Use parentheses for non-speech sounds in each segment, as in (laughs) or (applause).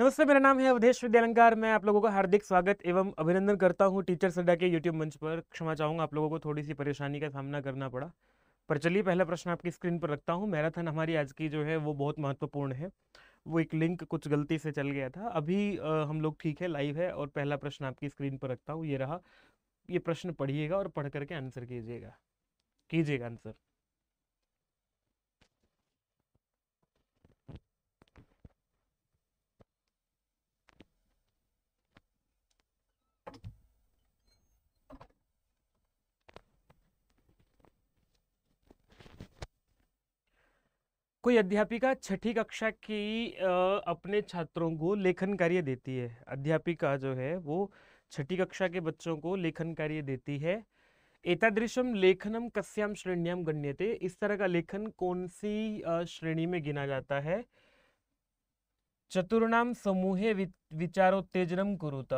नमस्ते मेरा नाम है अवधेश विद्यालंकार मैं आप लोगों का हार्दिक स्वागत एवं अभिनंदन करता हूँ टीचर सड्डा के यूट्यूब मंच पर क्षमा चाहूँगा आप लोगों को थोड़ी सी परेशानी का सामना करना पड़ा पर चलिए पहला प्रश्न आपकी स्क्रीन पर रखता हूँ मैराथन हमारी आज की जो है वो बहुत महत्वपूर्ण है वो एक लिंक कुछ गलती से चल गया था अभी आ, हम लोग ठीक है लाइव है और पहला प्रश्न आपकी स्क्रीन पर रखता हूँ ये रहा ये प्रश्न पढ़िएगा और पढ़ करके आंसर कीजिएगा कीजिएगा आंसर कोई अध्यापिका छठी कक्षा की अपने छात्रों को लेखन कार्य देती है अध्यापिका जो है वो छठी कक्षा के बच्चों को लेखन कार्य देती है एतादृशम लेखनम कस्याम श्रेणियाम गण्यते इस तरह का लेखन कौन सी श्रेणी में गिना जाता है चतुर्णाम समूहे विचारोत्तेजनम कुरुत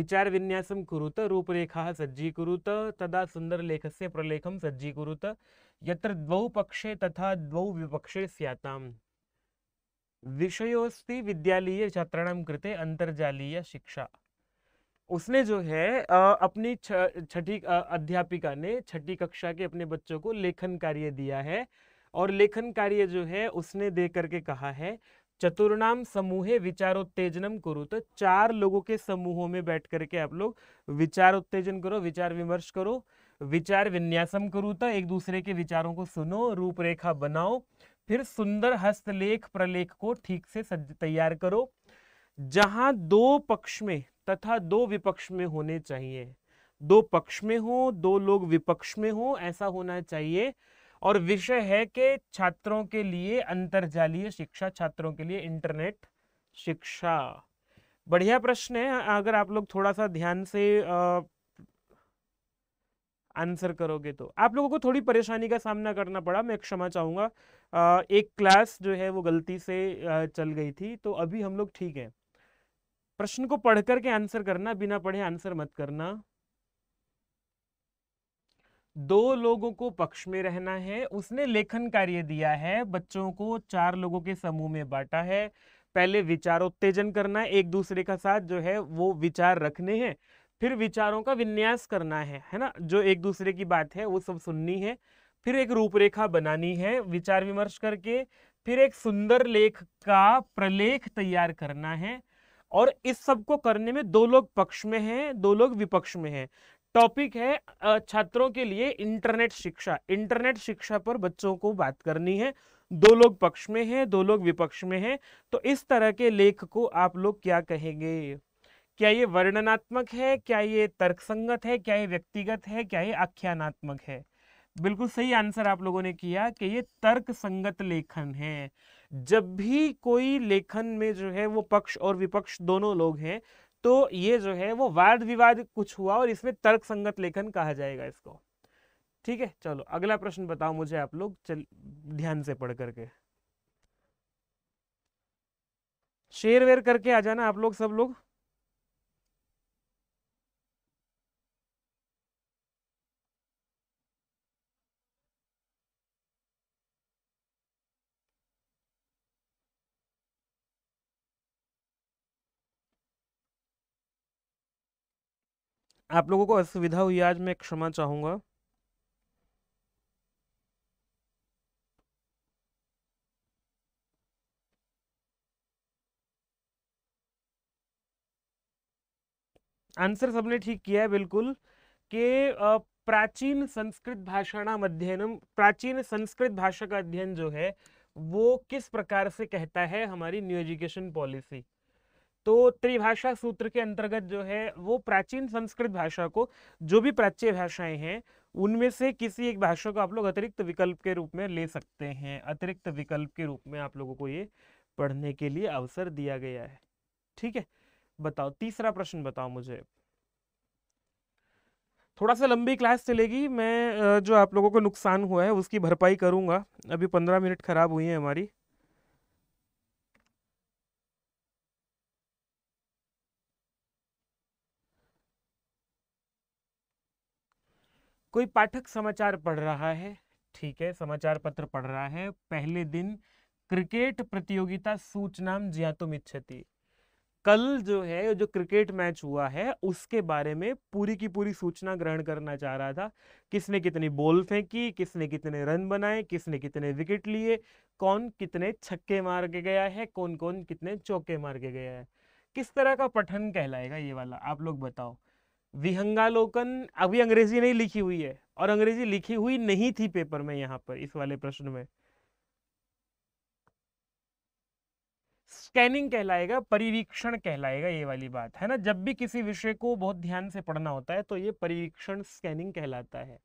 विचार विन्यासम कुरुत रूपरेखा कुरुत तदा सुंदर लेखस्य प्रलेखम कुरुत यत्र द्वौ पक्षे तथा द्वौ विपक्षे स्याताम् विषयोस्ति विद्यालयीय छात्राणाम कृते अंतर्जालीय शिक्षा उसने जो है अपनी छठी अध्यापिका ने छठी कक्षा के अपने बच्चों को लेखन कार्य दिया है और लेखन कार्य जो है उसने दे करके कहा है चतुर्नाम समूहे विचारोत्तेजनम करो तो चार लोगों के समूहों में बैठ करके आप लोग विचारोत्तेजन करो विचार विमर्श करो विचार विन्यासम करूँ तो एक दूसरे के विचारों को सुनो रूपरेखा बनाओ फिर सुंदर हस्तलेख प्रलेख को ठीक से तैयार करो जहाँ दो पक्ष में तथा दो विपक्ष में होने चाहिए दो पक्ष में हो दो लोग विपक्ष में हो ऐसा होना चाहिए और विषय है कि छात्रों के लिए अंतरजालीय शिक्षा छात्रों के लिए इंटरनेट शिक्षा बढ़िया प्रश्न है अगर आप लोग थोड़ा सा ध्यान से आंसर करोगे तो आप लोगों को थोड़ी परेशानी का सामना करना पड़ा मैं क्षमा चाहूँगा एक क्लास जो है वो गलती से चल गई थी तो अभी हम लोग ठीक हैं प्रश्न को पढ़ करके आंसर करना बिना पढ़े आंसर मत करना दो लोगों को पक्ष में रहना है उसने लेखन कार्य दिया है बच्चों को चार लोगों के समूह में बांटा है पहले विचारोत्तेजन करना है एक दूसरे का साथ जो है वो विचार रखने हैं फिर विचारों का विन्यास करना है है ना जो एक दूसरे की बात है वो सब सुननी है फिर एक रूपरेखा बनानी है विचार विमर्श करके फिर एक सुंदर लेख का प्रलेख तैयार करना है और इस सब को करने में दो लोग पक्ष में हैं दो लोग विपक्ष में हैं टॉपिक है छात्रों के लिए इंटरनेट शिक्षा इंटरनेट शिक्षा पर बच्चों को बात करनी है दो लोग पक्ष में हैं दो लोग विपक्ष में हैं तो इस तरह के लेख को आप लोग क्या कहेंगे क्या ये वर्णनात्मक है क्या ये तर्कसंगत है क्या ये व्यक्तिगत है क्या ये आख्यानात्मक है बिल्कुल सही आंसर आप लोगों ने किया कि ये तर्क संगत लेखन है जब भी कोई लेखन में जो है वो पक्ष और विपक्ष दोनों लोग हैं तो ये जो है वो वाद विवाद कुछ हुआ और इसमें तर्क संगत लेखन कहा जाएगा इसको ठीक है चलो अगला प्रश्न बताओ मुझे आप लोग चल ध्यान से पढ़ करके शेयर वेयर करके आ जाना आप लोग सब लोग आप लोगों को असुविधा हुई आज मैं क्षमा चाहूंगा आंसर सबने ठीक किया है बिल्कुल के प्राचीन संस्कृत भाषाणा अध्ययन प्राचीन संस्कृत भाषा का अध्ययन जो है वो किस प्रकार से कहता है हमारी न्यू एजुकेशन पॉलिसी तो त्रिभाषा सूत्र के अंतर्गत जो है वो प्राचीन संस्कृत भाषा को जो भी प्राच्य भाषाएं हैं उनमें से किसी एक भाषा को आप लोग अतिरिक्त विकल्प के रूप में ले सकते हैं अतिरिक्त विकल्प के रूप में आप लोगों को ये पढ़ने के लिए अवसर दिया गया है ठीक है बताओ तीसरा प्रश्न बताओ मुझे थोड़ा सा लंबी क्लास चलेगी मैं जो आप लोगों को नुकसान हुआ है उसकी भरपाई करूंगा अभी पंद्रह मिनट खराब हुई है हमारी कोई पाठक समाचार पढ़ रहा है ठीक है समाचार पत्र पढ़ रहा है पहले दिन क्रिकेट प्रतियोगिता सूचनाम ज्ञातुम इच्छती कल जो है जो क्रिकेट मैच हुआ है उसके बारे में पूरी की पूरी सूचना ग्रहण करना चाह रहा था किसने कितनी बॉल फेंकी किसने कितने रन बनाए किसने कितने विकेट लिए कौन कितने छक्के मार के गया है कौन कौन कितने चौके मार के गया है किस तरह का पठन कहलाएगा ये वाला आप लोग बताओ विहंगालोकन अभी अंग्रेजी नहीं लिखी हुई है और अंग्रेजी लिखी हुई नहीं थी पेपर में यहाँ पर इस वाले प्रश्न में स्कैनिंग कहलाएगा परिवीक्षण कहलाएगा ये वाली बात है ना जब भी किसी विषय को बहुत ध्यान से पढ़ना होता है तो ये परिवीक्षण स्कैनिंग कहलाता है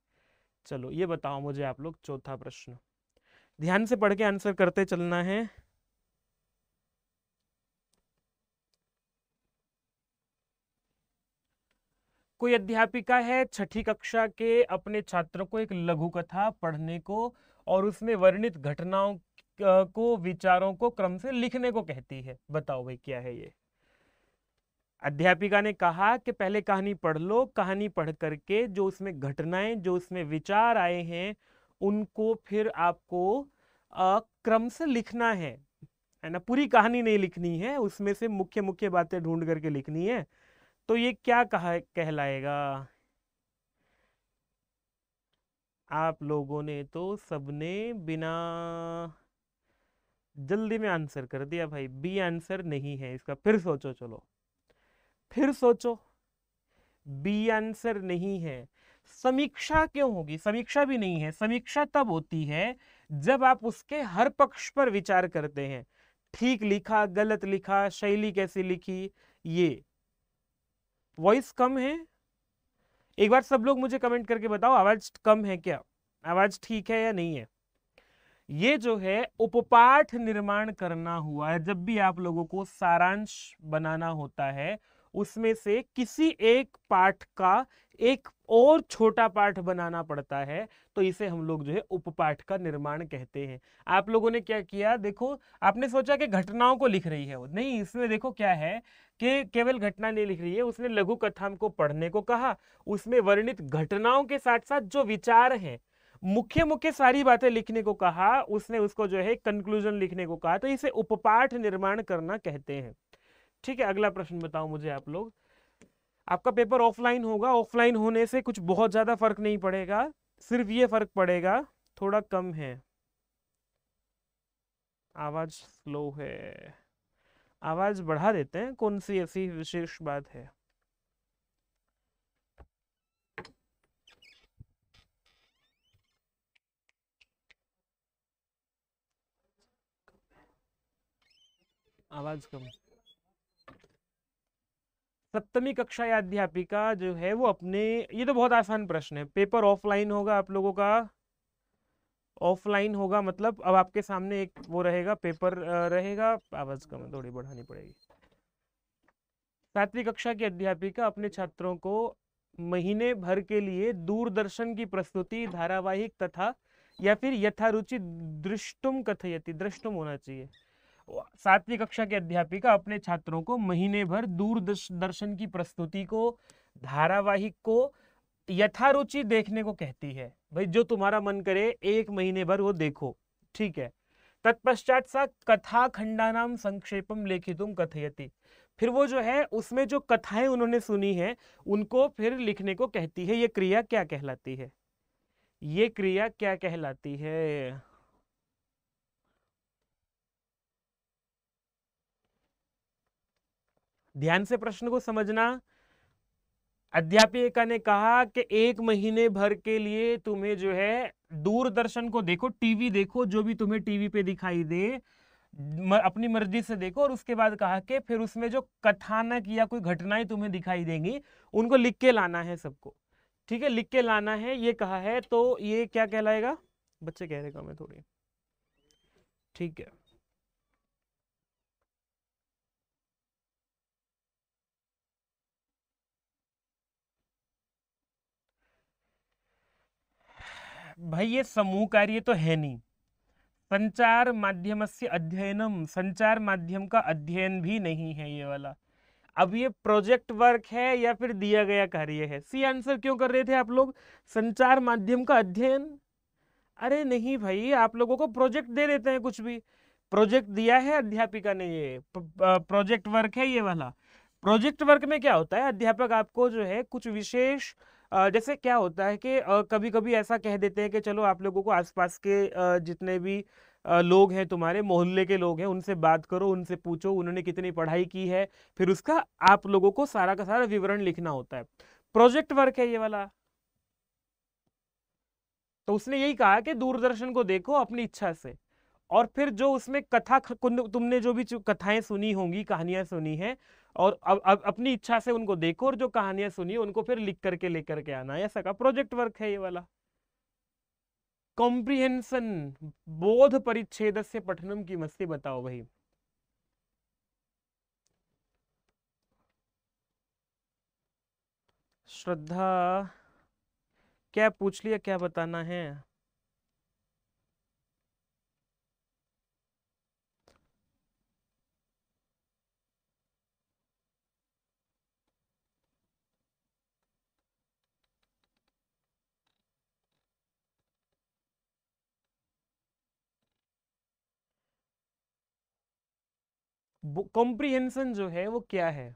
चलो ये बताओ मुझे आप लोग चौथा प्रश्न ध्यान से पढ़ के आंसर करते चलना है कोई अध्यापिका है छठी कक्षा के अपने छात्रों को एक लघु कथा पढ़ने को और उसमें वर्णित घटनाओं को विचारों को क्रम से लिखने को कहती है बताओ भाई क्या है ये अध्यापिका ने कहा कि पहले कहानी पढ़ लो कहानी पढ़ करके जो उसमें घटनाएं जो उसमें विचार आए हैं उनको फिर आपको आ, क्रम से लिखना है है ना पूरी कहानी नहीं लिखनी है उसमें से मुख्य मुख्य बातें ढूंढ करके लिखनी है तो ये क्या कहा कहलाएगा आप लोगों ने तो सबने बिना जल्दी में आंसर कर दिया भाई बी आंसर नहीं है इसका फिर सोचो चलो फिर सोचो बी आंसर नहीं है समीक्षा क्यों होगी समीक्षा भी नहीं है समीक्षा तब होती है जब आप उसके हर पक्ष पर विचार करते हैं ठीक लिखा गलत लिखा शैली कैसी लिखी ये वॉइस कम है एक बार सब लोग मुझे कमेंट करके बताओ आवाज कम है क्या आवाज ठीक है या नहीं है ये जो है उपपाठ निर्माण करना हुआ है जब भी आप लोगों को सारांश बनाना होता है उसमें से किसी एक पार्ट का एक और छोटा पाठ बनाना पड़ता है तो इसे हम लोग जो है उपपाठ का निर्माण कहते हैं आप लोगों ने क्या किया देखो आपने सोचा कि घटनाओं को लिख रही है वो नहीं इसमें देखो क्या है कि केवल घटना नहीं लिख रही है उसने लघु कथा को पढ़ने को कहा उसमें वर्णित घटनाओं के साथ साथ जो विचार हैं मुख्य मुख्य सारी बातें लिखने को कहा उसने उसको जो है कंक्लूजन लिखने को कहा तो इसे उपपाठ निर्माण करना कहते हैं ठीक है अगला प्रश्न बताओ मुझे आप लोग आपका पेपर ऑफलाइन होगा ऑफलाइन होने से कुछ बहुत ज़्यादा फर्क नहीं पड़ेगा सिर्फ ये फर्क पड़ेगा थोड़ा कम है आवाज़ स्लो है आवाज़ बढ़ा देते हैं कौन सी ऐसी विशेष बात है आवाज़ कम सप्तमी कक्षा या अध्यापिका जो है वो अपने ये तो बहुत आसान प्रश्न है पेपर ऑफलाइन होगा आप लोगों का ऑफलाइन होगा मतलब अब आपके सामने एक वो रहेगा पेपर रहेगा आवाज कम थोड़ी बढ़ानी पड़ेगी सातवीं कक्षा की अध्यापिका अपने छात्रों को महीने भर के लिए दूरदर्शन की प्रस्तुति धारावाहिक तथा या फिर यथारुचि दृष्टुम कथयति दृष्टुम होना चाहिए सातवीं कक्षा की अध्यापिका अपने छात्रों को महीने भर दूरदर्शन की प्रस्तुति को धारावाहिक को यथारुचि देखने को कहती है भाई जो तुम्हारा मन करे एक महीने भर वो देखो ठीक है तत्पश्चात सा कथा नाम संक्षेपम तुम कथयती फिर वो जो है उसमें जो कथाएं उन्होंने सुनी है उनको फिर लिखने को कहती है ये क्रिया क्या कहलाती है ये क्रिया क्या कहलाती है ध्यान से प्रश्न को समझना अध्यापिका ने कहा कि एक महीने भर के लिए तुम्हें जो है दूरदर्शन को देखो टीवी देखो जो भी तुम्हें टीवी पे दिखाई दे अपनी मर्जी से देखो और उसके बाद कहा कि फिर उसमें जो कथानक या कोई घटनाएं तुम्हें दिखाई देंगी उनको लिख के लाना है सबको ठीक है लिख के लाना है ये कहा है तो ये क्या कहलाएगा बच्चे कह रहे हैं थोड़ी ठीक है भाई ये समूह कार्य तो है नहीं संचार माध्यम से अध्ययनम संचार माध्यम का अध्ययन भी नहीं है ये वाला अब ये प्रोजेक्ट वर्क है या फिर दिया गया कार्य है सी आंसर क्यों कर रहे थे आप लोग संचार माध्यम का अध्ययन अरे नहीं भाई आप लोगों को प्रोजेक्ट दे देते हैं कुछ भी प्रोजेक्ट दिया है अध्यापिका ने ये प्रोजेक्ट वर्क है ये वाला प्रोजेक्ट वर्क में क्या होता है अध्यापक आपको जो है कुछ विशेष जैसे क्या होता है कि कभी कभी ऐसा कह देते हैं कि चलो आप लोगों को आसपास के जितने भी लोग हैं तुम्हारे मोहल्ले के लोग हैं उनसे बात करो उनसे पूछो उन्होंने कितनी पढ़ाई की है फिर उसका आप लोगों को सारा का सारा विवरण लिखना होता है प्रोजेक्ट वर्क है ये वाला तो उसने यही कहा कि दूरदर्शन को देखो अपनी इच्छा से और फिर जो उसमें कथा तुमने जो भी कथाएं सुनी होंगी कहानियां सुनी हैं और अब अब अपनी इच्छा से उनको देखो और जो कहानियां सुनिए उनको फिर लिख करके लेकर के आना ऐसा का प्रोजेक्ट वर्क है ये वाला कॉम्प्रिहेंशन बोध परिच्छेद से पठनम की मस्ती बताओ भाई श्रद्धा क्या पूछ लिया क्या बताना है कॉम्प्रिहेंशन जो है वो क्या है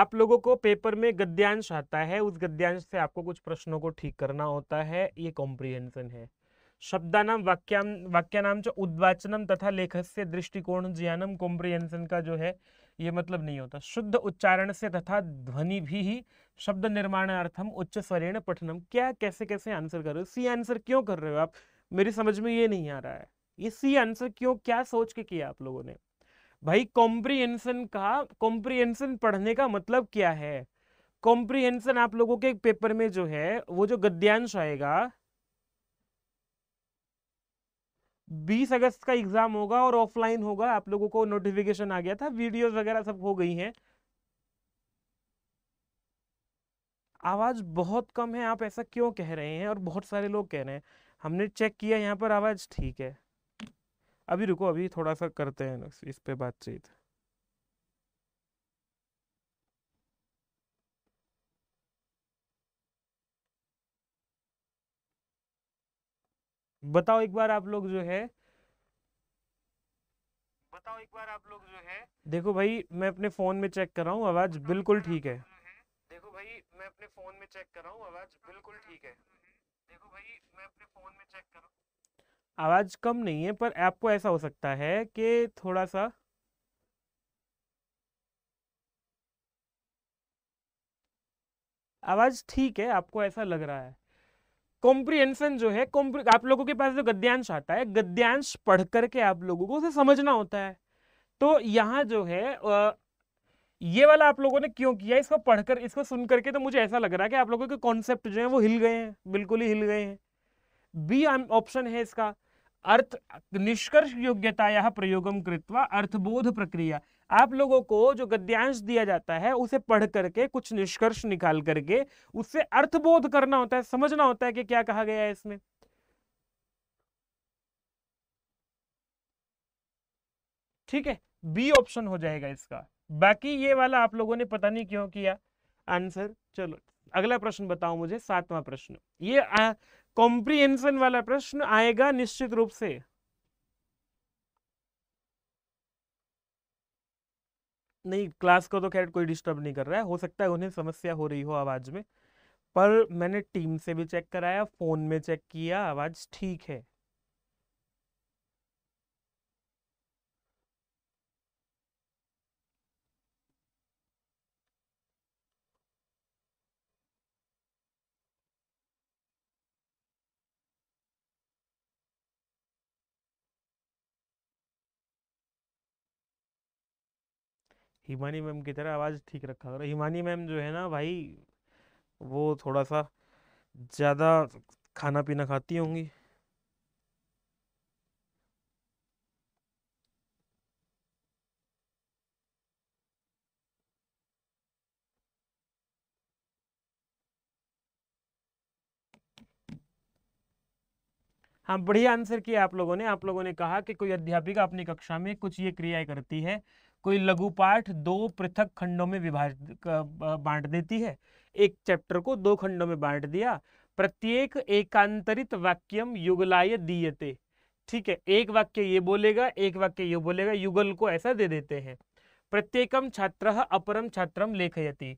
आप लोगों को पेपर में गद्यांश आता है उस गद्यांश से आपको कुछ प्रश्नों को ठीक करना होता है ये कॉम्प्रिहेंशन है शब्दानाम वाक्यान वाक्यानाम जो उद्वाचनम तथा लेखस्य दृष्टिकोण ज्ञानम कॉम्प्रिहेंशन का जो है ये मतलब नहीं होता शुद्ध उच्चारण से तथा ध्वनि भी ही शब्द निर्माणार्थम उच्च स्वरेण पठनम क्या कैसे कैसे आंसर कर रहे हो सी आंसर क्यों कर रहे हो आप मेरी समझ में ये नहीं आ रहा है ये सी आंसर क्यों क्या सोच के किया आप लोगों ने भाई कॉम्प्रीहेंशन का कॉम्प्रीहेंशन पढ़ने का मतलब क्या है कॉम्प्रीहेंशन आप लोगों के पेपर में जो है वो जो गद्यांश आएगा बीस अगस्त का एग्ज़ाम होगा और ऑफलाइन होगा आप लोगों को नोटिफिकेशन आ गया था वीडियोस वगैरह सब हो गई हैं आवाज़ बहुत कम है आप ऐसा क्यों कह रहे हैं और बहुत सारे लोग कह रहे हैं हमने चेक किया यहाँ पर आवाज़ ठीक है अभी रुको अभी थोड़ा सा करते हैं इस पर बातचीत बताओ एक बार आप लोग जो है बताओ एक बार आप लोग जो है देखो भाई मैं अपने फोन में चेक कर रहा हूँ आवाज बिल्कुल ठीक है देखो भाई मैं अपने फोन में चेक कर रहा हूँ आवाज बिल्कुल ठीक है देखो भाई मैं अपने फोन में चेक कर रहा हूँ आवाज कम नहीं है पर आपको ऐसा हो सकता है कि थोड़ा सा आवाज ठीक है आपको ऐसा लग रहा है कॉम्प्रिहेंशन जो है आप लोगों के पास जो गद्यांश आता है गद्यांश पढ़ करके आप लोगों को उसे समझना होता है तो यहाँ जो है ये वाला आप लोगों ने क्यों किया इसको पढ़कर इसको सुन करके तो मुझे ऐसा लग रहा है कि आप लोगों के कॉन्सेप्ट जो है वो हिल गए हैं बिल्कुल ही हिल गए हैं बी ऑप्शन है इसका अर्थ निष्कर्ष योग्यताया प्रयोगम कृत्वा अर्थबोध प्रक्रिया आप लोगों को जो गद्यांश दिया जाता है उसे पढ़ करके कुछ निष्कर्ष निकाल करके उससे अर्थबोध करना होता है समझना होता है कि क्या कहा गया है इसमें ठीक है बी ऑप्शन हो जाएगा इसका बाकी ये वाला आप लोगों ने पता नहीं क्यों किया आंसर चलो अगला प्रश्न बताओ मुझे सातवां प्रश्न ये कॉम्प्रीहेंशन वाला प्रश्न आएगा निश्चित रूप से नहीं क्लास को तो खैर कोई डिस्टर्ब नहीं कर रहा है हो सकता है उन्हें समस्या हो रही हो आवाज़ में पर मैंने टीम से भी चेक कराया फ़ोन में चेक किया आवाज़ ठीक है हिमानी मैम की तरह आवाज़ ठीक रखा करो हिमानी मैम जो है ना भाई वो थोड़ा सा ज़्यादा खाना पीना खाती होंगी हाँ बढ़िया आंसर किया आप लोगों ने आप लोगों ने कहा कि कोई अध्यापिका अपनी कक्षा में कुछ ये क्रियाएं करती है कोई लघु पाठ दो पृथक खंडों में विभाजित बांट देती है एक चैप्टर को दो खंडों में बांट दिया प्रत्येक एकांतरित वाक्यम युगलाय दीयते ठीक है एक वाक्य ये बोलेगा एक वाक्य ये बोलेगा युगल को ऐसा दे देते हैं प्रत्येकम छात्र अपरम छात्रम लेखयति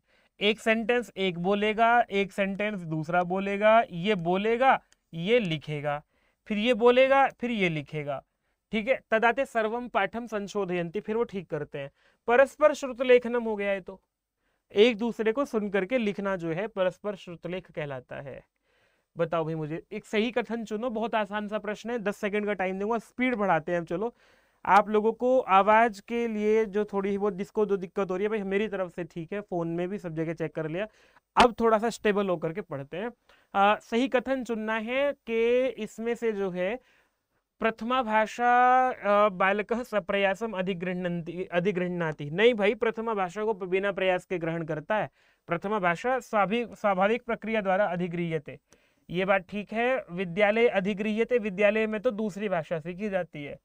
एक सेंटेंस एक बोलेगा एक सेंटेंस दूसरा बोलेगा ये बोलेगा ये लिखेगा फिर ये बोलेगा फिर ये लिखेगा ठीक है तदाते सर्वम पाठम संशोधयंती फिर वो ठीक करते हैं परस्पर श्रुत लेखनम हो गया है तो एक दूसरे को सुन करके लिखना जो है परस्पर श्रुतलेख कहलाता है बताओ भाई मुझे एक सही कथन चुनो बहुत आसान सा प्रश्न है दस सेकंड का टाइम दूंगा स्पीड बढ़ाते हैं चलो आप लोगों को आवाज के लिए जो थोड़ी बहुत जिसको जो दिक्कत हो रही है भाई मेरी तरफ से ठीक है फोन में भी सब जगह चेक कर लिया अब थोड़ा सा स्टेबल होकर के पढ़ते हैं आ, सही कथन चुनना है कि इसमें से जो है प्रथमा भाषा बालक सप्रयासम अधिगृहती अधिगृहणाती नहीं भाई प्रथमा भाषा को बिना प्रयास के ग्रहण करता है प्रथमा भाषा स्वाभाविक स्वाभाविक प्रक्रिया द्वारा अधिगृहते ये बात ठीक है विद्यालय अधिगृहते विद्यालय में तो दूसरी भाषा सीखी जाती है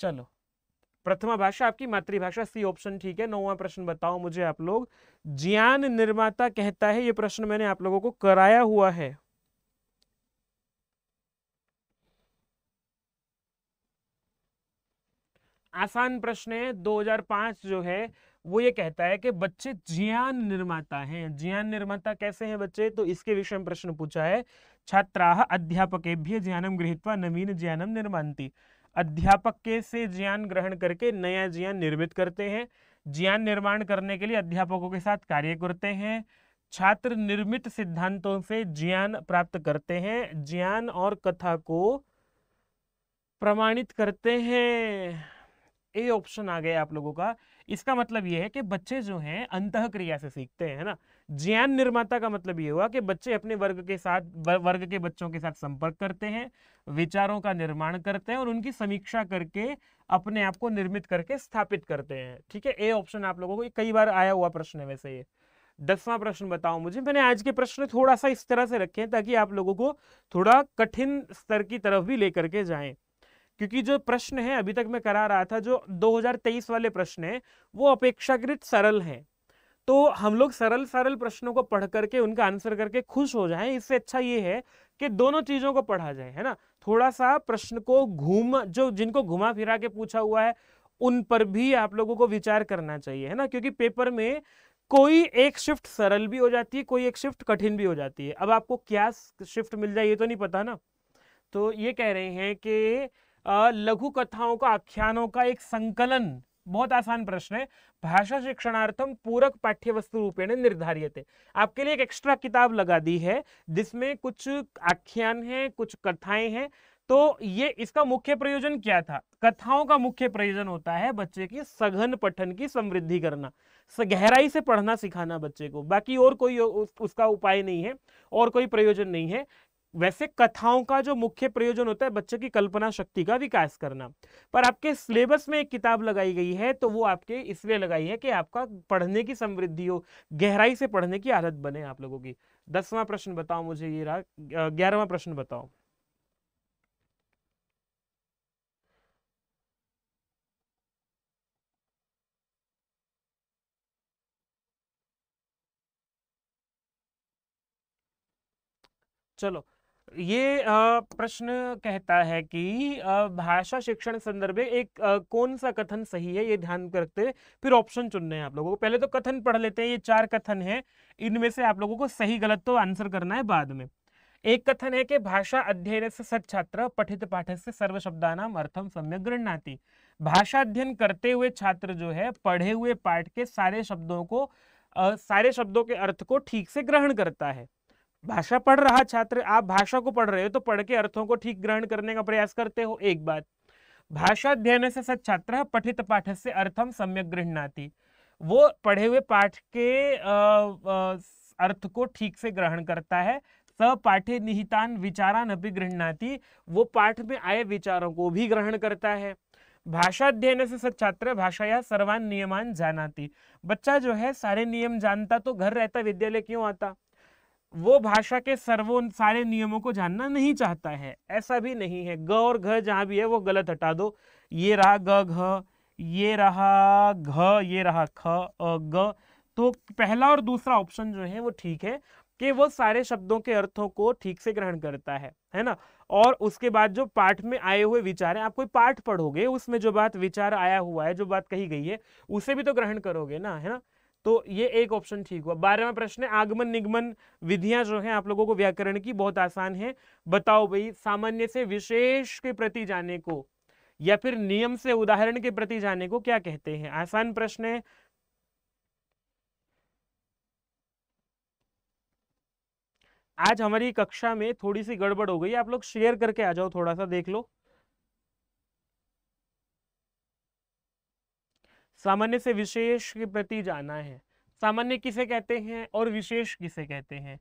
चलो प्रथमा भाषा आपकी मातृभाषा सी ऑप्शन ठीक है नौवा प्रश्न बताओ मुझे आप लोग ज्ञान निर्माता कहता है ये प्रश्न मैंने आप लोगों को कराया हुआ है आसान प्रश्न है 2005 जो है वो ये कहता है कि बच्चे ज्ञान निर्माता हैं ज्ञान निर्माता कैसे हैं बच्चे तो इसके विषय में प्रश्न पूछा है छात्रा अध्यापकेभ्य ज्ञानम गृहित नवीन ज्ञानम निर्माती अध्यापक के से ज्ञान ग्रहण करके नया ज्ञान निर्मित करते हैं ज्ञान निर्माण करने के लिए अध्यापकों के साथ कार्य करते हैं छात्र निर्मित सिद्धांतों से ज्ञान प्राप्त करते हैं ज्ञान और कथा को प्रमाणित करते हैं ए ऑप्शन आ गया आप लोगों का इसका मतलब यह है कि बच्चे जो हैं अंत क्रिया से सीखते हैं ना ज्ञान निर्माता का मतलब ये हुआ कि बच्चे अपने वर्ग के साथ वर्ग के बच्चों के साथ संपर्क करते हैं विचारों का निर्माण करते हैं और उनकी समीक्षा करके अपने आप को निर्मित करके स्थापित करते हैं ठीक है ए ऑप्शन आप लोगों को कई बार आया हुआ प्रश्न है वैसे ये दसवां प्रश्न बताओ मुझे मैंने आज के प्रश्न थोड़ा सा इस तरह से रखे हैं ताकि आप लोगों को थोड़ा कठिन स्तर की तरफ भी लेकर के जाएं क्योंकि जो प्रश्न है अभी तक मैं करा रहा था जो 2023 वाले प्रश्न है वो अपेक्षाकृत सरल हैं तो हम लोग सरल सरल प्रश्नों को पढ़ करके उनका आंसर करके खुश हो जाएं इससे अच्छा ये है कि दोनों चीज़ों को पढ़ा जाए है ना थोड़ा सा प्रश्न को घूम जो जिनको घुमा फिरा के पूछा हुआ है उन पर भी आप लोगों को विचार करना चाहिए है ना क्योंकि पेपर में कोई एक शिफ्ट सरल भी हो जाती है कोई एक शिफ्ट कठिन भी हो जाती है अब आपको क्या शिफ्ट मिल जाए ये तो नहीं पता ना तो ये कह रहे हैं कि लघु कथाओं का आख्यानों का एक संकलन बहुत आसान प्रश्न है भाषा शिक्षणार्थम पूरक पाठ्य वस्तु रूपेण निर्धारित है आपके लिए एक एक्स्ट्रा किताब लगा दी है जिसमें कुछ आख्यान है कुछ कथाएं हैं तो ये इसका मुख्य प्रयोजन क्या था कथाओं का मुख्य प्रयोजन होता है बच्चे की सघन पठन की समृद्धि करना गहराई से पढ़ना सिखाना बच्चे को बाकी और कोई उसका उपाय नहीं है और कोई प्रयोजन नहीं है वैसे कथाओं का जो मुख्य प्रयोजन होता है बच्चे की कल्पना शक्ति का विकास करना पर आपके सिलेबस में एक किताब लगाई गई है तो वो आपके इसलिए लगाई है कि आपका पढ़ने की समृद्धि हो गहराई से पढ़ने की आदत बने आप लोगों की दसवां प्रश्न बताओ मुझे ये रहा ग्यारहवा प्रश्न बताओ चलो ये प्रश्न कहता है कि भाषा शिक्षण संदर्भ में एक कौन सा कथन सही है ये ध्यान रखते फिर ऑप्शन चुनने हैं आप लोगों को पहले तो कथन पढ़ लेते हैं ये चार कथन हैं इनमें से आप लोगों को सही गलत तो आंसर करना है बाद में एक कथन है कि भाषा अध्ययन से सच छात्र पठित पाठक से सर्व शब्दानाम अर्थम सम्यक गृहणाती भाषा अध्ययन करते हुए छात्र जो है पढ़े हुए पाठ के सारे शब्दों को आ, सारे शब्दों के अर्थ को ठीक से ग्रहण करता है भाषा पढ़ रहा छात्र आप भाषा को पढ़ रहे हो तो पढ़ के अर्थों को ठीक ग्रहण करने का प्रयास करते हो एक बात भाषा अध्ययन से सच छात्र पठित पाठ से अर्थम सम्यक गृहणाती वो पढ़े हुए पाठ के आ, आ, अर्थ को ठीक से ग्रहण करता है सपाठे निहितान विचारान अपनी गृहणाती वो पाठ में आए विचारों को भी ग्रहण करता है भाषा अध्ययन से सच छात्र भाषा या सर्वान नियमान जानाती बच्चा जो है सारे नियम जानता तो घर रहता विद्यालय क्यों आता वो भाषा के सर्वो सारे नियमों को जानना नहीं चाहता है ऐसा भी नहीं है ग और घ जहाँ भी है वो गलत हटा दो ये रहा ग घ ये रहा घ ये रहा ख ग तो पहला और दूसरा ऑप्शन जो है वो ठीक है कि वो सारे शब्दों के अर्थों को ठीक से ग्रहण करता है है ना और उसके बाद जो पाठ में आए हुए विचार हैं आप कोई पाठ पढ़ोगे उसमें जो बात विचार आया हुआ है जो बात कही गई है उसे भी तो ग्रहण करोगे ना है ना तो ये एक ऑप्शन ठीक हुआ बारहवा प्रश्न है आगमन निगमन विधियां जो हैं आप लोगों को व्याकरण की बहुत आसान है बताओ भाई सामान्य से विशेष के प्रति जाने को या फिर नियम से उदाहरण के प्रति जाने को क्या कहते हैं आसान प्रश्न है आज हमारी कक्षा में थोड़ी सी गड़बड़ हो गई आप लोग शेयर करके आ जाओ थोड़ा सा देख लो सामान्य से विशेष के प्रति जाना है सामान्य किसे कहते हैं और विशेष किसे कहते हैं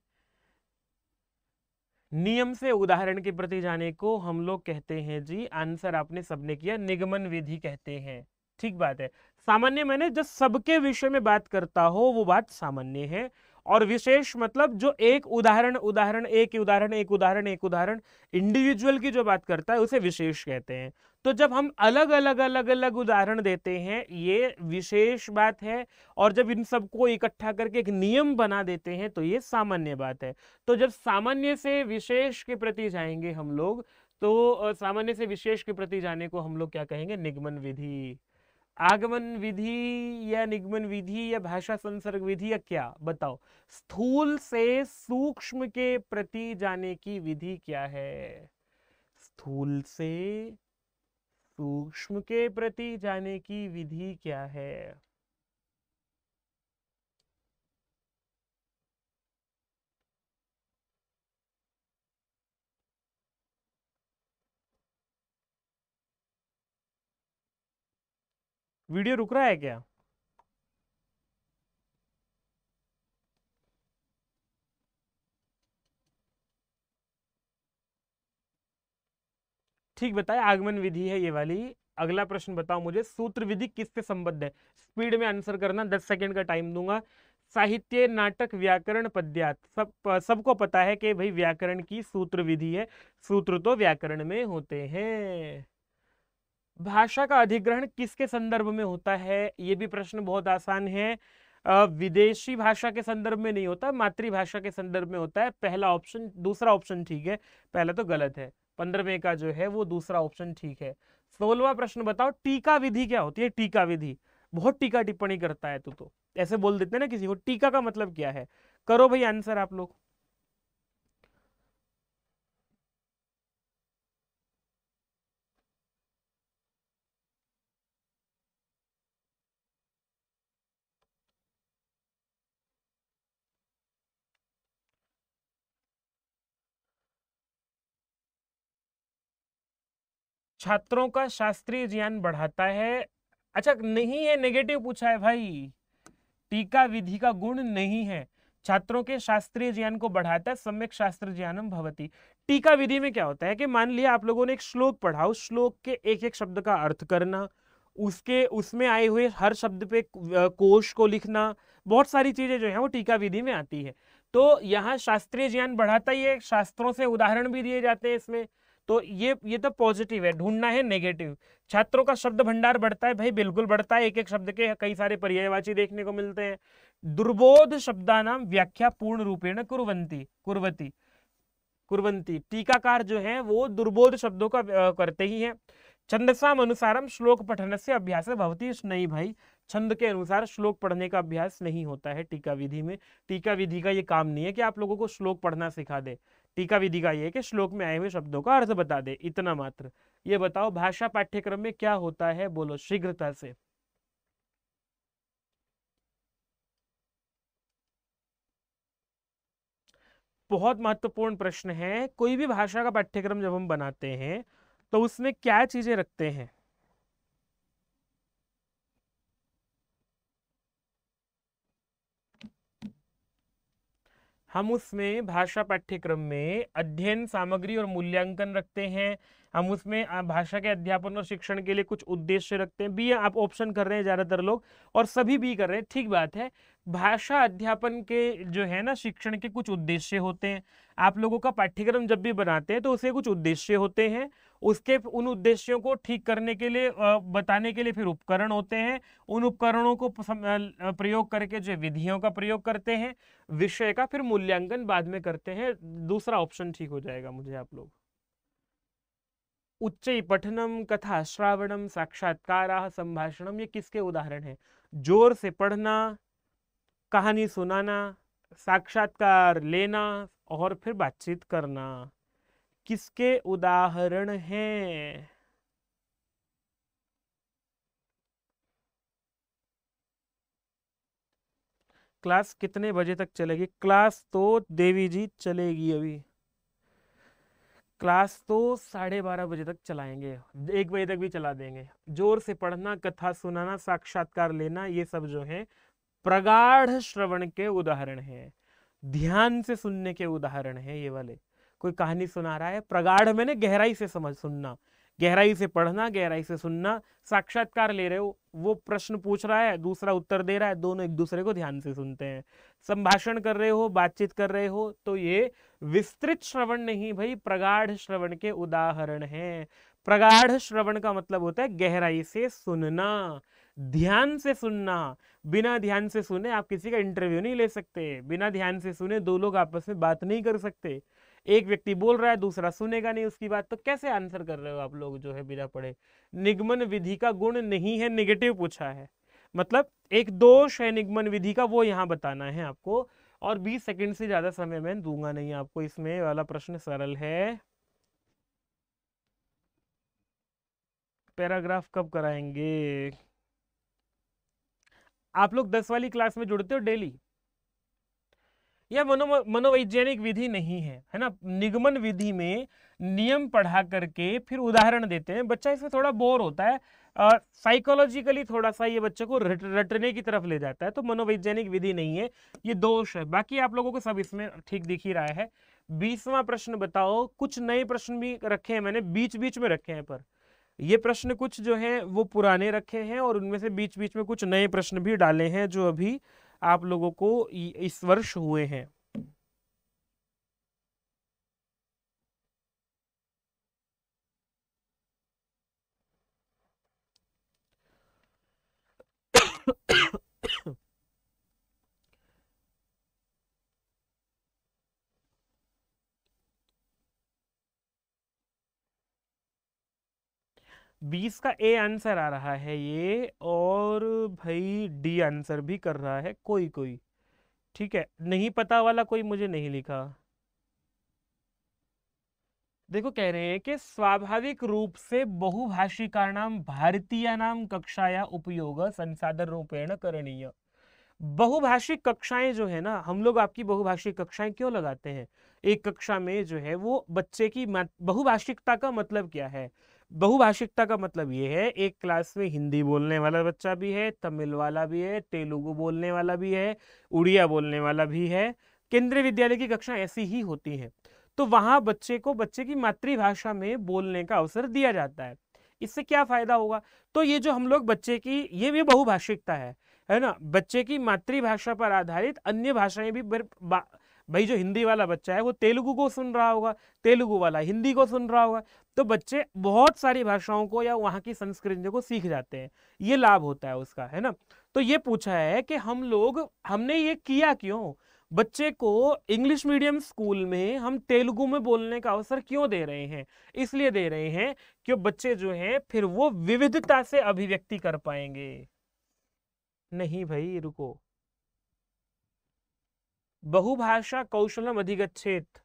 नियम से उदाहरण के प्रति जाने को हम लोग कहते हैं जी आंसर आपने सबने किया निगमन विधि कहते हैं ठीक बात है सामान्य मैंने जो सबके विषय में बात करता हो वो बात सामान्य है और विशेष मतलब जो एक उदाहरण उदाहरण एक उदाहरण एक उदाहरण एक उदाहरण इंडिविजुअल की जो बात करता है उसे विशेष कहते हैं तो जब हम अलग अलग अलग अलग उदाहरण देते हैं ये विशेष बात है और जब इन सबको इकट्ठा करके एक नियम बना देते हैं तो ये सामान्य बात है तो जब सामान्य से विशेष के प्रति जाएंगे हम लोग तो सामान्य से विशेष के प्रति जाने को हम लोग क्या कहेंगे निगमन विधि आगमन विधि या निगमन विधि या भाषा संसर्ग विधि या क्या बताओ स्थूल से सूक्ष्म के प्रति जाने की विधि क्या है स्थूल से सूक्ष्म के प्रति जाने की विधि क्या है वीडियो रुक रहा है क्या ठीक बताया आगमन विधि है ये वाली अगला प्रश्न बताओ मुझे सूत्र विधि किससे संबद्ध है स्पीड में आंसर करना दस सेकेंड का टाइम दूंगा साहित्य नाटक व्याकरण पद्यात सब सबको पता है कि भाई व्याकरण की सूत्र विधि है सूत्र तो व्याकरण में होते हैं भाषा का अधिग्रहण किसके संदर्भ में होता है ये भी प्रश्न बहुत आसान है विदेशी भाषा के संदर्भ में नहीं होता मातृभाषा के संदर्भ में होता है पहला ऑप्शन दूसरा ऑप्शन ठीक है पहला तो गलत है पंद्रहवें का जो है वो दूसरा ऑप्शन ठीक है सोलवा प्रश्न बताओ टीका विधि क्या होती है टीका विधि बहुत टीका टिप्पणी करता है तू तो ऐसे बोल देते हैं ना किसी को टीका का मतलब क्या है करो भाई आंसर आप लोग छात्रों का शास्त्रीय ज्ञान बढ़ाता है अच्छा नहीं है नेगेटिव पूछा है भाई टीका विधि का गुण नहीं है छात्रों के शास्त्रीय ज्ञान को बढ़ाता है सम्यक शास्त्र ज्ञानम भवती टीका विधि में क्या होता है कि मान लिया आप लोगों ने एक श्लोक पढ़ा उस श्लोक के एक एक शब्द का अर्थ करना उसके उसमें आए हुए हर शब्द पे कोश को लिखना बहुत सारी चीजें जो है वो टीका विधि में आती है तो यहाँ शास्त्रीय ज्ञान बढ़ाता ही है शास्त्रों से उदाहरण भी दिए जाते हैं इसमें तो ये ये तो पॉजिटिव है ढूंढना है नेगेटिव छात्रों का शब्द भंडार बढ़ता है भाई बिल्कुल बढ़ता है एक एक शब्द के कई सारे पर्यायवाची देखने को मिलते हैं दुर्बोध नाम व्याख्या पूर्ण रूपेण कुरवंती कुरवती कुरवंती टीकाकार जो है वो दुर्बोध शब्दों का करते ही है छंदसाम अनुसार श्लोक पठन से अभ्यास भवती नहीं भाई छंद के अनुसार श्लोक पढ़ने का अभ्यास नहीं होता है टीका विधि में टीका विधि का ये काम नहीं है कि आप लोगों को श्लोक पढ़ना सिखा दे टीका विधि का ये कि श्लोक में आए हुए शब्दों का अर्थ बता दे इतना मात्र ये बताओ भाषा पाठ्यक्रम में क्या होता है बोलो शीघ्रता से बहुत महत्वपूर्ण प्रश्न है कोई भी भाषा का पाठ्यक्रम जब हम बनाते हैं तो उसमें क्या चीजें रखते हैं हम उसमें भाषा पाठ्यक्रम में अध्ययन सामग्री और मूल्यांकन रखते हैं हम उसमें भाषा के अध्यापन और शिक्षण के लिए कुछ उद्देश्य रखते हैं बी आप ऑप्शन कर रहे हैं ज़्यादातर लोग और सभी बी कर रहे हैं ठीक बात है भाषा अध्यापन के जो है ना शिक्षण के कुछ उद्देश्य होते हैं आप लोगों का पाठ्यक्रम जब भी बनाते हैं तो उसे कुछ उद्देश्य होते हैं उसके उन उद्देश्यों को ठीक करने के लिए बताने के लिए फिर उपकरण होते हैं उन उपकरणों को प्रयोग करके जो विधियों का प्रयोग करते हैं विषय का फिर मूल्यांकन बाद में करते हैं दूसरा ऑप्शन ठीक हो जाएगा मुझे आप लोग उच्च पठनम कथा श्रावणम साक्षात्कार संभाषणम ये किसके उदाहरण है जोर से पढ़ना कहानी सुनाना साक्षात्कार लेना और फिर बातचीत करना किसके उदाहरण हैं क्लास कितने बजे तक चलेगी क्लास तो देवी जी चलेगी अभी क्लास तो साढ़े बारह बजे तक चलाएंगे एक बजे तक भी चला देंगे जोर से पढ़ना कथा सुनाना साक्षात्कार लेना ये सब जो है प्रगाढ़ श्रवण के उदाहरण है ध्यान से सुनने के उदाहरण है ये वाले कोई कहानी सुना रहा है प्रगाढ़ मैंने गहराई से समझ सुनना गहराई से पढ़ना गहराई से सुनना साक्षात्कार ले रहे हो वो प्रश्न पूछ रहा है दूसरा उत्तर दे रहा है दोनों एक दूसरे को ध्यान से सुनते हैं संभाषण कर रहे हो बातचीत कर रहे हो तो ये विस्तृत श्रवण नहीं भाई प्रगाढ़ श्रवण के उदाहरण है प्रगाढ़ श्रवण का मतलब होता है गहराई से सुनना ध्यान से सुनना बिना ध्यान से सुने आप किसी का इंटरव्यू नहीं ले सकते बिना ध्यान से सुने दो लोग आपस में बात नहीं कर सकते एक व्यक्ति बोल रहा है दूसरा सुनेगा नहीं उसकी बात तो कैसे आंसर कर रहे हो आप लोग जो है बिना पढ़े निगमन विधि का गुण नहीं है निगेटिव पूछा है मतलब एक दोष है निगमन विधि का वो यहाँ बताना है आपको और 20 सेकंड से ज़्यादा समय मैं दूंगा नहीं आपको इसमें वाला प्रश्न सरल है पैराग्राफ कब कराएंगे आप लोग दस वाली क्लास में जुड़ते हो डेली यह मनो मनोवैज्ञानिक विधि नहीं है है ना निगमन विधि में नियम पढ़ा करके फिर उदाहरण देते हैं बच्चा इसमें थोड़ा बोर होता है और साइकोलॉजिकली थोड़ा सा ये बच्चे को रट, रटने की तरफ ले जाता है तो मनोवैज्ञानिक विधि नहीं है ये दोष है बाकी आप लोगों को सब इसमें ठीक दिख ही रहा है बीसवा प्रश्न बताओ कुछ नए प्रश्न भी रखे हैं मैंने बीच बीच में रखे हैं पर ये प्रश्न कुछ जो हैं वो पुराने रखे हैं और उनमें से बीच बीच में कुछ नए प्रश्न भी डाले हैं जो अभी आप लोगों को इस वर्ष हुए हैं बीस का ए आंसर आ रहा है ये और भाई डी आंसर भी कर रहा है कोई कोई ठीक है नहीं पता वाला कोई मुझे नहीं लिखा देखो कह रहे हैं कि स्वाभाविक रूप से बहुभाषी का नाम भारतीय नाम कक्षाया उपयोग संसाधन रूपेण करणीय बहुभाषी कक्षाएं जो है ना हम लोग आपकी बहुभाषी कक्षाएं क्यों लगाते हैं एक कक्षा में जो है वो बच्चे की बहुभाषिकता का मतलब क्या है बहुभाषिकता का मतलब ये है एक क्लास में हिंदी बोलने वाला बच्चा भी है तमिल वाला भी है तेलुगु बोलने वाला भी है उड़िया बोलने वाला भी है केंद्रीय विद्यालय की कक्षा ऐसी ही होती है तो वहाँ बच्चे को बच्चे की मातृभाषा में बोलने का अवसर दिया जाता है इससे क्या फायदा होगा तो ये जो हम लोग बच्चे की ये भी बहुभाषिकता है है ना बच्चे की मातृभाषा पर आधारित अन्य भाषाएं भी भाई जो हिंदी वाला बच्चा है वो तेलुगु को सुन रहा होगा तेलुगु वाला हिंदी को सुन रहा होगा तो बच्चे बहुत सारी भाषाओं को या वहाँ की संस्कृतियों को सीख जाते हैं ये लाभ होता है उसका है ना तो ये पूछा है कि हम लोग हमने ये किया क्यों बच्चे को इंग्लिश मीडियम स्कूल में हम तेलुगु में बोलने का अवसर क्यों दे रहे हैं इसलिए दे रहे हैं कि बच्चे जो हैं फिर वो विविधता से अभिव्यक्ति कर पाएंगे नहीं भाई रुको बहुभाषा कौशलम अधिगछेत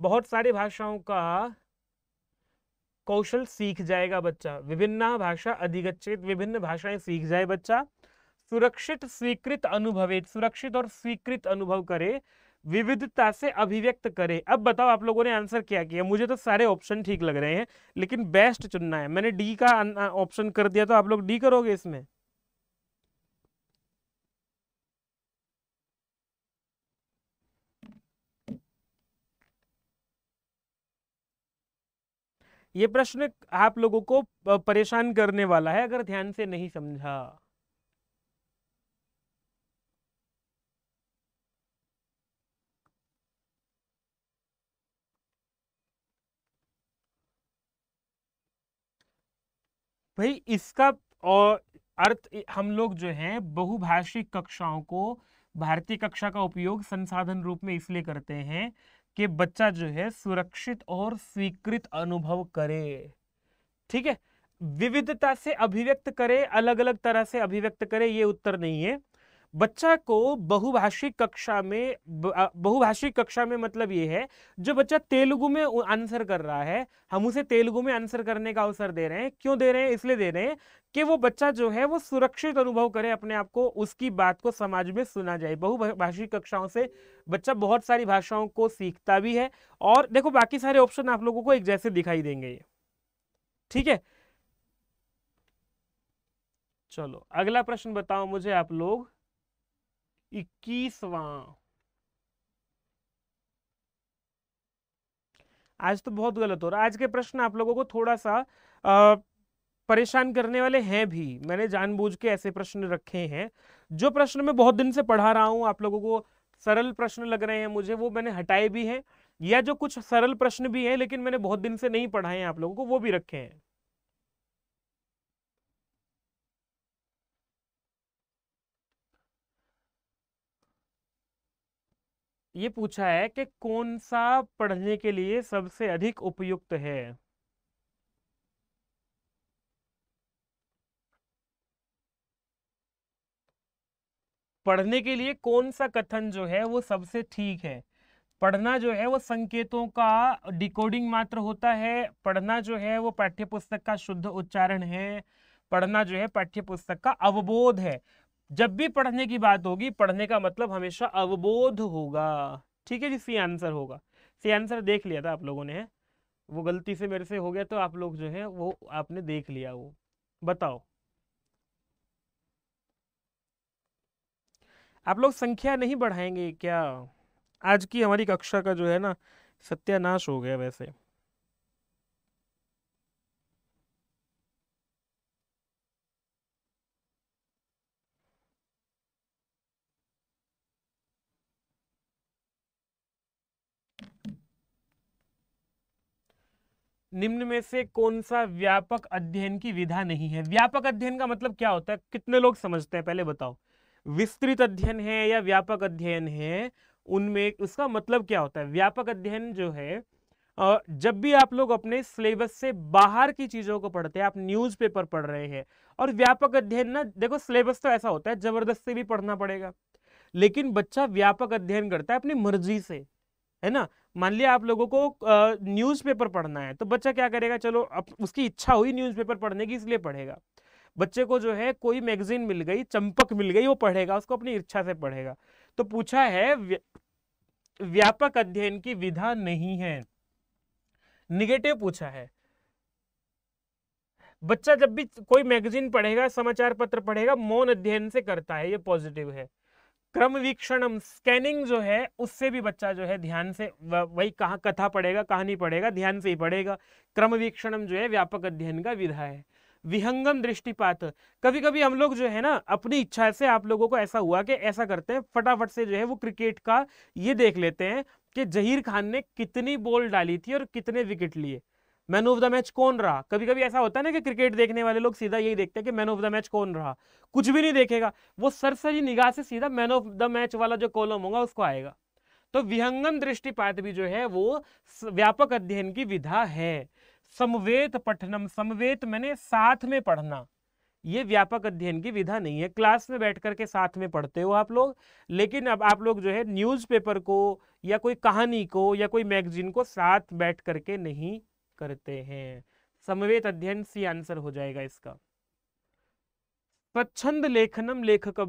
बहुत सारी भाषाओं का कौशल सीख जाएगा बच्चा विभिन्न भाषा अधिगछेत विभिन्न भाषाएं सीख जाए बच्चा सुरक्षित स्वीकृत अनुभवित सुरक्षित और स्वीकृत अनुभव करे विविधता से अभिव्यक्त करे अब बताओ आप लोगों ने आंसर क्या किया मुझे तो सारे ऑप्शन ठीक लग रहे हैं लेकिन बेस्ट चुनना है मैंने डी का ऑप्शन कर दिया तो आप लोग डी करोगे इसमें ये प्रश्न आप लोगों को परेशान करने वाला है अगर ध्यान से नहीं समझा भाई इसका और अर्थ हम लोग जो है बहुभाषिक कक्षाओं को भारतीय कक्षा का उपयोग संसाधन रूप में इसलिए करते हैं कि बच्चा जो है सुरक्षित और स्वीकृत अनुभव करे ठीक है विविधता से अभिव्यक्त करे अलग अलग तरह से अभिव्यक्त करे ये उत्तर नहीं है बच्चा को बहुभाषिक कक्षा में बहुभाषिक कक्षा में मतलब ये है जो बच्चा तेलुगु में आंसर कर रहा है हम उसे तेलुगु में आंसर करने का अवसर दे रहे हैं क्यों दे रहे हैं इसलिए दे रहे हैं कि वो बच्चा जो है वो सुरक्षित अनुभव करे अपने आप को उसकी बात को समाज में सुना जाए बहुभाषिक कक्षाओं से बच्चा बहुत सारी भाषाओं को सीखता भी है और देखो बाकी सारे ऑप्शन आप लोगों को एक जैसे दिखाई देंगे ये ठीक है चलो अगला प्रश्न बताओ मुझे आप लोग इक्कीसवा आज तो बहुत गलत हो रहा है आज के प्रश्न आप लोगों को थोड़ा सा आ, परेशान करने वाले हैं भी मैंने जानबूझ के ऐसे प्रश्न रखे हैं जो प्रश्न मैं बहुत दिन से पढ़ा रहा हूं आप लोगों को सरल प्रश्न लग रहे हैं मुझे वो मैंने हटाए भी हैं या जो कुछ सरल प्रश्न भी हैं लेकिन मैंने बहुत दिन से नहीं पढ़ाए हैं आप लोगों को वो भी रखे हैं ये पूछा है कि कौन सा पढ़ने के लिए सबसे अधिक उपयुक्त है पढ़ने के लिए कौन सा कथन जो है वो सबसे ठीक है पढ़ना जो है वो संकेतों का डिकोडिंग मात्र होता है पढ़ना जो है वो पाठ्य पुस्तक का शुद्ध उच्चारण है पढ़ना जो है पाठ्य पुस्तक का अवबोध है जब भी पढ़ने की बात होगी पढ़ने का मतलब हमेशा अवबोध होगा ठीक है जी सी आंसर होगा सी आंसर देख लिया था आप लोगों ने वो गलती से मेरे से हो गया तो आप लोग जो है वो आपने देख लिया वो बताओ आप लोग संख्या नहीं बढ़ाएंगे क्या आज की हमारी कक्षा का जो है ना सत्यानाश हो गया वैसे निम्न में से कौन सा व्यापक अध्ययन की विधा नहीं है व्यापक अध्ययन का मतलब क्या होता है कितने लोग समझते हैं पहले बताओ विस्तृत अध्ययन है या व्यापक अध्ययन है उनमें उसका मतलब क्या होता है व्यापक अध्ययन जो है जब भी आप लोग अपने सिलेबस से बाहर की चीज़ों को पढ़ते हैं आप न्यूज़पेपर पढ़ रहे हैं और व्यापक अध्ययन ना देखो सिलेबस तो ऐसा होता है ज़बरदस्ती भी पढ़ना पड़ेगा लेकिन बच्चा व्यापक अध्ययन करता है अपनी मर्जी से है ना मान लिया आप लोगों को न्यूज़पेपर पढ़ना है तो बच्चा क्या करेगा चलो अब उसकी इच्छा हुई न्यूज़पेपर पढ़ने की इसलिए पढ़ेगा बच्चे को जो है कोई मैगजीन मिल गई चंपक मिल गई वो पढ़ेगा उसको अपनी इच्छा से पढ़ेगा तो पूछा है व्यापक अध्ययन की विधा नहीं है निगेटिव पूछा है बच्चा जब भी कोई मैगजीन पढ़ेगा समाचार पत्र पढ़ेगा मौन अध्ययन से करता है ये पॉजिटिव है क्रम वीक्षणम स्कैनिंग जो है उससे भी बच्चा जो है ध्यान से वही कहा कथा पढ़ेगा कहानी पढ़ेगा ध्यान से ही पढ़ेगा क्रम वीक्षणम जो है व्यापक अध्ययन का विधा है विहंगम दृष्टिपात कभी कभी हम लोग जो है ना अपनी इच्छा से आप लोगों को ऐसा हुआ कि ऐसा करते हैं फटाफट से जो है वो क्रिकेट का ये देख लेते हैं कि जहीर खान ने कितनी बॉल डाली थी और कितने विकेट लिए मैन ऑफ द मैच कौन रहा कभी कभी ऐसा होता है ना कि क्रिकेट देखने वाले लोग सीधा यही देखते हैं कि मैन ऑफ द मैच कौन रहा कुछ भी नहीं देखेगा वो सरसरी निगाह से सीधा मैन ऑफ द मैच वाला जो कॉलम होगा उसको आएगा तो विहंगम दृष्टिपात भी जो है वो व्यापक अध्ययन की विधा है समवेत पठनम समवेत मैंने साथ में पढ़ना ये व्यापक अध्ययन की विधा नहीं है क्लास में बैठ करके साथ में पढ़ते हो आप लोग लेकिन अब आप लोग जो है न्यूज़पेपर को या कोई कहानी को या कोई मैगजीन को साथ बैठ करके नहीं करते हैं समवेत अध्ययन सी आंसर हो जाएगा इसका स्वच्छंद लेखनम लेखक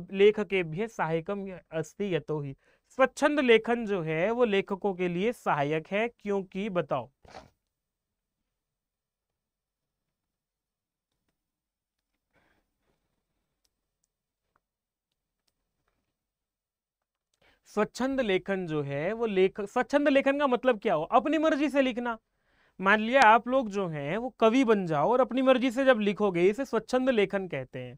भी सहायकम अस्ति यतो ही स्वच्छंद लेखन जो है वो लेखकों के लिए सहायक है क्योंकि बताओ स्वच्छंद लेखन जो है वो लेख स्वच्छंद लेखन का मतलब क्या हो अपनी मर्जी से लिखना मान लिया आप लोग जो हैं वो कवि बन जाओ और अपनी मर्जी से जब लिखोगे इसे स्वच्छंद लेखन कहते हैं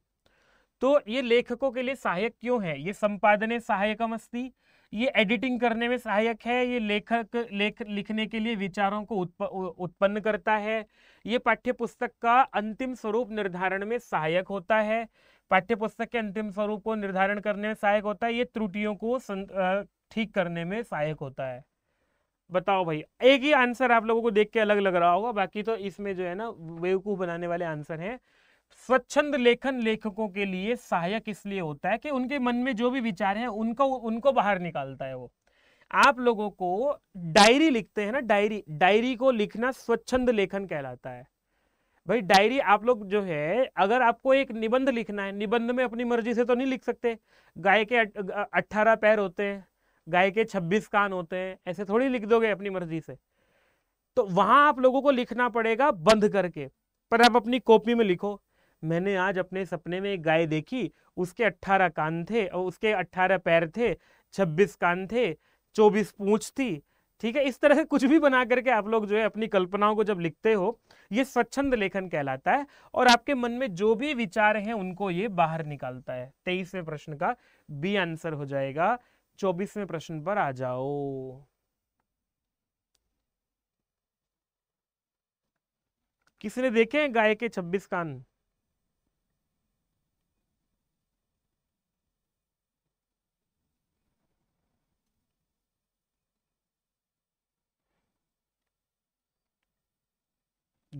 तो ये लेखकों के लिए सहायक क्यों है ये संपादने सहायक मस्ती ये एडिटिंग करने में सहायक है ये लेखक लेख लिखने के लिए विचारों को उत्प, उत्पन्न करता है ये पाठ्य पुस्तक का अंतिम स्वरूप निर्धारण में सहायक होता है पाठ्य पुस्तक के अंतिम स्वरूप को निर्धारण करने में सहायक होता है ये त्रुटियों को ठीक करने में सहायक होता है बताओ भाई एक ही आंसर आप लोगों को देख के अलग लग रहा होगा बाकी तो इसमें जो है ना बेवकूफ़ बनाने वाले आंसर हैं स्वच्छंद लेखन लेखकों के लिए सहायक इसलिए होता है कि उनके मन में जो भी विचार हैं उनको उनको बाहर निकालता है वो आप लोगों को डायरी लिखते हैं ना डायरी डायरी को लिखना स्वच्छंद लेखन कहलाता है भाई डायरी आप लोग जो है अगर आपको एक निबंध लिखना है निबंध में अपनी मर्जी से तो नहीं लिख सकते गाय के अट्ठारह पैर होते हैं गाय के छब्बीस कान होते हैं ऐसे थोड़ी लिख दोगे अपनी मर्जी से तो वहां आप लोगों को लिखना पड़ेगा बंद करके पर आप अपनी कॉपी में लिखो मैंने आज अपने सपने में एक गाय देखी उसके अट्ठारह कान थे और उसके अट्ठारह पैर थे छब्बीस कान थे चौबीस पूछ थी ठीक है इस तरह से कुछ भी बना करके आप लोग जो है अपनी कल्पनाओं को जब लिखते हो ये स्वच्छंद लेखन कहलाता है और आपके मन में जो भी विचार हैं उनको ये बाहर निकालता है तेईसवें प्रश्न का बी आंसर हो जाएगा चौबीसवें प्रश्न पर आ जाओ किसी ने देखे हैं गाय के छब्बीस कान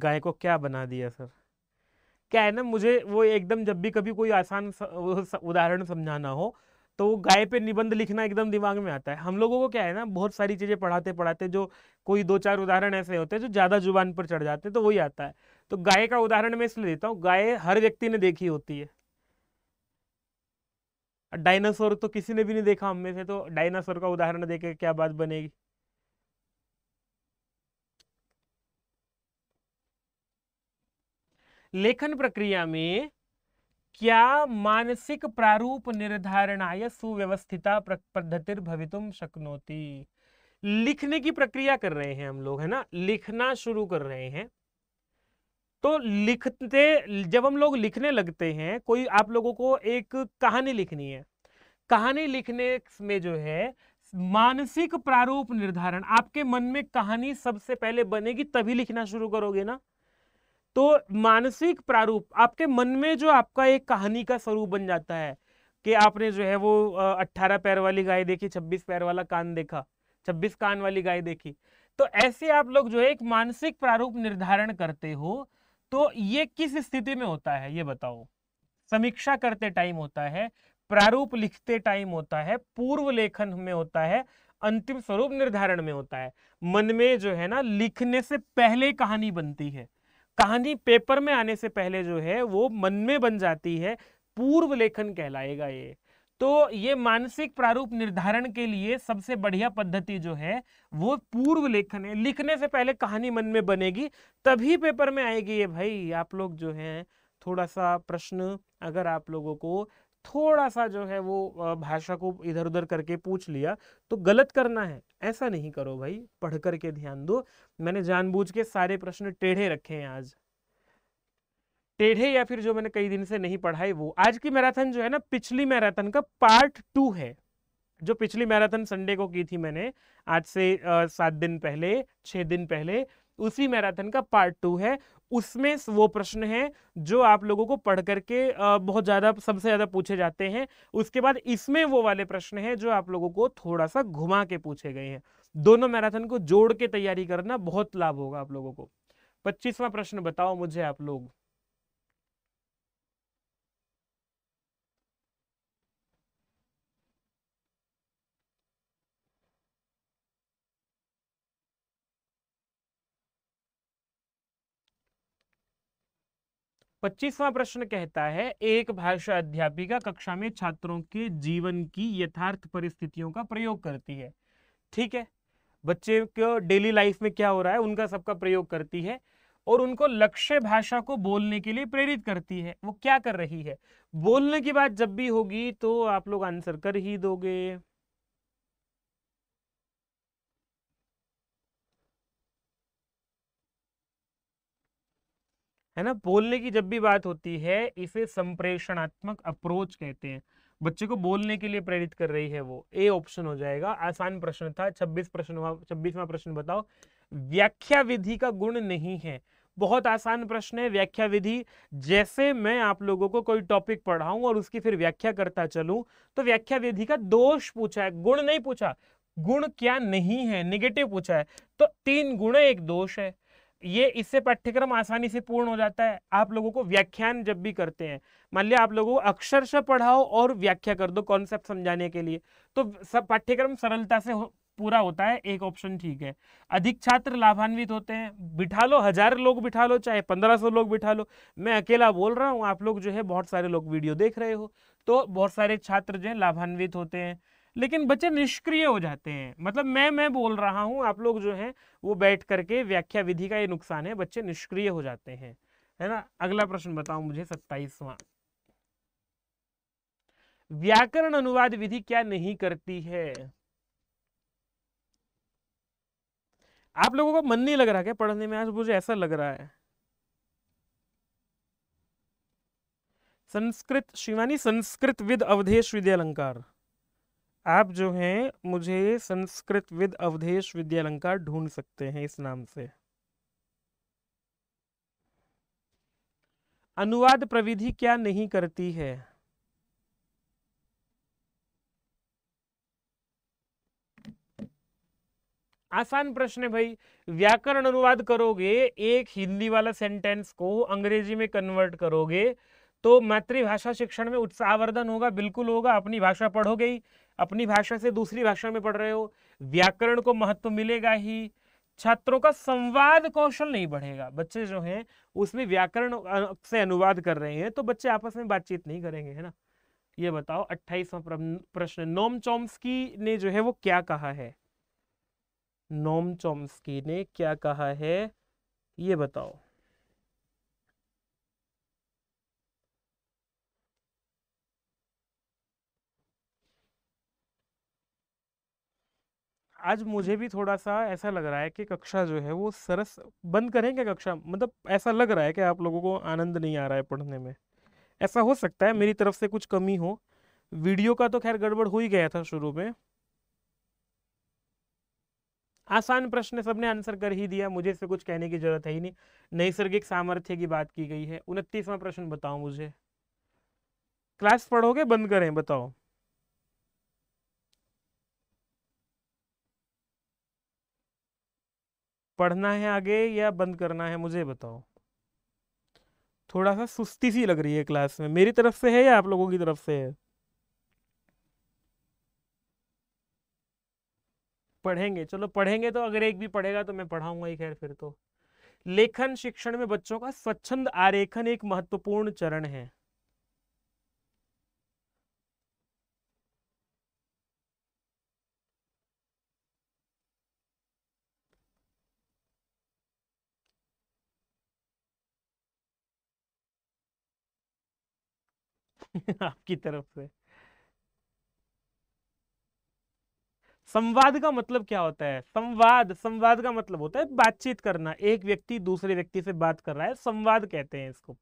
गाय को क्या बना दिया सर क्या है ना मुझे वो एकदम जब भी कभी कोई आसान उदाहरण समझाना हो तो वो गाय पे निबंध लिखना एकदम दिमाग में आता है हम लोगों को क्या है ना बहुत सारी चीज़ें पढ़ाते पढ़ाते जो कोई दो चार उदाहरण ऐसे होते हैं जो ज़्यादा जुबान पर चढ़ जाते हैं तो वही आता है तो गाय का उदाहरण मैं इसलिए देता हूँ गाय हर व्यक्ति ने देखी होती है डायनासोर तो किसी ने भी नहीं देखा हमें से तो डायनासोर का उदाहरण देके क्या बात बनेगी लेखन प्रक्रिया में क्या मानसिक प्रारूप निर्धारणाय सुव्यवस्थिता पद्धतिर भवितुम शक्नोती लिखने की प्रक्रिया कर रहे हैं हम लोग है ना लिखना शुरू कर रहे हैं तो लिखते जब हम लोग लिखने लगते हैं कोई आप लोगों को एक कहानी लिखनी है कहानी लिखने में जो है मानसिक प्रारूप निर्धारण आपके मन में कहानी सबसे पहले बनेगी तभी लिखना शुरू करोगे ना तो मानसिक प्रारूप आपके मन में जो आपका एक कहानी का स्वरूप बन जाता है कि आपने जो है वो अट्ठारह पैर वाली गाय देखी छब्बीस पैर वाला कान देखा छब्बीस कान वाली गाय देखी तो ऐसे आप लोग जो है एक मानसिक प्रारूप निर्धारण करते हो तो ये किस स्थिति में होता है ये बताओ समीक्षा करते टाइम होता है प्रारूप लिखते टाइम होता है पूर्व लेखन में होता है अंतिम स्वरूप निर्धारण में होता है मन में जो है ना लिखने से पहले कहानी बनती है कहानी पेपर में आने से पहले जो है वो मन में बन जाती है पूर्व लेखन कहलाएगा ये तो ये मानसिक प्रारूप निर्धारण के लिए सबसे बढ़िया पद्धति जो है वो पूर्व लेखन है लिखने से पहले कहानी मन में बनेगी तभी पेपर में आएगी ये भाई आप लोग जो हैं थोड़ा सा प्रश्न अगर आप लोगों को थोड़ा सा जो है वो भाषा को इधर उधर करके पूछ लिया तो गलत करना है ऐसा नहीं करो भाई पढ़ करके ध्यान दो मैंने जानबूझ के सारे प्रश्न टेढ़े रखे हैं आज टेढ़े या फिर जो मैंने कई दिन से नहीं पढ़ाए वो आज की मैराथन जो है ना पिछली मैराथन का पार्ट टू है जो पिछली मैराथन संडे को की थी मैंने आज से सात दिन पहले छह दिन पहले उसी मैराथन का पार्ट टू है उसमें वो प्रश्न हैं जो आप लोगों को पढ़ करके बहुत ज़्यादा सबसे ज़्यादा पूछे जाते हैं उसके बाद इसमें वो वाले प्रश्न हैं जो आप लोगों को थोड़ा सा घुमा के पूछे गए हैं दोनों मैराथन को जोड़ के तैयारी करना बहुत लाभ होगा आप लोगों को पच्चीसवा प्रश्न बताओ मुझे आप लोग पच्चीसवा प्रश्न कहता है एक भाषा अध्यापिका कक्षा में छात्रों के जीवन की यथार्थ परिस्थितियों का प्रयोग करती है ठीक है बच्चे को डेली लाइफ में क्या हो रहा है उनका सबका प्रयोग करती है और उनको लक्ष्य भाषा को बोलने के लिए प्रेरित करती है वो क्या कर रही है बोलने की बात जब भी होगी तो आप लोग आंसर कर ही दोगे है ना बोलने की जब भी बात होती है इसे संप्रेषणात्मक अप्रोच कहते हैं बच्चे को बोलने के लिए प्रेरित कर रही है वो ए ऑप्शन हो जाएगा आसान प्रश्न था छब्बीस प्रश्न छब्बीसवा प्रश्न बताओ व्याख्या विधि का गुण नहीं है बहुत आसान प्रश्न है व्याख्या विधि जैसे मैं आप लोगों को कोई टॉपिक पढ़ाऊं और उसकी फिर व्याख्या करता चलूं तो व्याख्या विधि का दोष पूछा है गुण नहीं पूछा गुण क्या नहीं है निगेटिव पूछा है तो तीन गुण एक दोष है ये इससे पाठ्यक्रम आसानी से पूर्ण हो जाता है आप लोगों को व्याख्यान जब भी करते हैं मान लिया आप लोगों को अक्षरश पढ़ाओ और व्याख्या कर दो कॉन्सेप्ट समझाने के लिए तो सब पाठ्यक्रम सरलता से हो, पूरा होता है एक ऑप्शन ठीक है अधिक छात्र लाभान्वित होते हैं बिठा लो हजार लोग बिठा लो चाहे पंद्रह सौ लोग बिठा लो मैं अकेला बोल रहा हूँ आप लोग जो है बहुत सारे लोग वीडियो देख रहे हो तो बहुत सारे छात्र जो है लाभान्वित होते हैं लेकिन बच्चे निष्क्रिय हो जाते हैं मतलब मैं मैं बोल रहा हूँ आप लोग जो हैं वो बैठ करके व्याख्या विधि का ये नुकसान है बच्चे निष्क्रिय हो जाते हैं है ना अगला प्रश्न बताओ मुझे सत्ताईसवा व्याकरण अनुवाद विधि क्या नहीं करती है आप लोगों को मन नहीं लग रहा क्या पढ़ने में आज मुझे ऐसा लग रहा है संस्कृत शिवानी संस्कृत विद अवधेश विद्यालंकार आप जो हैं मुझे संस्कृत विद अवधेश विद्यालंकार ढूंढ सकते हैं इस नाम से अनुवाद प्रविधि क्या नहीं करती है आसान प्रश्न है भाई व्याकरण अनुवाद करोगे एक हिंदी वाला सेंटेंस को अंग्रेजी में कन्वर्ट करोगे तो मातृभाषा शिक्षण में उत्साहवर्धन होगा बिल्कुल होगा अपनी भाषा पढ़ोगे ही अपनी भाषा से दूसरी भाषा में पढ़ रहे हो व्याकरण को महत्व मिलेगा ही छात्रों का संवाद कौशल नहीं बढ़ेगा बच्चे जो हैं उसमें व्याकरण से अनुवाद कर रहे हैं तो बच्चे आपस में बातचीत नहीं करेंगे है ना ये बताओ अट्ठाईसवा प्रश्न नोम चोम्स्की ने जो है वो क्या कहा है नोम चोम्स्की ने क्या कहा है ये बताओ आज मुझे भी थोड़ा सा ऐसा लग रहा है कि कक्षा जो है वो सरस बंद करें क्या कक्षा मतलब ऐसा लग रहा है कि आप लोगों को आनंद नहीं आ रहा है पढ़ने में ऐसा हो सकता है मेरी तरफ से कुछ कमी हो वीडियो का तो खैर गड़बड़ हो ही गया था शुरू में आसान प्रश्न सबने आंसर कर ही दिया मुझे इससे कुछ कहने की जरूरत है ही नहीं नैसर्गिक सामर्थ्य की बात की गई है उनतीसवा प्रश्न बताओ मुझे क्लास पढ़ोगे बंद करें बताओ पढ़ना है आगे या बंद करना है मुझे बताओ थोड़ा सा सुस्ती सी लग रही है क्लास में मेरी तरफ से है या आप लोगों की तरफ से है पढ़ेंगे चलो पढ़ेंगे तो अगर एक भी पढ़ेगा तो मैं पढ़ाऊंगा ही खैर फिर तो लेखन शिक्षण में बच्चों का स्वच्छंद आरेखन एक महत्वपूर्ण चरण है (laughs) आपकी तरफ से संवाद का मतलब क्या होता है संवाद संवाद का मतलब होता है बातचीत करना एक व्यक्ति दूसरे व्यक्ति से बात कर रहा है संवाद कहते हैं इसको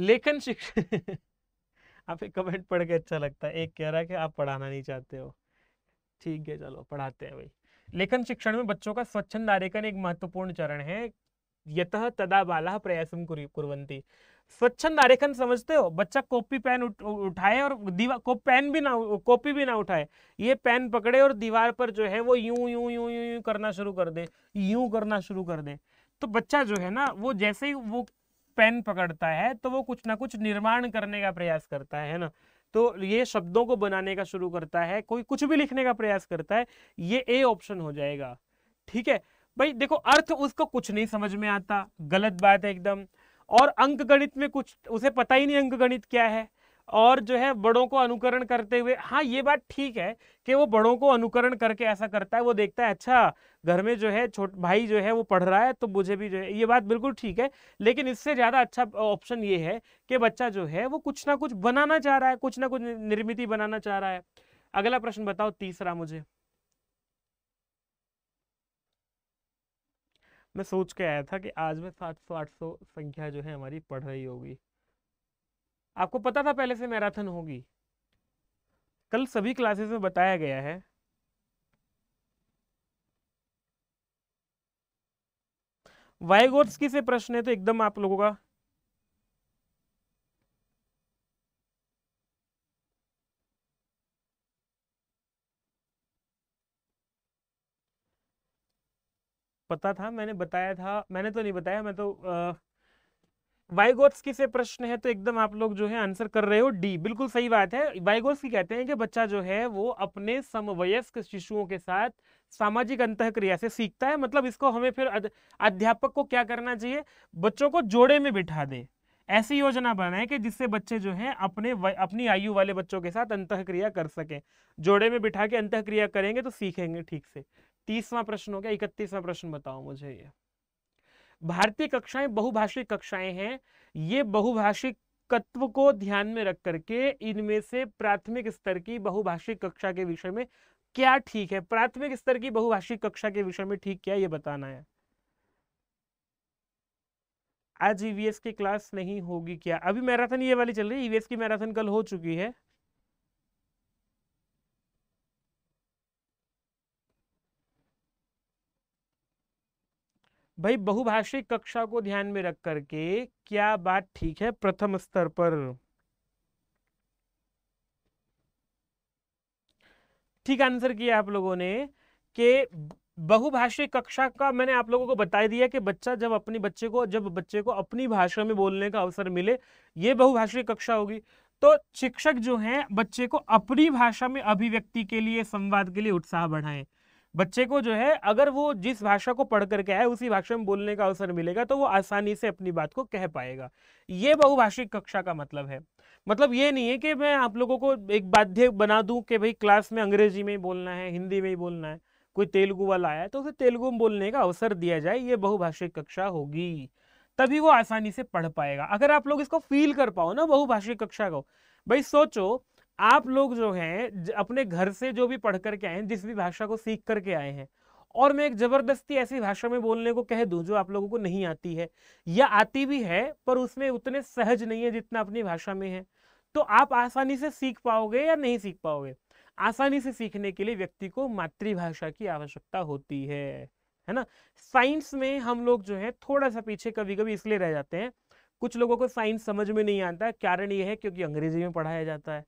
लेखन शिक्षा (laughs) आप एक कमेंट पढ़ के अच्छा लगता है एक कह रहा है कि आप पढ़ाना नहीं चाहते हो ठीक है चलो पढ़ाते हैं भाई लेखन शिक्षण में बच्चों का स्वच्छंद आरेखन एक महत्वपूर्ण चरण है यतः तदा बाला प्रयास कुरंती स्वच्छंद आरेखन समझते हो बच्चा कॉपी पेन उठाए और दीवार को पेन भी ना कॉपी भी ना उठाए ये पेन पकड़े और दीवार पर जो है वो यूं यूं यूं यूं यूं करना शुरू कर दे यूं करना शुरू कर दे तो बच्चा जो है ना वो जैसे ही वो पेन पकड़ता है तो वो कुछ ना कुछ निर्माण करने का प्रयास करता है ना तो ये शब्दों को बनाने का शुरू करता है कोई कुछ भी लिखने का प्रयास करता है ये ए ऑप्शन हो जाएगा ठीक है भाई देखो अर्थ उसको कुछ नहीं समझ में आता गलत बात है एकदम और अंक गणित में कुछ उसे पता ही नहीं अंक गणित क्या है और जो है बड़ों को अनुकरण करते हुए हाँ ये बात ठीक है कि वो बड़ों को अनुकरण करके ऐसा करता है वो देखता है अच्छा घर में जो है छोट भाई जो है वो पढ़ रहा है तो मुझे भी जो है ये बात बिल्कुल ठीक है लेकिन इससे ज़्यादा अच्छा ऑप्शन ये है कि बच्चा जो है वो कुछ ना कुछ बनाना चाह रहा है कुछ ना कुछ निर्मिति बनाना चाह रहा है अगला प्रश्न बताओ तीसरा मुझे मैं सोच के आया था कि आज में सात सौ आठ सौ संख्या जो है हमारी पढ़ रही होगी आपको पता था पहले से मैराथन होगी कल सभी क्लासेस में बताया गया है की से प्रश्न है तो एकदम आप लोगों का पता था मैंने बताया था मैंने तो नहीं बताया मैं तो आ, वाइगोत्सकी से प्रश्न है तो एकदम आप लोग जो है आंसर कर रहे हो डी बिल्कुल सही बात है वाइगोत्सकी कहते हैं कि बच्चा जो है वो अपने समवयस्क शिशुओं के साथ सामाजिक अंत क्रिया से सीखता है मतलब इसको हमें फिर अध्यापक को क्या करना चाहिए बच्चों को जोड़े में बिठा दे ऐसी योजना बनाए कि जिससे बच्चे जो हैं अपने अपनी आयु वाले बच्चों के साथ अंत क्रिया कर सकें जोड़े में बिठा के अंत क्रिया करेंगे तो सीखेंगे ठीक से तीसवा प्रश्न हो गया इकतीसवां प्रश्न बताओ मुझे ये भारतीय कक्षाएं बहुभाषिक कक्षाएं हैं ये बहुभाषिक तत्व को ध्यान में रख करके इनमें से प्राथमिक स्तर की बहुभाषिक कक्षा के विषय में क्या ठीक है प्राथमिक स्तर की बहुभाषिक कक्षा के विषय में ठीक क्या ये बताना है आज ईवीएस e की क्लास नहीं होगी क्या अभी मैराथन ये वाली चल रही है ईवीएस e की मैराथन कल हो चुकी है भाई बहुभाषिक कक्षा को ध्यान में रख करके क्या बात ठीक है प्रथम स्तर पर ठीक आंसर किया आप लोगों ने कि बहुभाषी कक्षा का मैंने आप लोगों को बता दिया कि बच्चा जब अपने बच्चे को जब बच्चे को अपनी भाषा में बोलने का अवसर मिले ये बहुभाषी कक्षा होगी तो शिक्षक जो हैं बच्चे को अपनी भाषा में अभिव्यक्ति के लिए संवाद के लिए उत्साह बढ़ाएं बच्चे को जो है अगर वो जिस भाषा को पढ़ करके आए उसी भाषा में बोलने का अवसर मिलेगा तो वो आसानी से अपनी बात को कह पाएगा ये बहुभाषिक कक्षा का मतलब है मतलब ये नहीं है कि मैं आप लोगों को एक बाध्य बना दूं कि भाई क्लास में अंग्रेजी में ही बोलना है हिंदी में ही बोलना है कोई तेलुगु वाला आया तो उसे तेलुगु में बोलने का अवसर दिया जाए ये बहुभाषिक कक्षा होगी तभी वो आसानी से पढ़ पाएगा अगर आप लोग इसको फील कर पाओ ना बहुभाषिक कक्षा को भाई सोचो आप लोग जो हैं अपने घर से जो भी पढ़ करके आए हैं जिस भी भाषा को सीख करके आए हैं और मैं एक ज़बरदस्ती ऐसी भाषा में बोलने को कह दूं जो आप लोगों को नहीं आती है या आती भी है पर उसमें उतने सहज नहीं है जितना अपनी भाषा में है तो आप आसानी से सीख पाओगे या नहीं सीख पाओगे आसानी से सीखने के लिए व्यक्ति को मातृभाषा की आवश्यकता होती है है ना साइंस में हम लोग जो है थोड़ा सा पीछे कभी कभी इसलिए रह जाते हैं कुछ लोगों को साइंस समझ में नहीं आता कारण यह है क्योंकि अंग्रेजी में पढ़ाया जाता है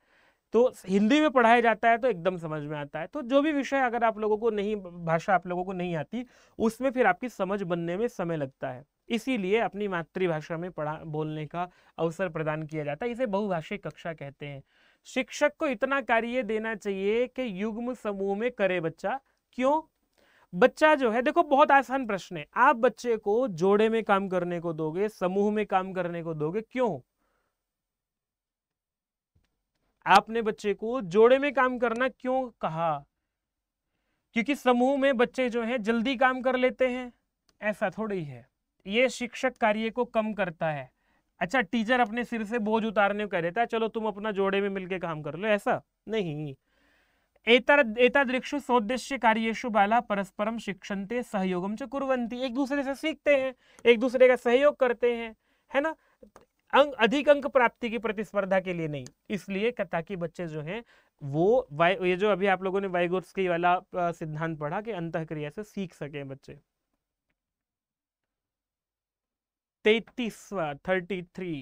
तो हिंदी में पढ़ाया जाता है तो एकदम समझ में आता है तो जो भी विषय अगर आप लोगों को नहीं भाषा आप लोगों को नहीं आती उसमें फिर आपकी समझ बनने में समय लगता है इसीलिए अपनी मातृभाषा में पढ़ा बोलने का अवसर प्रदान किया जाता है इसे बहुभाषिक कक्षा कहते हैं शिक्षक को इतना कार्य देना चाहिए कि युग्म समूह में करे बच्चा क्यों बच्चा जो है देखो बहुत आसान प्रश्न है आप बच्चे को जोड़े में काम करने को दोगे समूह में काम करने को दोगे क्यों आपने बच्चे को जोड़े में काम करना क्यों कहा क्योंकि समूह में बच्चे जो हैं जल्दी काम कर लेते हैं ऐसा थोड़ी है ये शिक्षक कार्य को कम करता है अच्छा टीचर अपने सिर से बोझ उतारने को कह देता है चलो तुम अपना जोड़े में मिलके काम कर लो ऐसा नहीं एतादृक्षु सौदेश्य कार्येशु बाला परस्परम शिक्षणते सहयोगम च कुरंती एक दूसरे से सीखते हैं एक दूसरे का सहयोग करते हैं है ना अंक अधिक अंक प्राप्ति की प्रतिस्पर्धा के लिए नहीं इसलिए ताकि बच्चे जो हैं वो वाय ये जो अभी आप लोगों ने की वाला सिद्धांत पढ़ा कि अंत क्रिया से सीख सके बच्चे तेतीसवा थर्टी थ्री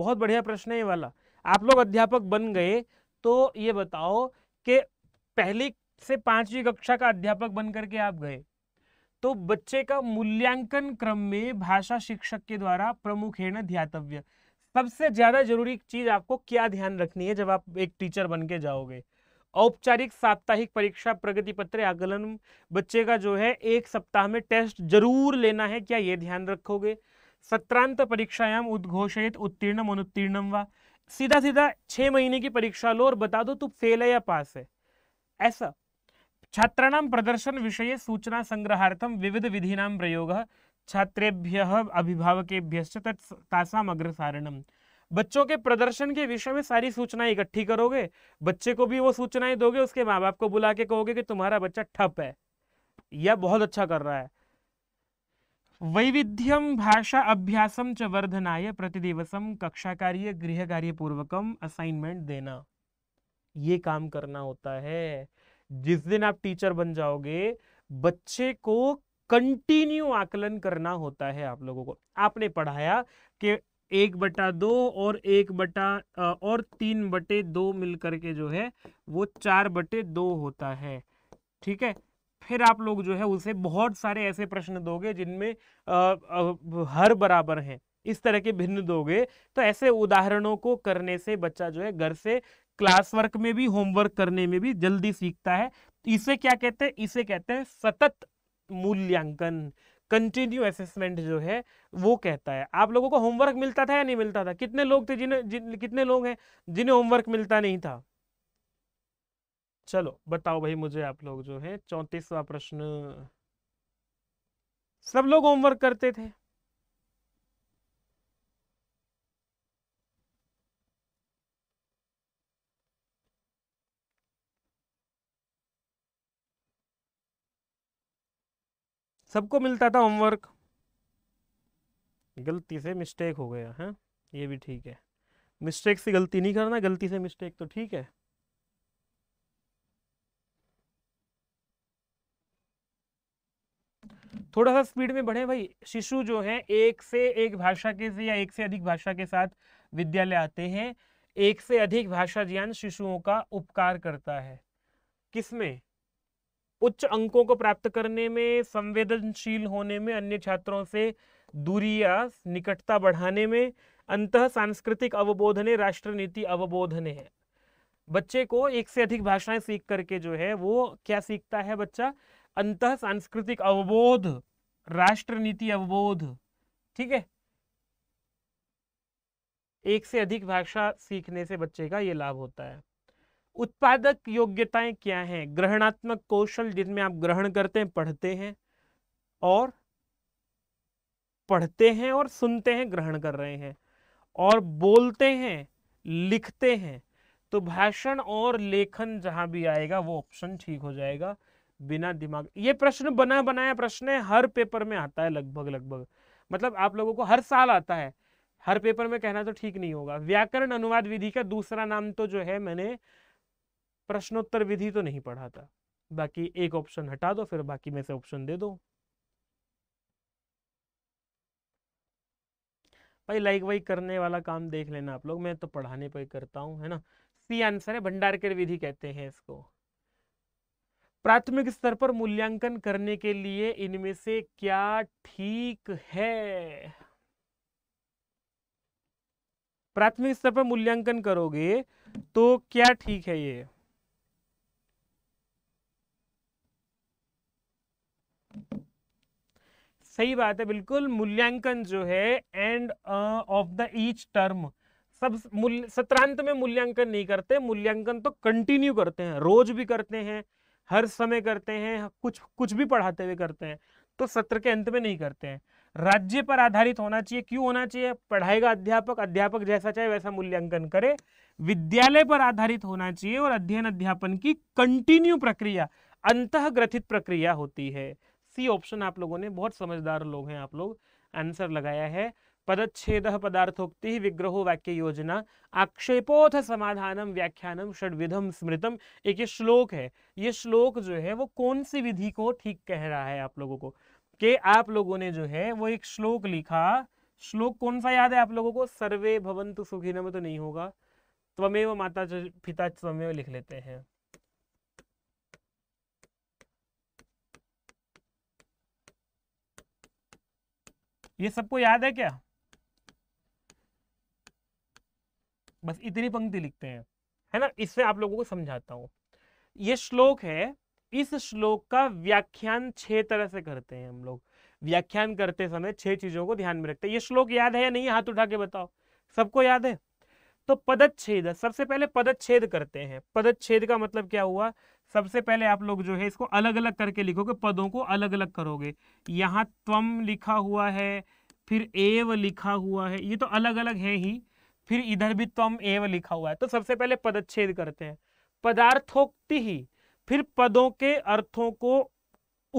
बहुत बढ़िया प्रश्न है ये वाला आप लोग अध्यापक बन गए तो ये बताओ कि पहली से पांचवी कक्षा का अध्यापक बन करके आप गए तो बच्चे का मूल्यांकन क्रम में भाषा शिक्षक के द्वारा प्रमुख है न ध्यातव्य सबसे ज्यादा जरूरी चीज आपको क्या ध्यान रखनी है जब आप एक टीचर बन के जाओगे औपचारिक साप्ताहिक परीक्षा प्रगति पत्र आकलन बच्चे का जो है एक सप्ताह में टेस्ट जरूर लेना है क्या ये ध्यान रखोगे सत्रांत परीक्षायाम उद्घोषित उत्तीर्ण अनुत्तीर्णम वा सीधा सीधा छह महीने की परीक्षा लो और बता दो तू फेल है या पास है ऐसा छात्राणाम प्रदर्शन विषय सूचना संग्रहार्थम विविध विधीनाम प्रयोग छात्रेभ्य अभिभावकेभ्य अग्रसारणम बच्चों के प्रदर्शन के विषय में सारी सूचनाएं इकट्ठी करोगे बच्चे को भी वो सूचनाएं दोगे उसके माँ बाप को बुला के कहोगे कि तुम्हारा बच्चा ठप है या बहुत अच्छा कर रहा है वैविध्यम भाषा अभ्यास च वर्धनाय प्रतिदिवस कक्षा कार्य गृह कार्य पूर्वक असाइनमेंट देना ये काम करना होता है जिस दिन आप टीचर बन जाओगे बच्चे को कंटिन्यू आकलन करना होता है आप लोगों को आपने पढ़ाया कि एक बटा दो और एक बटा और तीन बटे दो मिलकर के जो है वो चार बटे दो होता है ठीक है फिर आप लोग जो है उसे बहुत सारे ऐसे प्रश्न दोगे जिनमें हर बराबर हैं इस तरह के भिन्न दोगे तो ऐसे उदाहरणों को करने से बच्चा जो है घर से क्लास वर्क में भी होमवर्क करने में भी जल्दी सीखता है इसे क्या कहते हैं इसे कहते हैं सतत मूल्यांकन कंटिन्यू असेसमेंट जो है वो कहता है आप लोगों को होमवर्क मिलता था या नहीं मिलता था कितने लोग थे जिन्हें जिन, कितने लोग हैं जिन्हें होमवर्क मिलता नहीं था चलो बताओ भाई मुझे आप लोग जो है चौंतीसवा प्रश्न सब लोग होमवर्क करते थे सबको मिलता था होमवर्क गलती से मिस्टेक हो गया है हाँ? ये भी ठीक है मिस्टेक से गलती नहीं करना गलती से मिस्टेक तो ठीक है थोड़ा सा स्पीड में बढ़े भाई शिशु जो है एक से एक भाषा के से या एक से अधिक भाषा के साथ विद्यालय आते हैं एक से अधिक भाषा ज्ञान शिशुओं का उपकार करता है किसमें उच्च अंकों को प्राप्त करने में संवेदनशील होने में अन्य छात्रों से दूरी या निकटता बढ़ाने में अंत सांस्कृतिक अवबोधने राष्ट्र नीति अवबोधने है बच्चे को एक से अधिक भाषाएं सीख करके जो है वो क्या सीखता है बच्चा अंत सांस्कृतिक अवबोध राष्ट्र नीति अवबोध ठीक है एक से अधिक भाषा सीखने से बच्चे का ये लाभ होता है उत्पादक योग्यताएं क्या हैं ग्रहणात्मक कौशल जिनमें आप ग्रहण करते हैं पढ़ते हैं और पढ़ते हैं और सुनते हैं ग्रहण कर रहे हैं और बोलते हैं लिखते हैं तो भाषण और लेखन जहां भी आएगा वो ऑप्शन ठीक हो जाएगा बिना दिमाग ये प्रश्न बना बनाया प्रश्न है हर पेपर में आता है लगभग लगभग मतलब आप लोगों को हर साल आता है हर पेपर में कहना तो ठीक नहीं होगा व्याकरण अनुवाद विधि का दूसरा नाम तो जो है मैंने प्रश्नोत्तर विधि तो नहीं पढ़ा था बाकी एक ऑप्शन हटा दो फिर बाकी में से ऑप्शन दे दो भाई लाइक वाइक करने वाला काम देख लेना आप लोग मैं तो पढ़ाने पर करता हूँ है ना सी आंसर है भंडारकर विधि कहते हैं इसको प्राथमिक स्तर पर मूल्यांकन करने के लिए इनमें से क्या ठीक है प्राथमिक स्तर पर मूल्यांकन करोगे तो क्या ठीक है ये सही बात है बिल्कुल मूल्यांकन जो है end of the each term सब सत्रांत में मूल्यांकन नहीं करते मूल्यांकन तो कंटिन्यू करते हैं रोज भी करते हैं हर समय करते हैं कुछ कुछ भी पढ़ाते हुए करते हैं तो सत्र के अंत में नहीं करते हैं राज्य पर आधारित होना चाहिए क्यों होना चाहिए पढ़ाएगा अध्यापक अध्यापक जैसा चाहे वैसा मूल्यांकन करे विद्यालय पर आधारित होना चाहिए और अध्ययन अध्यापन की कंटिन्यू प्रक्रिया अंतग्रथित प्रक्रिया होती है सी ऑप्शन आप लोगों ने बहुत समझदार लोग हैं आप लोग आंसर लगाया है पदछेद पदार्थोक्ति विग्रहो वाक्य योजना आक्षेपोथ समाधानम व्याख्यानम षडविधम स्मृतम एक ये श्लोक है ये श्लोक जो है वो कौन सी विधि को ठीक कह रहा है आप लोगों को कि आप लोगों ने जो है वो एक श्लोक लिखा श्लोक कौन सा याद है आप लोगों को सर्वे भवंतु सुखिनम तो नहीं होगा त्वमेव माता पिता त्वमेव लिख लेते हैं ये सबको याद है क्या बस इतनी पंक्ति लिखते हैं है ना इससे आप लोगों को समझाता हूँ ये श्लोक है इस श्लोक का व्याख्यान छह तरह से करते हैं हम लोग व्याख्यान करते समय छह चीजों को ध्यान में रखते हैं ये श्लोक याद है या नहीं हाथ उठा के बताओ सबको याद है तो पदच्छेद सबसे पहले पदच्छेद करते हैं पदच्छेद का मतलब क्या हुआ सबसे पहले आप लोग जो है इसको अलग अलग करके लिखोगे पदों को अलग अलग करोगे यहाँ त्वम लिखा हुआ है फिर एव लिखा हुआ है ये तो अलग अलग है ही फिर इधर भी तम एव लिखा हुआ है तो सबसे पहले पदच्छेद करते हैं पदार्थोक्ति ही फिर पदों के अर्थों को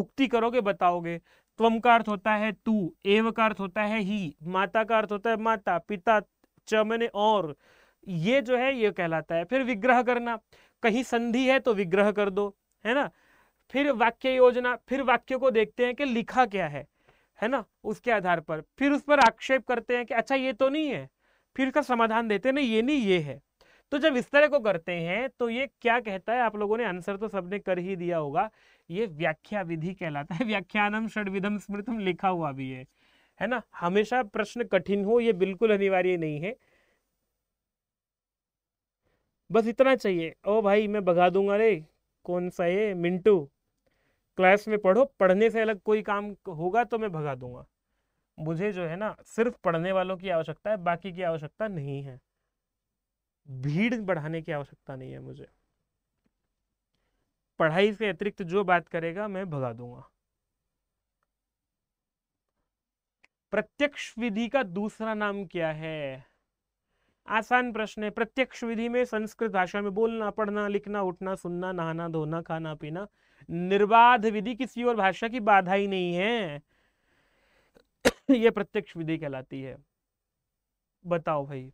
उक्ति करोगे बताओगे त्वम का अर्थ होता है तू एव का अर्थ होता है ही माता का अर्थ होता है माता पिता चमने और ये जो है ये कहलाता है फिर विग्रह करना कहीं संधि है तो विग्रह कर दो है ना फिर वाक्य योजना फिर वाक्य को देखते हैं कि लिखा क्या है है ना उसके आधार पर फिर उस पर आक्षेप करते हैं कि अच्छा ये तो नहीं है फिर उसका समाधान देते हैं ये नहीं ये है तो जब इस तरह को करते हैं तो ये क्या कहता है आप लोगों ने आंसर तो सबने कर ही दिया होगा ये व्याख्या विधि कहलाता है व्याख्यानम षडविधम स्मृतम लिखा हुआ भी है है ना हमेशा प्रश्न कठिन हो ये बिल्कुल अनिवार्य नहीं है बस इतना चाहिए ओ भाई मैं भगा दूंगा रे कौन सा ये मिंटू क्लास में पढ़ो पढ़ने से अलग कोई काम होगा तो मैं भगा दूंगा मुझे जो है ना सिर्फ पढ़ने वालों की आवश्यकता है बाकी की आवश्यकता नहीं है भीड़ बढ़ाने की आवश्यकता नहीं है मुझे पढ़ाई के अतिरिक्त जो बात करेगा मैं भगा दूंगा प्रत्यक्ष विधि का दूसरा नाम क्या है आसान प्रश्न है प्रत्यक्ष विधि में संस्कृत भाषा में बोलना पढ़ना लिखना उठना सुनना नहाना धोना खाना पीना निर्बाध विधि किसी और भाषा की बाधा ही नहीं है ये प्रत्यक्ष विधि कहलाती है बताओ भाई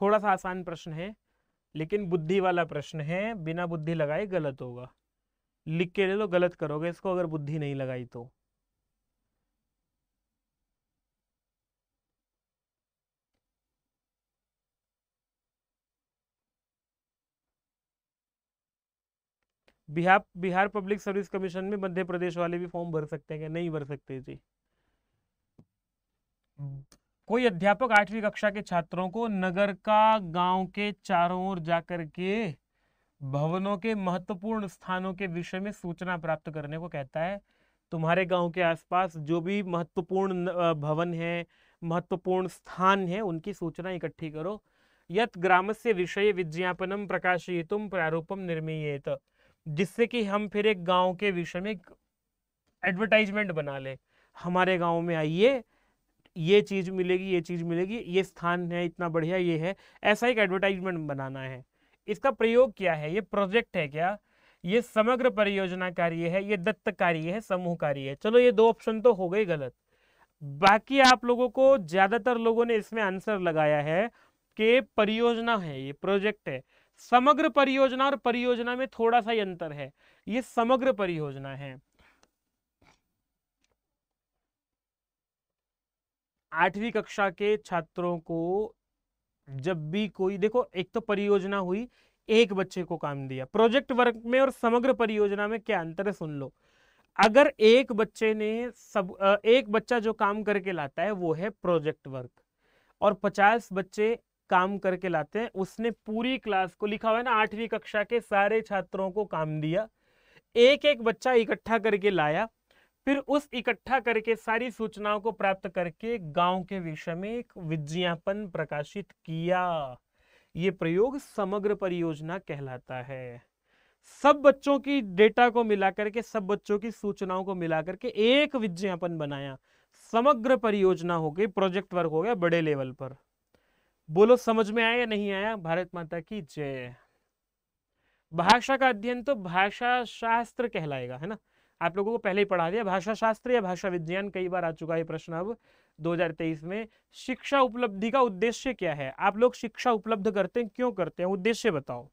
थोड़ा सा आसान प्रश्न है लेकिन बुद्धि वाला प्रश्न है बिना बुद्धि लगाए गलत होगा लिख के ले लो गलत करोगे इसको अगर बुद्धि नहीं लगाई तो Bihar Bihar public service commission में मध्य प्रदेश वाले भी फॉर्म भर सकते हैं क्या नहीं भर सकते जी कोई अध्यापक आठवीं कक्षा के छात्रों को नगर का गांव के चारों ओर जाकर के भवनों के महत्वपूर्ण स्थानों के विषय में सूचना प्राप्त करने को कहता है तुम्हारे गांव के आसपास जो भी महत्वपूर्ण भवन है महत्वपूर्ण स्थान है उनकी सूचना इकट्ठी करो यत से विषय विज्ञापनम प्रकाशयितुम प्रारूपम निर्मीयत जिससे कि हम फिर एक गांव के विषय में एडवर्टाइजमेंट बना लें हमारे गांव में आइए ये चीज़ मिलेगी ये चीज़ मिलेगी ये स्थान है इतना बढ़िया ये है ऐसा एक एडवर्टाइजमेंट बनाना है इसका प्रयोग क्या है ये प्रोजेक्ट है क्या ये समग्र परियोजना कार्य है ये दत्त कार्य है समूह कार्य है चलो ये दो ऑप्शन तो हो गए गलत बाकी आप लोगों को ज़्यादातर लोगों ने इसमें आंसर लगाया है कि परियोजना है ये प्रोजेक्ट है समग्र परियोजना और परियोजना में थोड़ा सा अंतर है ये समग्र परियोजना है आठवीं कक्षा के छात्रों को जब भी कोई देखो एक तो परियोजना हुई एक बच्चे को काम दिया प्रोजेक्ट वर्क में और समग्र परियोजना में क्या अंतर है सुन लो अगर एक बच्चे ने सब एक बच्चा जो काम करके लाता है वो है प्रोजेक्ट वर्क और 50 बच्चे काम करके लाते हैं उसने पूरी क्लास को लिखा हुआ है ना आठवीं कक्षा के सारे छात्रों को काम दिया एक एक बच्चा इकट्ठा करके लाया फिर उस इकट्ठा करके सारी सूचनाओं को प्राप्त करके गांव के विषय में एक विज्ञापन प्रकाशित किया ये प्रयोग समग्र परियोजना कहलाता है सब बच्चों की डेटा को मिलाकर के सब बच्चों की सूचनाओं को मिलाकर के एक विज्ञापन बनाया समग्र परियोजना हो गई प्रोजेक्ट वर्क हो गया बड़े लेवल पर बोलो समझ में आया या नहीं आया भारत माता की जय भाषा का अध्ययन तो भाषा शास्त्र कहलाएगा है ना आप लोगों को पहले ही पढ़ा दिया भाषा शास्त्र या भाषा विज्ञान कई बार आ चुका है प्रश्न अब 2023 में शिक्षा उपलब्धि का उद्देश्य क्या है आप लोग शिक्षा उपलब्ध करते हैं क्यों करते हैं उद्देश्य बताओ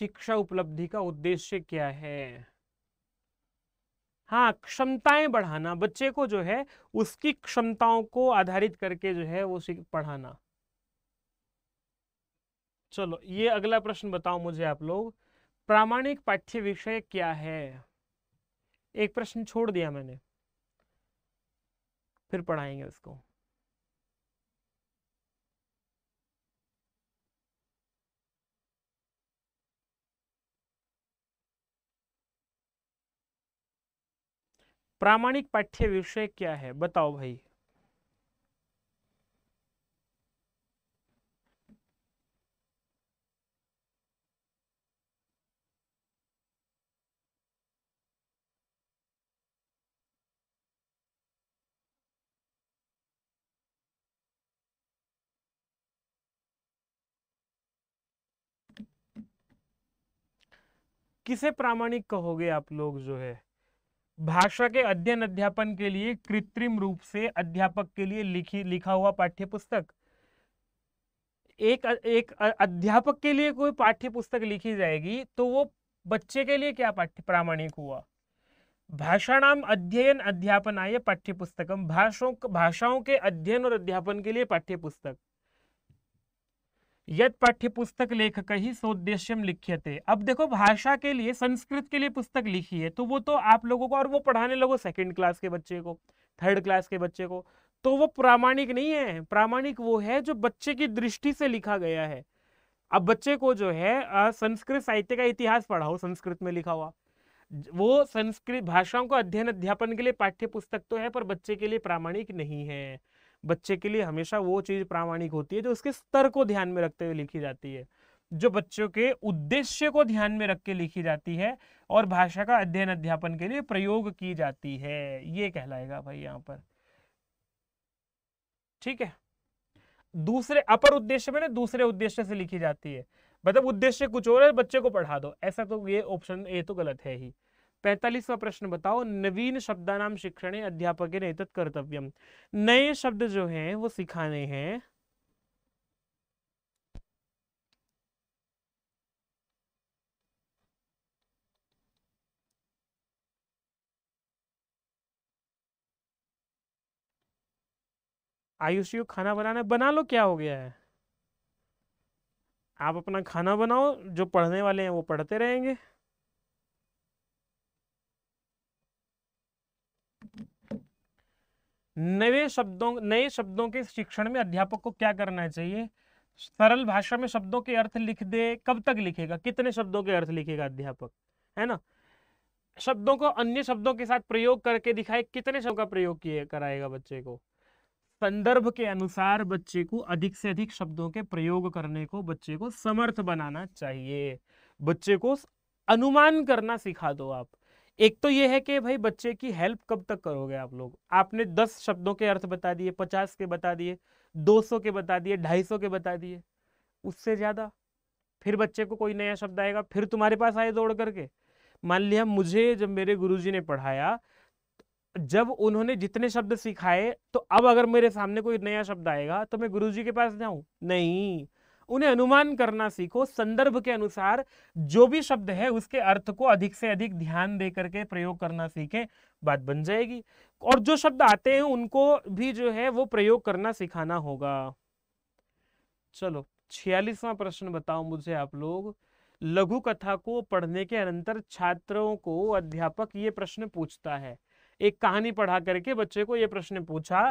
शिक्षा उपलब्धि का उद्देश्य क्या है हाँ क्षमताएं बढ़ाना बच्चे को जो है उसकी क्षमताओं को आधारित करके जो है वो पढ़ाना चलो ये अगला प्रश्न बताओ मुझे आप लोग प्रामाणिक पाठ्य विषय क्या है एक प्रश्न छोड़ दिया मैंने फिर पढ़ाएंगे उसको प्रामाणिक पाठ्य विषय क्या है बताओ भाई किसे प्रामाणिक कहोगे आप लोग जो है भाषा के अध्ययन अध्यापन के लिए कृत्रिम रूप से अध्यापक के लिए लिखी लिखा हुआ पाठ्य पुस्तक एक एक अध्यापक के लिए कोई पाठ्य पुस्तक लिखी जाएगी तो वो बच्चे के लिए क्या पाठ्य प्रामाणिक हुआ भाषाणाम अध्ययन आय पाठ्य पुस्तक भाषाओं के अध्ययन और अध्यापन के लिए पाठ्य पुस्तक यद पाठ्यपुस्तक लेखक ही सोद्देश्यम लिख्यते अब देखो भाषा के लिए संस्कृत के लिए पुस्तक लिखी है तो वो तो आप लोगों को और वो पढ़ाने लगो सेकंड क्लास के बच्चे को थर्ड क्लास के बच्चे को तो वो प्रामाणिक नहीं है प्रामाणिक वो है जो बच्चे की दृष्टि से लिखा गया है अब बच्चे को जो है संस्कृत साहित्य का इतिहास पढ़ाओ संस्कृत में लिखा हुआ वो संस्कृत भाषाओं को अध्ययन अध्यापन के लिए पाठ्य पुस्तक तो है पर बच्चे के लिए प्रामाणिक नहीं है बच्चे के लिए हमेशा वो चीज़ प्रामाणिक होती है जो उसके स्तर को ध्यान में रखते हुए लिखी जाती है जो बच्चों के उद्देश्य को ध्यान में रख के लिखी जाती है और भाषा का अध्ययन अध्यापन के लिए प्रयोग की जाती है ये कहलाएगा भाई यहाँ पर ठीक है दूसरे अपर उद्देश्य में ना दूसरे उद्देश्य से लिखी जाती है मतलब उद्देश्य कुछ और है बच्चे को पढ़ा दो ऐसा तो ये ऑप्शन ए तो गलत है ही पैंतालीसवा प्रश्न बताओ नवीन शब्दानाम शिक्षण अध्यापक ने तत्त तो कर्तव्य नए शब्द जो हैं वो सिखाने हैं आयुषियों खाना बनाना बना लो क्या हो गया है आप अपना खाना बनाओ जो पढ़ने वाले हैं वो पढ़ते रहेंगे नए शब्दों नए शब्दों के शिक्षण में अध्यापक को क्या करना चाहिए सरल भाषा में शब्दों के अर्थ लिख दे कब तक लिखेगा कितने शब्दों के अर्थ लिखेगा अध्यापक है ना शब्दों को अन्य शब्दों के साथ प्रयोग करके दिखाए कितने शब्द का प्रयोग किए कराएगा बच्चे को संदर्भ के अनुसार बच्चे को अधिक से अधिक शब्दों के प्रयोग करने को बच्चे को समर्थ बनाना चाहिए बच्चे को अनुमान करना सिखा दो आप एक तो ये है कि भाई बच्चे की हेल्प कब तक करोगे आप लोग आपने दस शब्दों के अर्थ बता दिए पचास के बता दिए दो सौ के बता दिए ढाई सौ के बता दिए उससे ज़्यादा फिर बच्चे को कोई नया शब्द आएगा फिर तुम्हारे पास आए दौड़ करके मान लिया मुझे जब मेरे गुरुजी ने पढ़ाया जब उन्होंने जितने शब्द सिखाए तो अब अगर मेरे सामने कोई नया शब्द आएगा तो मैं गुरुजी के पास जाऊं नहीं उन्हें अनुमान करना सीखो संदर्भ के अनुसार जो भी शब्द है उसके अर्थ को अधिक से अधिक ध्यान दे करके प्रयोग करना सीखें बात बन जाएगी और जो शब्द आते हैं उनको भी जो है वो प्रयोग करना सिखाना होगा चलो छियालीसवा प्रश्न बताओ मुझे आप लोग लघु कथा को पढ़ने के अंतर छात्रों को अध्यापक ये प्रश्न पूछता है एक कहानी पढ़ा करके बच्चे को ये प्रश्न पूछा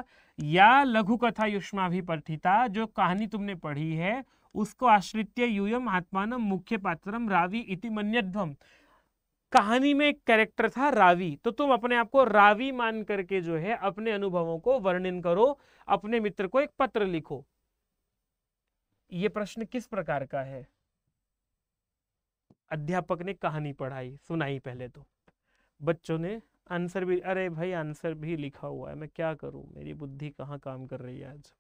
या लघु कथा युष्मा भी पठिता जो कहानी तुमने पढ़ी है उसको आश्रित्य यूयम आत्मान मुख्य पात्रम रावी इति मन्यध्वम कहानी में एक कैरेक्टर था रावी तो तुम अपने आप को रावी मान करके जो है अपने अनुभवों को वर्णन करो अपने मित्र को एक पत्र लिखो ये प्रश्न किस प्रकार का है अध्यापक ने कहानी पढ़ाई सुनाई पहले तो बच्चों ने आंसर भी अरे भाई आंसर भी लिखा हुआ है मैं क्या करूं मेरी बुद्धि कहाँ काम कर रही है आज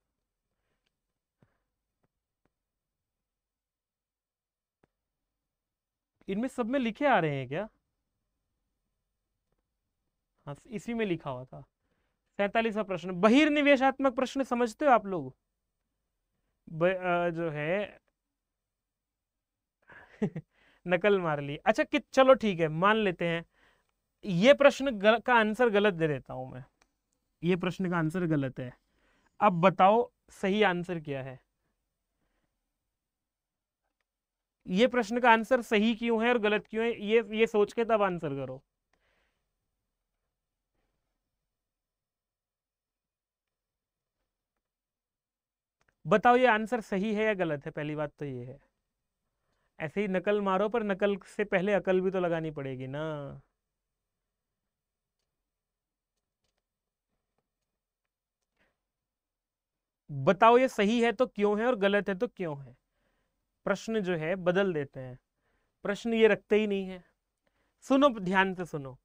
इनमें सब में लिखे आ रहे हैं क्या हाँ इसी में लिखा हुआ था सैतालीसवा प्रश्न बहिर्निवेशात्मक प्रश्न समझते हो आप लोग जो है (laughs) नकल मार ली अच्छा कि चलो ठीक है मान लेते हैं ये प्रश्न गल, का आंसर गलत दे देता हूं मैं ये प्रश्न का आंसर गलत है अब बताओ सही आंसर क्या है ये प्रश्न का आंसर सही क्यों है और गलत क्यों है ये ये सोच के तब आंसर करो बताओ ये आंसर सही है या गलत है पहली बात तो ये है ऐसे ही नकल मारो पर नकल से पहले अकल भी तो लगानी पड़ेगी ना बताओ ये सही है तो क्यों है और गलत है तो क्यों है प्रश्न जो है बदल देते हैं प्रश्न ये रखते ही नहीं है सुनो ध्यान से सुनो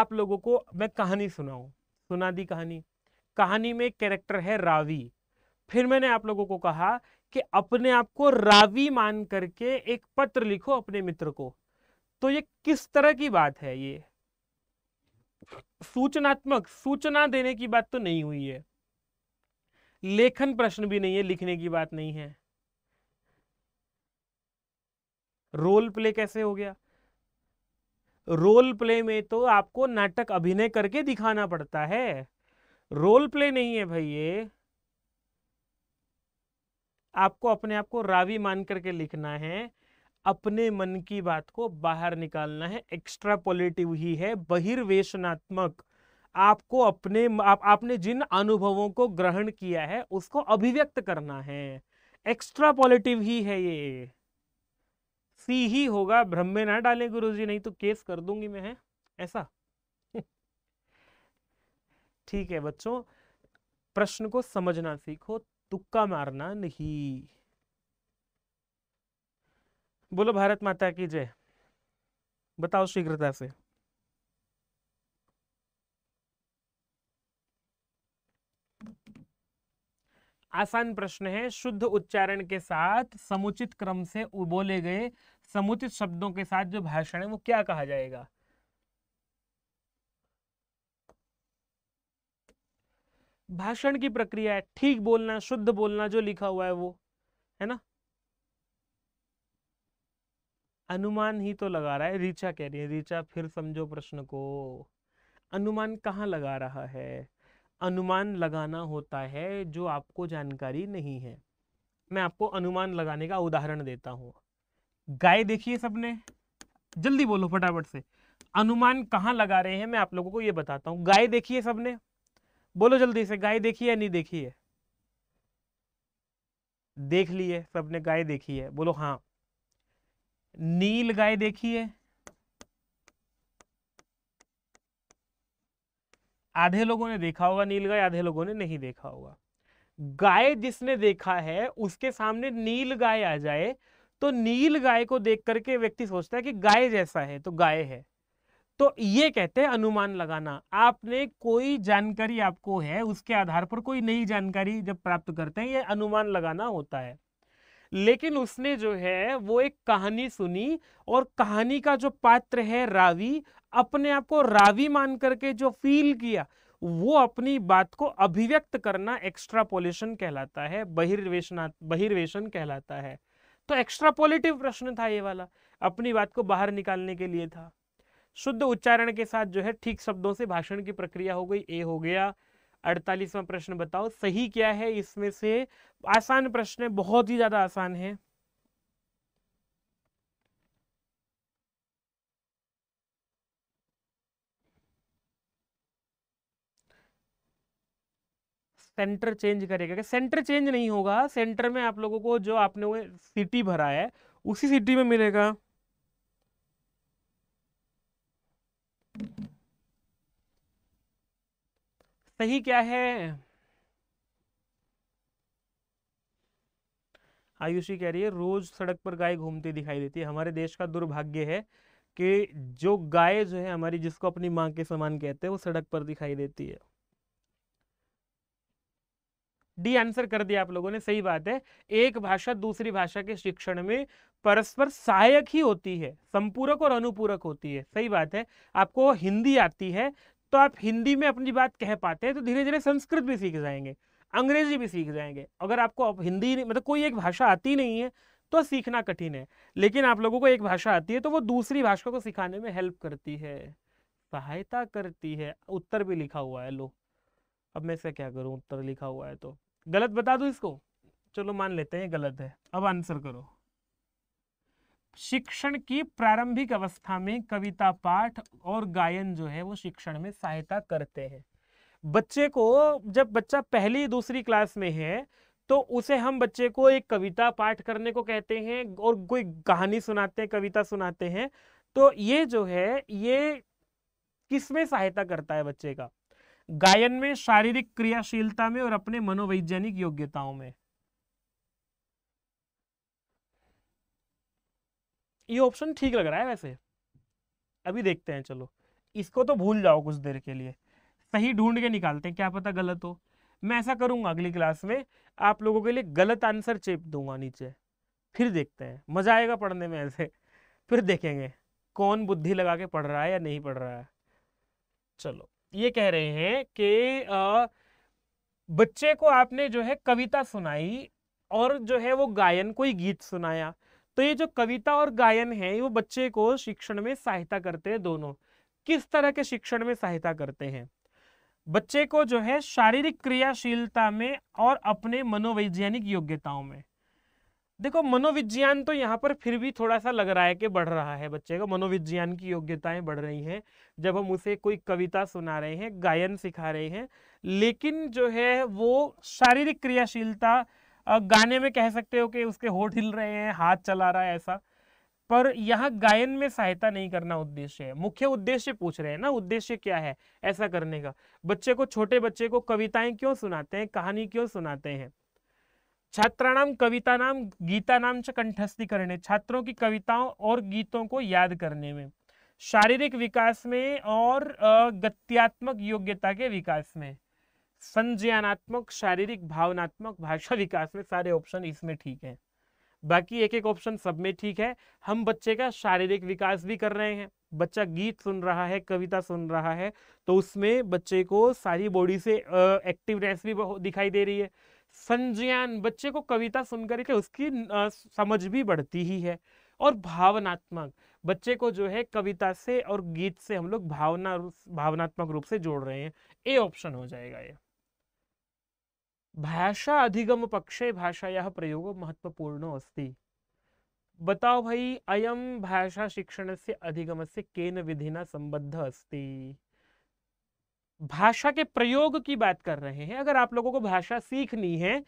आप लोगों को मैं कहानी सुनाऊ सुना दी कहानी कहानी में कैरेक्टर है रावी फिर मैंने आप लोगों को कहा कि अपने आप को रावी मान करके एक पत्र लिखो अपने मित्र को तो ये किस तरह की बात है ये सूचनात्मक सूचना देने की बात तो नहीं हुई है लेखन प्रश्न भी नहीं है लिखने की बात नहीं है रोल प्ले कैसे हो गया रोल प्ले में तो आपको नाटक अभिनय करके दिखाना पड़ता है रोल प्ले नहीं है भाई ये आपको अपने आप को रावी मान करके लिखना है अपने मन की बात को बाहर निकालना है एक्स्ट्रा पॉलिटिव ही है बहिर्वेशनात्मक आपको अपने आप, आपने जिन अनुभवों को ग्रहण किया है उसको अभिव्यक्त करना है एक्स्ट्रा पॉलिटिव ही है ये सी ही होगा भ्रम में ना डाले गुरु जी नहीं तो केस कर दूंगी मैं ऐसा ठीक है बच्चों प्रश्न को समझना सीखो तुक्का मारना नहीं बोलो भारत माता की जय बताओ शीघ्रता से आसान प्रश्न है शुद्ध उच्चारण के साथ समुचित क्रम से बोले गए समुचित शब्दों के साथ जो भाषण है वो क्या कहा जाएगा भाषण की प्रक्रिया है ठीक बोलना शुद्ध बोलना जो लिखा हुआ है वो है ना अनुमान ही तो लगा रहा है रीचा कह रही है रीचा फिर समझो प्रश्न को अनुमान कहाँ लगा रहा है अनुमान लगाना होता है जो आपको जानकारी नहीं है मैं आपको अनुमान लगाने का उदाहरण देता हूं गाय देखी है सबने जल्दी बोलो फटाफट से अनुमान कहाँ लगा रहे हैं मैं आप लोगों को ये बताता हूँ गाय देखी है सबने बोलो जल्दी से गाय देखी है नहीं देखी है देख ली है सबने गाय देखी है बोलो हाँ नील गाय देखी है आधे लोगों ने देखा होगा नील गाय आधे लोगों ने नहीं देखा होगा गाय जिसने देखा है उसके सामने नील गाय आ जाए तो नील गाय को देख करके व्यक्ति सोचता है कि गाय जैसा है तो गाय है तो ये कहते हैं अनुमान लगाना आपने कोई जानकारी आपको है उसके आधार पर कोई नई जानकारी जब प्राप्त करते हैं ये अनुमान लगाना होता है लेकिन उसने जो है वो एक कहानी सुनी और कहानी का जो पात्र है रावी अपने आप को रावी मान करके जो फील किया वो अपनी बात को अभिव्यक्त करना एक्स्ट्रा कहलाता है बहिर्वेशना बहिर्वेशन कहलाता है तो एक्स्ट्रा पॉलिटिव प्रश्न था ये वाला अपनी बात को बाहर निकालने के लिए था शुद्ध उच्चारण के साथ जो है ठीक शब्दों से भाषण की प्रक्रिया हो गई ए हो गया अड़तालीसवां प्रश्न बताओ सही क्या है इसमें से आसान प्रश्न बहुत ही ज़्यादा आसान है सेंटर चेंज करेगा सेंटर चेंज नहीं होगा सेंटर में आप लोगों को जो आपने वो सिटी भरा है उसी सिटी में मिलेगा सही क्या है आयुषी कह रही है रोज सड़क पर गाय घूमती दिखाई देती है हमारे देश का दुर्भाग्य है कि जो गाय जो है हमारी जिसको अपनी मां के समान कहते हैं वो सड़क पर दिखाई देती है डी आंसर कर दिया आप लोगों ने सही बात है एक भाषा दूसरी भाषा के शिक्षण में परस्पर सहायक ही होती है संपूरक और अनुपूरक होती है सही बात है आपको हिंदी आती है तो आप हिंदी में अपनी बात कह पाते हैं तो धीरे धीरे संस्कृत भी सीख जाएंगे अंग्रेजी भी सीख जाएंगे अगर आपको हिंदी मतलब कोई एक भाषा आती नहीं है तो सीखना कठिन है लेकिन आप लोगों को एक भाषा आती है तो वो दूसरी भाषा को सिखाने में हेल्प करती है सहायता करती है उत्तर भी लिखा हुआ है लो अब मैं इसका क्या करूँ उत्तर लिखा हुआ है तो गलत बता दो इसको चलो मान लेते हैं गलत है अब आंसर करो शिक्षण की प्रारंभिक अवस्था में कविता पाठ और गायन जो है वो शिक्षण में सहायता करते हैं बच्चे को जब बच्चा पहली दूसरी क्लास में है तो उसे हम बच्चे को एक कविता पाठ करने को कहते हैं और कोई कहानी सुनाते हैं कविता सुनाते हैं तो ये जो है ये किस में सहायता करता है बच्चे का गायन में शारीरिक क्रियाशीलता में और अपने मनोवैज्ञानिक योग्यताओं में ये ऑप्शन ठीक लग रहा है वैसे अभी देखते हैं चलो इसको तो भूल जाओ कुछ देर के लिए सही ढूंढ के निकालते हैं क्या पता गलत हो मैं ऐसा करूंगा अगली क्लास में आप लोगों के लिए गलत आंसर चेप दूंगा नीचे फिर देखते हैं मजा आएगा पढ़ने में ऐसे फिर देखेंगे कौन बुद्धि लगा के पढ़ रहा है या नहीं पढ़ रहा है चलो ये कह रहे हैं कि बच्चे को आपने जो है कविता सुनाई और जो है वो गायन कोई गीत सुनाया तो ये जो कविता और गायन है वो बच्चे को शिक्षण में सहायता करते हैं दोनों किस तरह के शिक्षण में सहायता करते हैं बच्चे को जो है शारीरिक क्रियाशीलता में और अपने मनोवैज्ञानिक योग्यताओं में देखो मनोविज्ञान तो यहाँ पर फिर भी थोड़ा सा लग रहा है कि बढ़ रहा है बच्चे का मनोविज्ञान की योग्यताएं बढ़ रही हैं जब हम उसे कोई कविता सुना रहे हैं गायन सिखा रहे हैं लेकिन जो है वो शारीरिक क्रियाशीलता गाने में कह सकते हो कि उसके होठ हिल रहे हैं हाथ चला रहा है ऐसा पर यहाँ गायन में सहायता नहीं करना उद्देश्य है मुख्य उद्देश्य पूछ रहे हैं ना उद्देश्य क्या है ऐसा करने का बच्चे को छोटे बच्चे को कविताएं क्यों सुनाते हैं कहानी क्यों सुनाते हैं छात्राणाम गीता नाम च करने छात्रों की कविताओं और गीतों को याद करने में शारीरिक विकास में और गत्यात्मक योग्यता के विकास में संज्ञानात्मक शारीरिक भावनात्मक भाषा (laughs) विकास में सारे ऑप्शन इसमें ठीक है बाकी एक एक ऑप्शन सब में ठीक है हम बच्चे का शारीरिक विकास भी कर रहे हैं बच्चा गीत सुन रहा है कविता सुन रहा है तो उसमें बच्चे को सारी बॉडी से एक्टिवनेस भी दिखाई दे रही है संज्ञान बच्चे को कविता सुन करके उसकी समझ भी बढ़ती ही है और भावनात्मक बच्चे को जो है कविता से और गीत से हम लोग भावना भावनात्मक रूप से जोड़ रहे हैं ए ऑप्शन हो जाएगा ये भाषा अधिगम पक्षे भाषाया प्रयोग महत्वपूर्ण अस्ति बताओ भाई अयम भाषा शिक्षण से अधिगम से केन विधिना संबद्ध अस्ति भाषा के प्रयोग की बात कर रहे हैं अगर आप लोगों को भाषा सीखनी है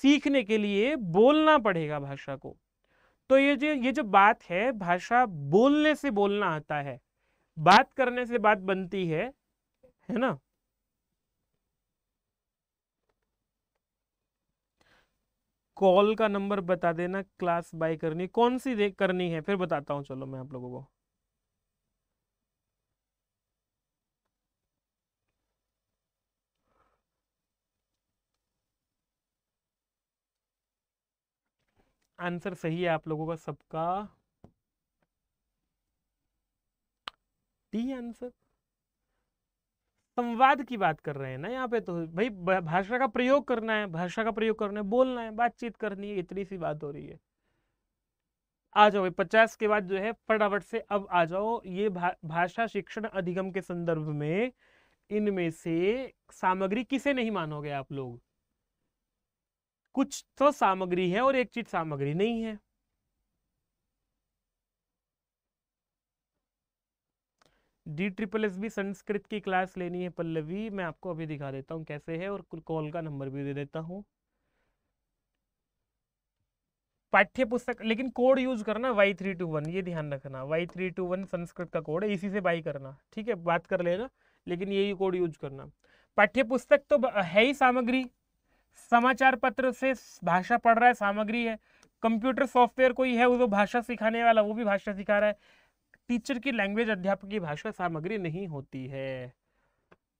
सीखने के लिए बोलना पड़ेगा भाषा को तो ये जो ये जो बात है भाषा बोलने से बोलना आता है बात करने से बात बनती है है ना कॉल का नंबर बता देना क्लास बाय करनी कौन सी देख करनी है फिर बताता हूँ चलो मैं आप लोगों को आंसर सही है आप लोगों का सबका डी आंसर संवाद की बात कर रहे हैं ना यहाँ पे तो भाई भाषा का प्रयोग करना है भाषा का प्रयोग करना है बोलना है बातचीत करनी है इतनी सी बात हो रही है आ जाओ पचास के बाद जो है फटाफट से अब आ जाओ ये भा, भाषा शिक्षण अधिगम के संदर्भ में इनमें से सामग्री किसे नहीं मानोगे आप लोग कुछ तो सामग्री है और एक चीज सामग्री नहीं है D triple S B Sanskrit की क्लास लेनी है पल्लवी मैं आपको अभी दिखा देता हूँ कैसे है और कॉल का नंबर भी दे देता हूँ पाठ्य पुस्तक लेकिन कोड यूज करना वाई थ्री टू वन ये ध्यान रखना Y three two one Sanskrit का कोड है इसी से बाई करना ठीक है बात कर लेना लेकिन यही कोड यूज करना पाठ्य पुस्तक तो है ही सामग्री समाचार पत्र से भाषा पढ़ रहा है सामग्री है कंप्यूटर सॉफ्टवेयर कोई है वो भाषा सिखाने वाला वो भी भाषा सिखा रहा है टीचर की लैंग्वेज अध्यापक की भाषा सामग्री नहीं होती है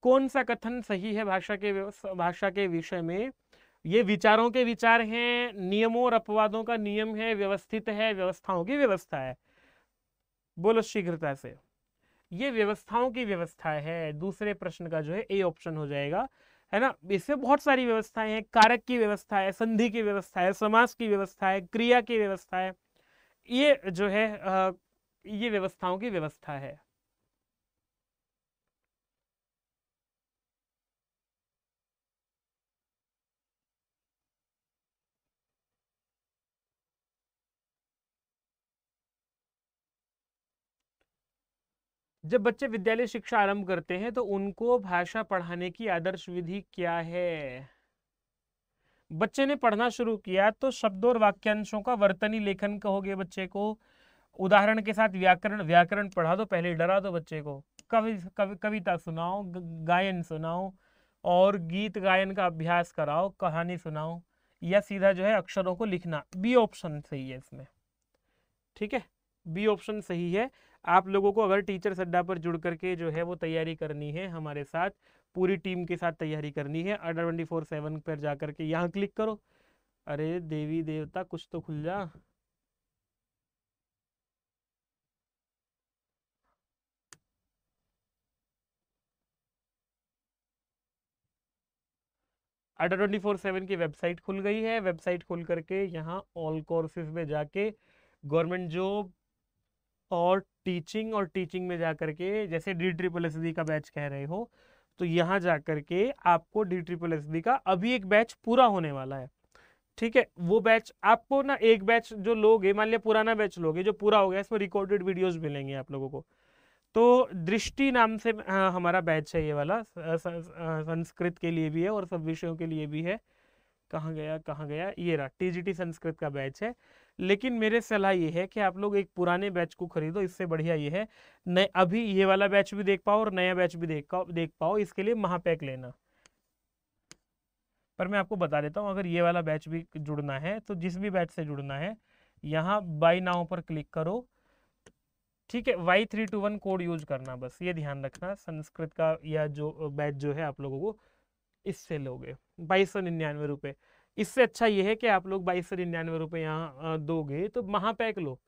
कौन सा कथन सही है भाषा के भाषा के विषय में ये विचारों के विचार हैं नियमों और अपवादों का नियम है व्यवस्थित है व्यवस्थाओं की व्यवस्था है बोलो शीघ्रता से ये व्यवस्थाओं की व्यवस्था है दूसरे प्रश्न का जो है ए ऑप्शन हो जाएगा है ना इसमें बहुत सारी व्यवस्थाएं हैं कारक की व्यवस्था है संधि की व्यवस्था है समास की व्यवस्था है क्रिया की व्यवस्था है ये जो है ये व्यवस्थाओं की व्यवस्था है जब बच्चे विद्यालय शिक्षा आरंभ करते हैं तो उनको भाषा पढ़ाने की आदर्श विधि क्या है बच्चे ने पढ़ना शुरू किया तो शब्द और वाक्यांशों का वर्तनी लेखन कहोगे बच्चे को उदाहरण के साथ व्याकरण व्याकरण पढ़ा दो पहले डरा दो बच्चे को कवि कवि कविता सुनाओ गायन सुनाओ और गीत गायन का अभ्यास कराओ कहानी सुनाओ या सीधा जो है अक्षरों को लिखना बी ऑप्शन सही है इसमें ठीक है बी ऑप्शन सही है आप लोगों को अगर टीचर अड्डा पर जुड़ करके जो है वो तैयारी करनी है हमारे साथ पूरी टीम के साथ तैयारी करनी है अर्डर ट्वेंटी फोर सेवन पर जा करके यहाँ क्लिक करो अरे देवी देवता कुछ तो खुल जा अडर ट्वेंटी फोर सेवन की वेबसाइट खुल गई है वेबसाइट खुल करके यहाँ ऑल कोर्सेज में जाके गवर्नमेंट जॉब और टीचिंग और टीचिंग में जा के जैसे डी ट्रिपल एस का बैच कह रहे हो तो यहाँ जा के आपको डी ट्रिपल एस का अभी एक बैच पूरा होने वाला है ठीक है वो बैच आपको ना एक बैच जो लोगे मान लिया पुराना बैच लोगे जो पूरा हो गया इसमें रिकॉर्डेड वीडियोस मिलेंगे आप लोगों को तो दृष्टि नाम से हाँ, हमारा बैच है ये वाला संस्कृत के लिए भी है और सब विषयों के लिए भी है कहाँ गया कहाँ गया ये रहा टी संस्कृत का बैच है लेकिन मेरे सलाह ये है कि आप लोग एक पुराने बैच को खरीदो इससे बढ़िया ये है नए अभी ये वाला बैच भी देख पाओ और नया बैच भी देख पाओ देख पाओ इसके लिए महापैक लेना पर मैं आपको बता देता हूँ अगर ये वाला बैच भी जुड़ना है तो जिस भी बैच से जुड़ना है यहाँ बाई नाव पर क्लिक करो ठीक है Y three two one code use करना बस ये ध्यान रखना संस्कृत का या जो बैच जो है आप लोगों को इससे लोगे बाईस सौ निन्यानवे रुपये इससे अच्छा ये है कि आप लोग बाईस सौ निन्यानवे रुपये यहाँ दोगे तो महापैक लो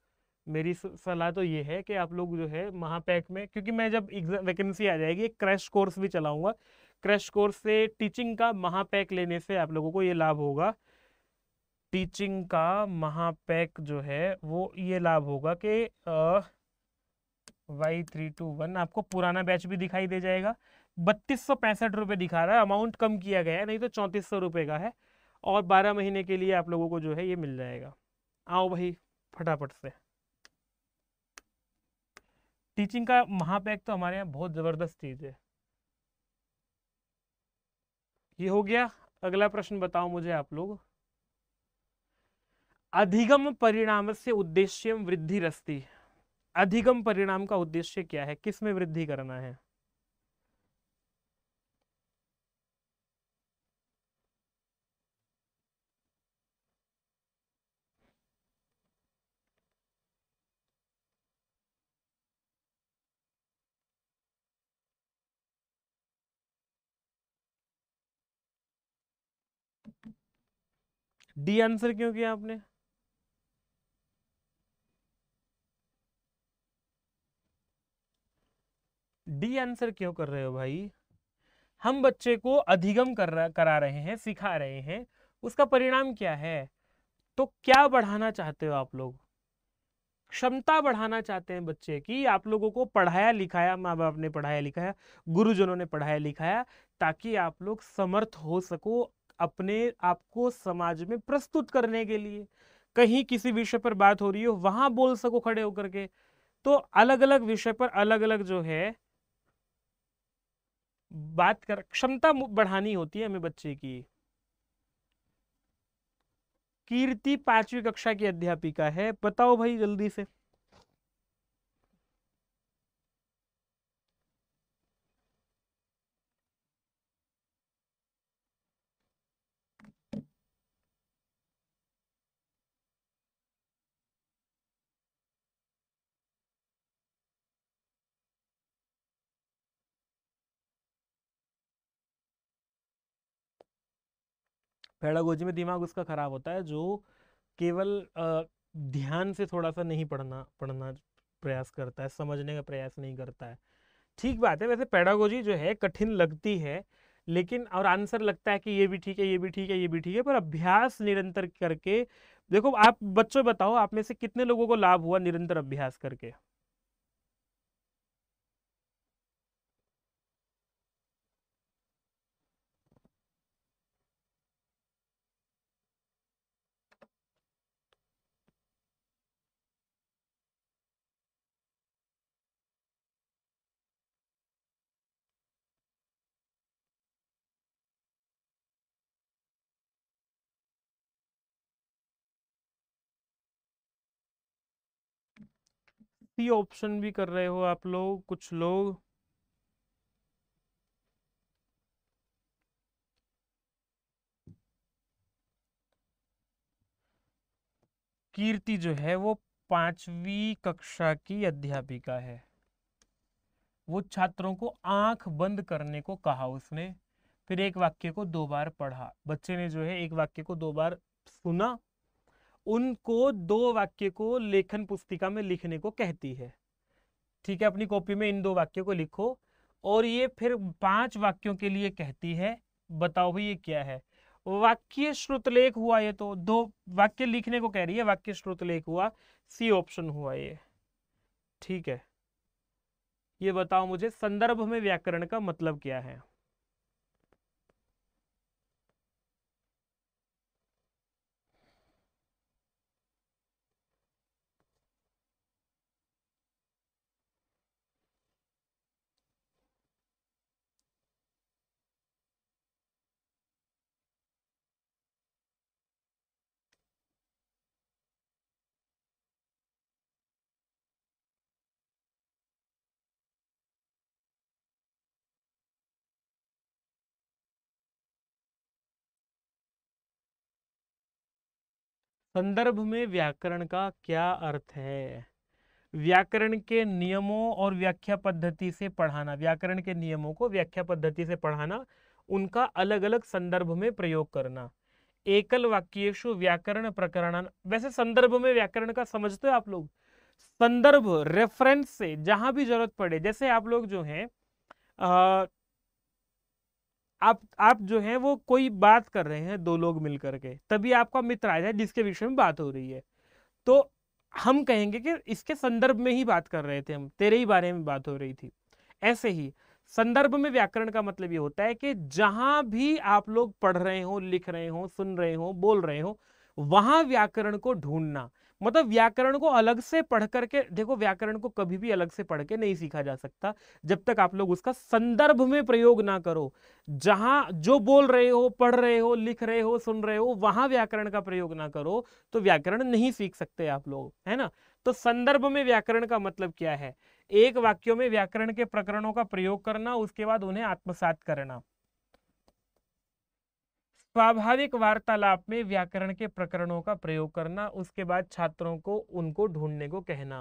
मेरी सलाह तो ये है कि आप लोग जो है महापैक में क्योंकि मैं जब एग्जाम वैकेंसी आ जाएगी एक क्रैश कोर्स भी चलाऊंगा क्रैश कोर्स से टीचिंग का महापैक लेने से आप लोगों को ये लाभ होगा टीचिंग का महापैक जो है वो ये लाभ होगा कि वाई थ्री टू वन आपको पुराना बैच भी दिखाई दे जाएगा बत्तीस सौ पैंसठ रुपये दिखा रहा है अमाउंट कम किया गया है नहीं तो चौंतीस सौ रुपये का है और बारह महीने के लिए आप लोगों को जो है ये मिल जाएगा आओ भाई फटाफट से टीचिंग का महापैक तो हमारे यहाँ बहुत ज़बरदस्त चीज़ है ये हो गया अगला प्रश्न बताओ मुझे आप लोग अधिगम परिणाम से उद्देश्य वृद्धि रस्ती अधिगम परिणाम का उद्देश्य क्या है किस में वृद्धि करना है डी आंसर क्यों किया आपने डी आंसर क्यों कर रहे हो भाई हम बच्चे को अधिगम कर रहा करा रहे हैं सिखा रहे हैं उसका परिणाम क्या है तो क्या बढ़ाना चाहते हो आप लोग क्षमता बढ़ाना चाहते हैं बच्चे की आप लोगों को पढ़ाया लिखाया माँ बाप ने पढ़ाया लिखाया गुरुजनों ने पढ़ाया लिखाया ताकि आप लोग समर्थ हो सको अपने आप को समाज में प्रस्तुत करने के लिए कहीं किसी विषय पर बात हो रही हो वहां बोल सको खड़े होकर के तो अलग अलग विषय पर अलग अलग जो है बात कर क्षमता बढ़ानी होती है हमें बच्चे की कीर्ति पांचवी कक्षा की अध्यापिका है बताओ भाई जल्दी से पैडागोजी में दिमाग उसका खराब होता है जो केवल ध्यान से थोड़ा सा नहीं पढ़ना पढ़ना प्रयास करता है समझने का प्रयास नहीं करता है ठीक बात है वैसे पैडागोजी जो है कठिन लगती है लेकिन और आंसर लगता है कि ये भी ठीक है ये भी ठीक है ये भी ठीक है पर अभ्यास निरंतर करके देखो आप बच्चों बताओ आप में से कितने लोगों को लाभ हुआ निरंतर अभ्यास करके सी ऑप्शन भी कर रहे हो आप लोग कुछ लोग कीर्ति जो है वो पांचवी कक्षा की अध्यापिका है वो छात्रों को आंख बंद करने को कहा उसने फिर एक वाक्य को दो बार पढ़ा बच्चे ने जो है एक वाक्य को दो बार सुना उनको दो वाक्य को लेखन पुस्तिका में लिखने को कहती है ठीक है अपनी कॉपी में इन दो वाक्यों को लिखो और ये फिर पांच वाक्यों के लिए कहती है बताओ भाई ये क्या है वाक्य श्रुतलेख हुआ ये तो दो वाक्य लिखने को कह रही है वाक्य श्रुतलेख हुआ सी ऑप्शन हुआ ये ठीक है ये बताओ मुझे संदर्भ में व्याकरण का मतलब क्या है संदर्भ में व्याकरण का क्या अर्थ है व्याकरण के नियमों और व्याख्या पद्धति से पढ़ाना व्याकरण के नियमों को व्याख्या पद्धति से पढ़ाना उनका अलग अलग संदर्भ में प्रयोग करना एकल वाक्यशु व्याकरण प्रकरण वैसे संदर्भ में व्याकरण का समझते हो आप लोग संदर्भ रेफरेंस से जहां भी जरूरत पड़े जैसे आप लोग जो हैं आप आप जो है वो कोई बात कर रहे हैं दो लोग मिलकर के तभी आपका मित्र आ जाए जिसके विषय में बात हो रही है तो हम कहेंगे कि इसके संदर्भ में ही बात कर रहे थे हम तेरे ही बारे में बात हो रही थी ऐसे ही संदर्भ में व्याकरण का मतलब ये होता है कि जहां भी आप लोग पढ़ रहे हो लिख रहे हो सुन रहे हो बोल रहे हो वहां व्याकरण को ढूंढना मतलब व्याकरण को अलग से पढ़ करके देखो व्याकरण को कभी भी अलग से पढ़ के नहीं सीखा जा सकता जब तक आप लोग उसका संदर्भ में प्रयोग ना करो जहां जो बोल रहे हो पढ़ रहे हो लिख रहे हो सुन रहे हो वहां व्याकरण का प्रयोग ना करो तो व्याकरण नहीं सीख सकते आप लोग है ना तो संदर्भ में व्याकरण का मतलब क्या है एक वाक्यों में व्याकरण के प्रकरणों का प्रयोग करना उसके बाद उन्हें आत्मसात करना स्वाभाविक वार्तालाप में व्याकरण के प्रकरणों का प्रयोग करना उसके बाद छात्रों को उनको ढूंढने को कहना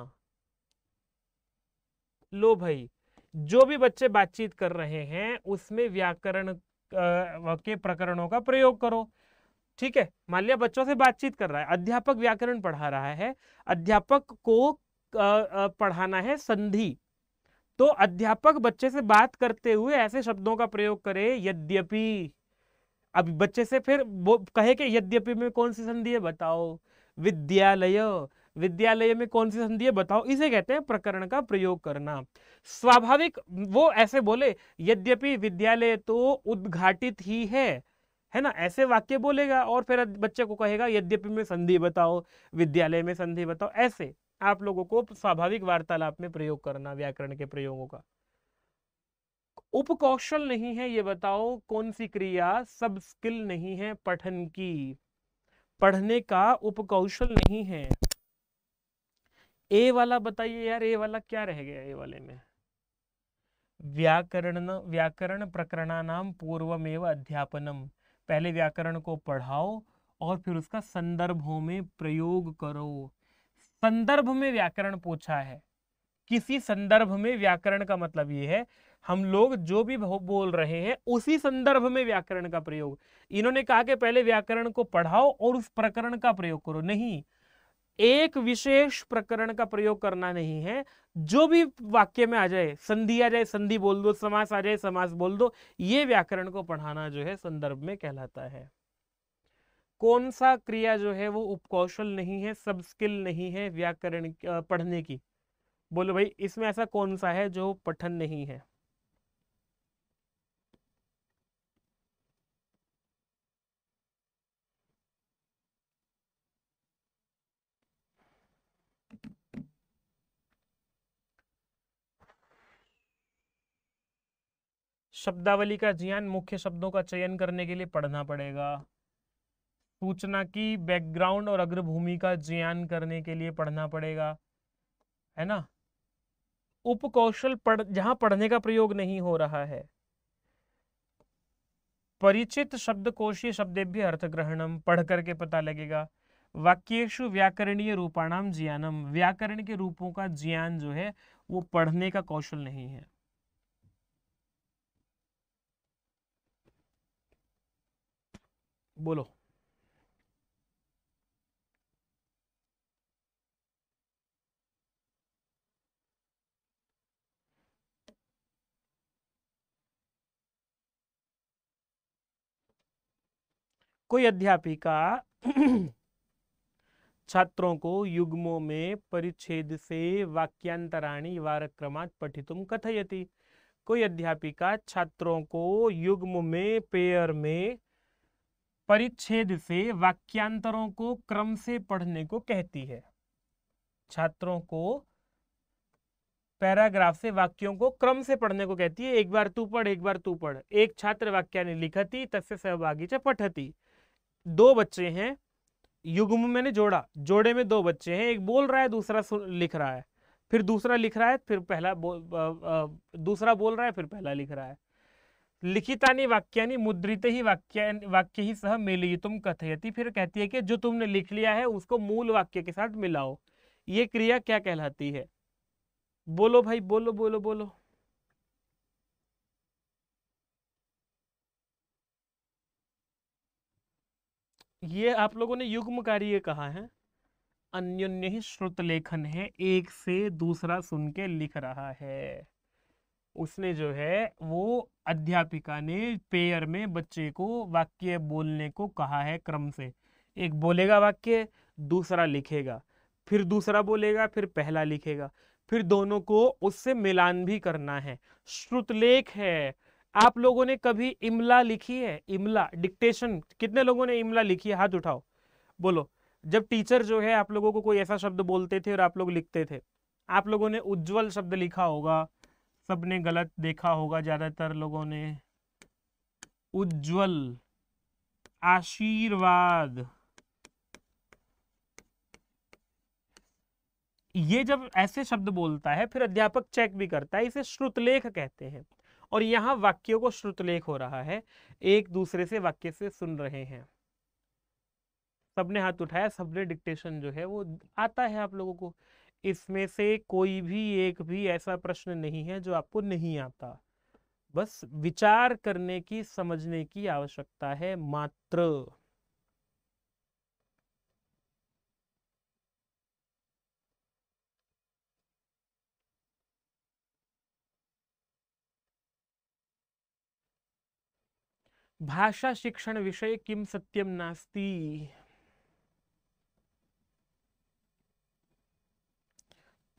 लो भाई जो भी बच्चे बातचीत कर रहे हैं उसमें व्याकरण के प्रकरणों का प्रयोग करो ठीक है मान लिया बच्चों से बातचीत कर रहा है अध्यापक व्याकरण पढ़ा रहा है अध्यापक को पढ़ाना है संधि तो अध्यापक बच्चे से बात करते हुए ऐसे शब्दों का प्रयोग करे यद्यपि अब बच्चे से फिर वो कहे कि यद्यपि में कौन सी संधि है बताओ विद्यालय विद्यालय में कौन सी संधि है बताओ इसे कहते हैं प्रकरण का प्रयोग करना स्वाभाविक वो ऐसे बोले यद्यपि विद्यालय तो उद्घाटित ही है है ना ऐसे वाक्य बोलेगा और फिर बच्चे को कहेगा यद्यपि में संधि बताओ विद्यालय में संधि बताओ ऐसे आप लोगों को स्वाभाविक वार्तालाप में प्रयोग करना व्याकरण के प्रयोगों का उपकौशल नहीं है ये बताओ कौन सी क्रिया सब स्किल नहीं है पठन की पढ़ने का उपकौशल नहीं है ए वाला बताइए यार ए वाला क्या रह गया ए वाले में व्याकरण व्याकरण नाम पूर्वमेव अध्यापनम पहले व्याकरण को पढ़ाओ और फिर उसका संदर्भों में प्रयोग करो संदर्भ में व्याकरण पूछा है किसी संदर्भ में व्याकरण का मतलब ये है हम लोग जो भी बोल रहे हैं उसी संदर्भ में व्याकरण का प्रयोग इन्होंने कहा कि पहले व्याकरण को पढ़ाओ और उस प्रकरण का प्रयोग करो नहीं एक विशेष प्रकरण का प्रयोग करना नहीं है जो भी वाक्य में आ जाए संधि आ जाए संधि बोल दो समास आ जाए समास बोल दो ये व्याकरण को पढ़ाना जो है संदर्भ में कहलाता है कौन सा क्रिया जो है वो उपकौशल नहीं है सब स्किल नहीं है व्याकरण पढ़ने की बोलो भाई इसमें ऐसा कौन सा है जो पठन नहीं है शब्दावली का ज्ञान मुख्य शब्दों का चयन करने के लिए पढ़ना पड़ेगा सूचना की बैकग्राउंड और अग्रभूमि का ज्ञान करने के लिए पढ़ना पड़ेगा है ना उपकौशल पढ़ जहां पढ़ने का प्रयोग नहीं हो रहा है परिचित शब्दकोशीय शब्देभ्य अर्थ ग्रहणम पढ़ करके पता लगेगा वाक्येशु व्याकरणीय रूपाणाम ज्ञानम व्याकरण के रूपों का ज्ञान जो है वो पढ़ने का कौशल नहीं है बोलो कोई अध्यापिका (clears throat) छात्रों को युग्मों में परिच्छेद से वाक्यांतराणी वारक्रमात् पठितुम कथयति कोई अध्यापिका छात्रों को युग्म में पेयर में परिच्छेद से वाक्यांतरों को क्रम से पढ़ने को कहती है छात्रों को पैराग्राफ से वाक्यों को क्रम से पढ़ने को कहती है एक बार तू पढ़ एक बार तू पढ़ एक छात्र ने लिखती तस्य सहभागी पठती दो बच्चे हैं युग्म मैंने जोड़ा जोड़े में दो बच्चे हैं एक बोल रहा है दूसरा लिख रहा है फिर दूसरा लिख रहा है फिर पहला बो, आ, आ, दूसरा बोल रहा है फिर पहला लिख रहा है लिखितानि वाक्या मुद्रित ही वाक्य वाक्य ही सह मिली तुम कथयती फिर कहती है कि जो तुमने लिख लिया है उसको मूल वाक्य के साथ मिलाओ ये क्रिया क्या कहलाती है बोलो भाई बोलो बोलो बोलो ये आप लोगों ने युग्म कार्य कहा है अन्योन्य ही श्रुत लेखन है एक से दूसरा सुन के लिख रहा है उसने जो है वो अध्यापिका ने पेयर में बच्चे को वाक्य बोलने को कहा है क्रम से एक बोलेगा वाक्य दूसरा लिखेगा फिर दूसरा बोलेगा फिर पहला लिखेगा फिर दोनों को उससे मिलान भी करना है श्रुतलेख है आप लोगों ने कभी इमला लिखी है इमला डिक्टेशन कितने लोगों ने इमला लिखी है हाथ उठाओ बोलो जब टीचर जो है आप लोगों को कोई ऐसा शब्द बोलते थे और आप लोग लिखते थे आप लोगों ने उज्जवल शब्द लिखा होगा सबने गलत देखा होगा ज़्यादातर लोगों ने उज्जवल आशीर्वाद ये जब ऐसे शब्द बोलता है फिर अध्यापक चेक भी करता है इसे श्रुतलेख कहते हैं और यहां वाक्यों को श्रुतलेख हो रहा है एक दूसरे से वाक्य से सुन रहे हैं सबने हाथ उठाया सबने डिक्टेशन जो है वो आता है आप लोगों को इसमें से कोई भी एक भी ऐसा प्रश्न नहीं है जो आपको नहीं आता बस विचार करने की समझने की आवश्यकता है मात्र भाषा शिक्षण विषय किम सत्यम नास्ती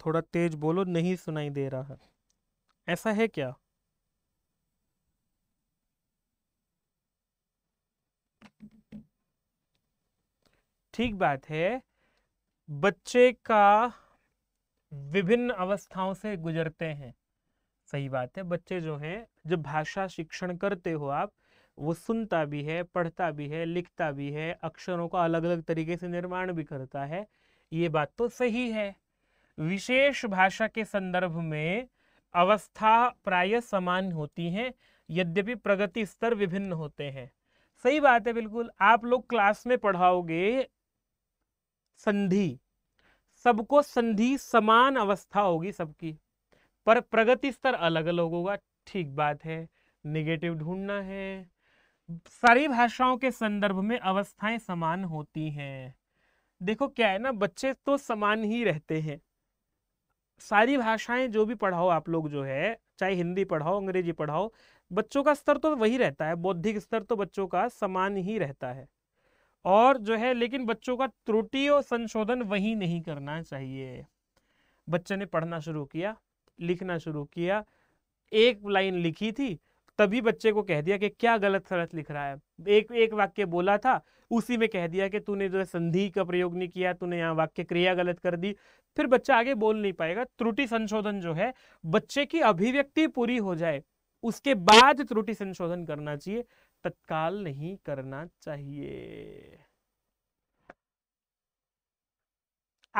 थोड़ा तेज बोलो नहीं सुनाई दे रहा ऐसा है क्या ठीक बात है बच्चे का विभिन्न अवस्थाओं से गुजरते हैं सही बात है बच्चे जो हैं जब भाषा शिक्षण करते हो आप वो सुनता भी है पढ़ता भी है लिखता भी है अक्षरों का अलग अलग तरीके से निर्माण भी करता है ये बात तो सही है विशेष भाषा के संदर्भ में अवस्था प्राय समान होती हैं यद्यपि प्रगति स्तर विभिन्न होते हैं सही बात है बिल्कुल आप लोग क्लास में पढ़ाओगे संधि सबको संधि समान अवस्था होगी सबकी पर प्रगति स्तर अलग अलग होगा ठीक बात है निगेटिव ढूंढना है सारी भाषाओं के संदर्भ में अवस्थाएं समान होती हैं देखो क्या है ना बच्चे तो समान ही रहते हैं सारी भाषाएं जो भी पढ़ाओ आप लोग जो है चाहे हिंदी पढ़ाओ अंग्रेजी पढ़ाओ बच्चों का स्तर तो वही रहता है बौद्धिक स्तर तो बच्चों का समान ही रहता है और जो है लेकिन बच्चों का त्रुटि और संशोधन वही नहीं करना चाहिए बच्चे ने पढ़ना शुरू किया लिखना शुरू किया एक लाइन लिखी थी तभी बच्चे को कह दिया कि क्या गलत सलत लिख रहा है एक एक वाक्य बोला था उसी में कह दिया कि तूने जो है संधि का प्रयोग नहीं किया तूने यहाँ वाक्य क्रिया गलत कर दी फिर बच्चा आगे बोल नहीं पाएगा त्रुटि संशोधन जो है बच्चे की अभिव्यक्ति पूरी हो जाए उसके बाद त्रुटि संशोधन करना चाहिए तत्काल नहीं करना चाहिए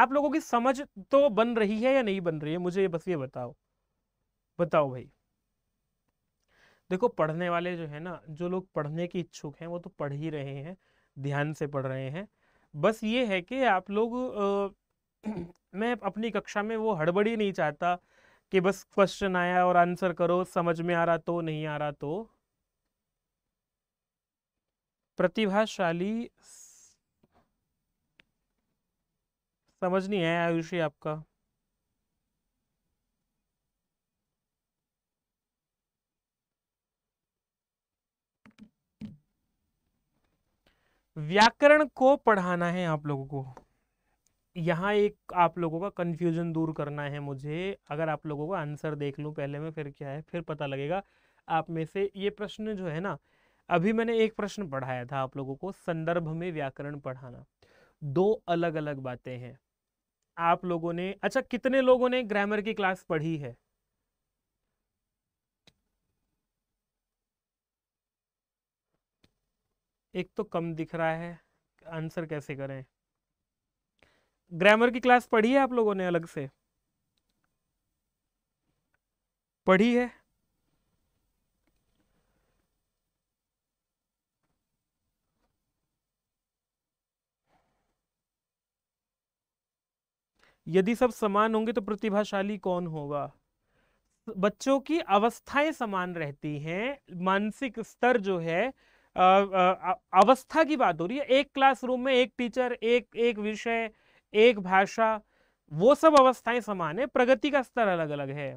आप लोगों की समझ तो बन रही है या नहीं बन रही है मुझे बस ये बताओ बताओ भाई देखो पढ़ने वाले जो है ना जो लोग पढ़ने के इच्छुक हैं वो तो पढ़ ही रहे हैं ध्यान से पढ़ रहे हैं बस ये है कि आप लोग आ, (clears throat) मैं अपनी कक्षा में वो हड़बड़ी नहीं चाहता कि बस क्वेश्चन आया और आंसर करो समझ में आ रहा तो नहीं आ रहा तो प्रतिभाशाली समझ नहीं आया आयुषी आपका व्याकरण को पढ़ाना है आप लोगों को यहाँ एक आप लोगों का कंफ्यूजन दूर करना है मुझे अगर आप लोगों का आंसर देख लूँ पहले में फिर क्या है फिर पता लगेगा आप में से ये प्रश्न जो है ना अभी मैंने एक प्रश्न पढ़ाया था आप लोगों को संदर्भ में व्याकरण पढ़ाना दो अलग अलग बातें हैं आप लोगों ने अच्छा कितने लोगों ने ग्रामर की क्लास पढ़ी है एक तो कम दिख रहा है आंसर कैसे करें ग्रामर की क्लास पढ़ी है आप लोगों ने अलग से पढ़ी है यदि सब समान होंगे तो प्रतिभाशाली कौन होगा बच्चों की अवस्थाएं समान रहती हैं मानसिक स्तर जो है अवस्था की बात हो रही है एक क्लासरूम में एक टीचर एक एक विषय एक भाषा वो सब अवस्थाएं समान है प्रगति का स्तर अलग अलग है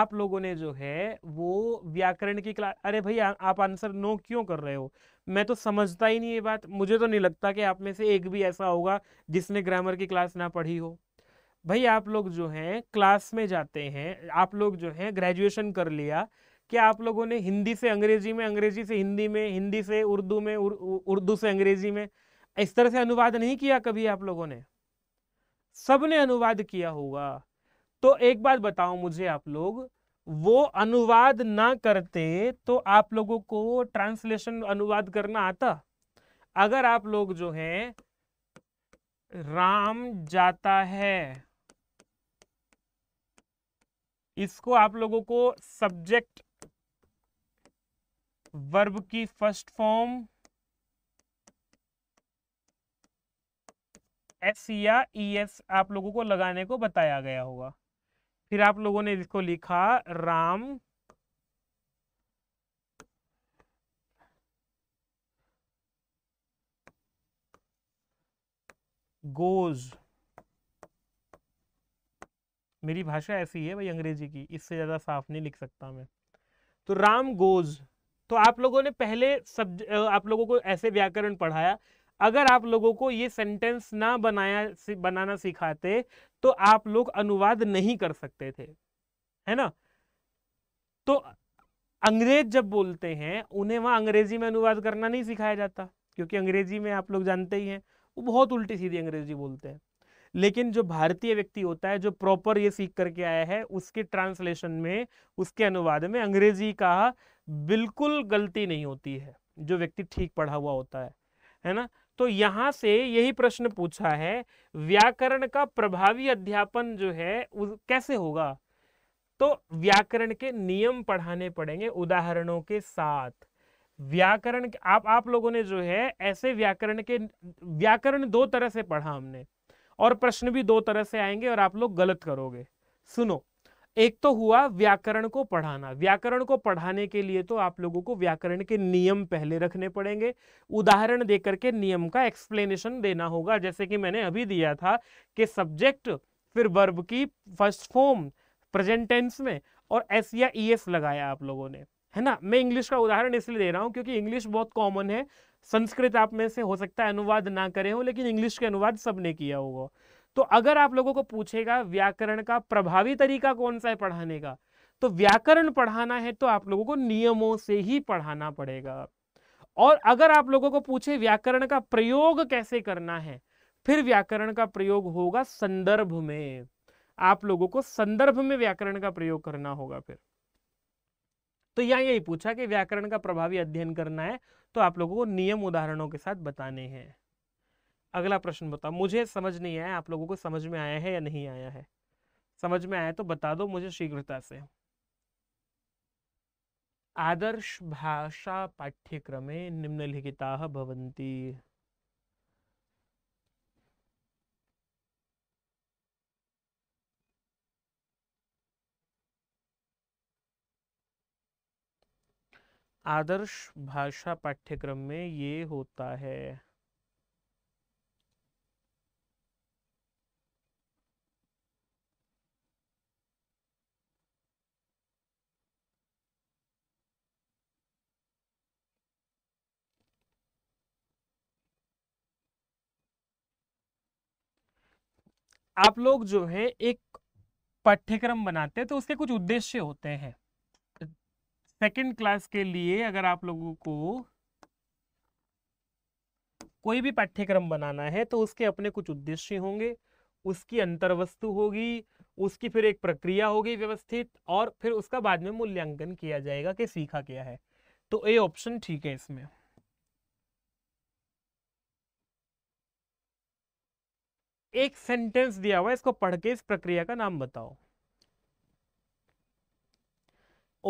आप लोगों ने जो है वो व्याकरण की क्लास अरे भाई आप आंसर नो क्यों कर रहे हो मैं तो समझता ही नहीं ये बात मुझे तो नहीं लगता कि आप में से एक भी ऐसा होगा जिसने ग्रामर की क्लास ना पढ़ी हो भाई आप लोग जो हैं क्लास में जाते हैं आप लोग जो हैं ग्रेजुएशन कर लिया क्या आप लोगों ने हिंदी से अंग्रेजी में अंग्रेजी से हिंदी में हिंदी से उर्दू में उर, उर्दू से अंग्रेजी में इस तरह से अनुवाद नहीं किया कभी आप लोगों ने सबने अनुवाद किया होगा तो एक बात बताओ मुझे आप लोग वो अनुवाद ना करते तो आप लोगों को ट्रांसलेशन अनुवाद करना आता अगर आप लोग जो हैं राम जाता है इसको आप लोगों को सब्जेक्ट वर्ब की फर्स्ट फॉर्म एस या ई e एस आप लोगों को लगाने को बताया गया होगा फिर आप लोगों ने इसको लिखा राम गोज मेरी भाषा ऐसी है भाई अंग्रेजी की इससे ज़्यादा साफ नहीं लिख सकता मैं तो राम गोज तो आप लोगों ने पहले सब आप लोगों को ऐसे व्याकरण पढ़ाया अगर आप लोगों को ये सेंटेंस ना बनाया बनाना सिखाते तो आप लोग अनुवाद नहीं कर सकते थे है ना तो अंग्रेज जब बोलते हैं उन्हें वहां अंग्रेजी में अनुवाद करना नहीं सिखाया जाता क्योंकि अंग्रेजी में आप लोग जानते ही हैं वो बहुत उल्टी सीधी अंग्रेजी बोलते हैं लेकिन जो भारतीय व्यक्ति होता है जो प्रॉपर ये सीख करके आया है उसके ट्रांसलेशन में उसके अनुवाद में अंग्रेजी का बिल्कुल गलती नहीं होती है जो व्यक्ति ठीक पढ़ा हुआ होता है है ना तो यहां से यही प्रश्न पूछा है व्याकरण का प्रभावी अध्यापन जो है कैसे होगा तो व्याकरण के नियम पढ़ाने पड़ेंगे उदाहरणों के साथ व्याकरण आप आप लोगों ने जो है ऐसे व्याकरण के व्याकरण दो तरह से पढ़ा हमने और प्रश्न भी दो तरह से आएंगे और आप लोग गलत करोगे सुनो एक तो हुआ व्याकरण को पढ़ाना व्याकरण को पढ़ाने के लिए तो आप लोगों को व्याकरण के नियम पहले रखने पड़ेंगे उदाहरण देकर के नियम का एक्सप्लेनेशन देना होगा जैसे कि मैंने अभी दिया था कि सब्जेक्ट फिर वर्ब की फर्स्ट फॉर्म प्रेजेंट टेंस में और एस या ई एस लगाया आप लोगों ने है ना मैं इंग्लिश का उदाहरण इसलिए दे रहा हूँ क्योंकि इंग्लिश बहुत कॉमन है संस्कृत आप में से हो सकता है अनुवाद ना करे हो लेकिन इंग्लिश के अनुवाद सबने किया होगा तो अगर आप लोगों को पूछेगा व्याकरण का प्रभावी तरीका कौन सा है पढ़ाने का तो व्याकरण पढ़ाना है तो आप लोगों को नियमों से ही पढ़ाना पड़ेगा और अगर आप लोगों को पूछे व्याकरण का प्रयोग कैसे करना है फिर व्याकरण का प्रयोग होगा संदर्भ में आप लोगों को संदर्भ में व्याकरण का प्रयोग करना होगा फिर तो यहां यही पूछा कि व्याकरण का प्रभावी अध्ययन करना है तो आप लोगों को नियम उदाहरणों के साथ बताने हैं अगला प्रश्न बताओ मुझे समझ नहीं आया आप लोगों को समझ में आया है या नहीं आया है समझ में आया तो बता दो मुझे शीघ्रता से आदर्श भाषा पाठ्यक्रमे निम्नलिखिता भवंती आदर्श भाषा पाठ्यक्रम में ये होता है आप लोग जो है एक पाठ्यक्रम बनाते हैं तो उसके कुछ उद्देश्य होते हैं सेकंड क्लास के लिए अगर आप लोगों को कोई भी पाठ्यक्रम बनाना है तो उसके अपने कुछ उद्देश्य होंगे उसकी अंतर्वस्तु होगी उसकी फिर एक प्रक्रिया होगी व्यवस्थित और फिर उसका बाद में मूल्यांकन किया जाएगा कि सीखा क्या है तो ए ऑप्शन ठीक है इसमें एक सेंटेंस दिया हुआ है इसको पढ़ के इस प्रक्रिया का नाम बताओ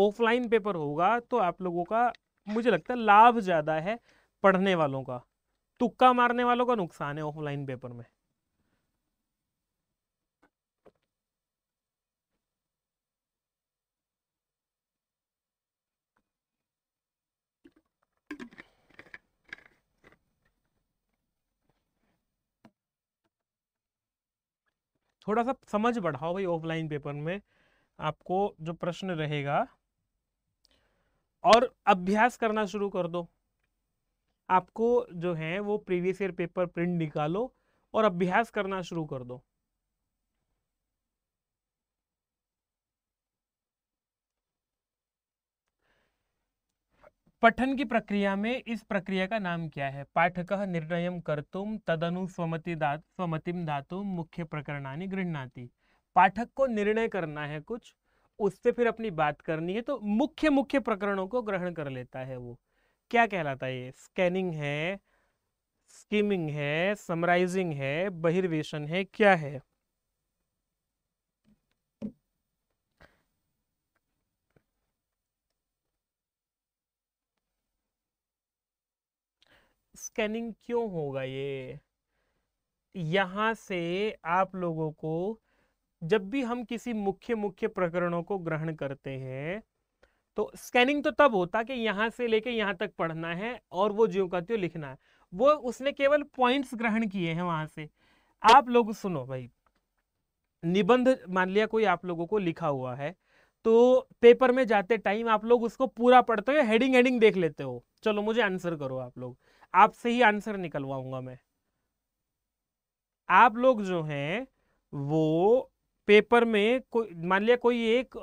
ऑफलाइन पेपर होगा तो आप लोगों का मुझे लगता है लाभ ज़्यादा है पढ़ने वालों का तुक्का मारने वालों का नुकसान है ऑफलाइन पेपर में थोड़ा सा समझ बढ़ाओ भाई ऑफलाइन पेपर में आपको जो प्रश्न रहेगा और अभ्यास करना शुरू कर दो आपको जो है वो प्रीवियस ईयर पेपर प्रिंट निकालो और अभ्यास करना शुरू कर दो पठन की प्रक्रिया में इस प्रक्रिया का नाम क्या है पाठक निर्णय कर्तुम तदनु स्वमति दात स्वमतिम धातु मुख्य प्रकरणानि गृहणाती पाठक को निर्णय करना है कुछ उससे फिर अपनी बात करनी है तो मुख्य मुख्य प्रकरणों को ग्रहण कर लेता है वो क्या कहलाता है ये स्कैनिंग है स्कीमिंग है समराइजिंग है बहिर्वेशन है क्या है स्कैनिंग क्यों होगा ये यहाँ से आप लोगों को जब भी हम किसी मुख्य मुख्य प्रकरणों को ग्रहण करते हैं तो स्कैनिंग तो तब होता कि यहाँ से लेके यहाँ तक पढ़ना है और वो जो कहते हो लिखना है वो उसने केवल पॉइंट्स ग्रहण किए हैं वहां से आप लोग सुनो भाई निबंध मान लिया कोई आप लोगों को लिखा हुआ है तो पेपर में जाते टाइम आप लोग उसको पूरा पढ़ते हो हेडिंग हेडिंग देख लेते हो चलो मुझे आंसर करो आप लोग आपसे ही आंसर निकलवाऊंगा मैं आप लोग जो हैं वो पेपर में कोई मान लिया कोई एक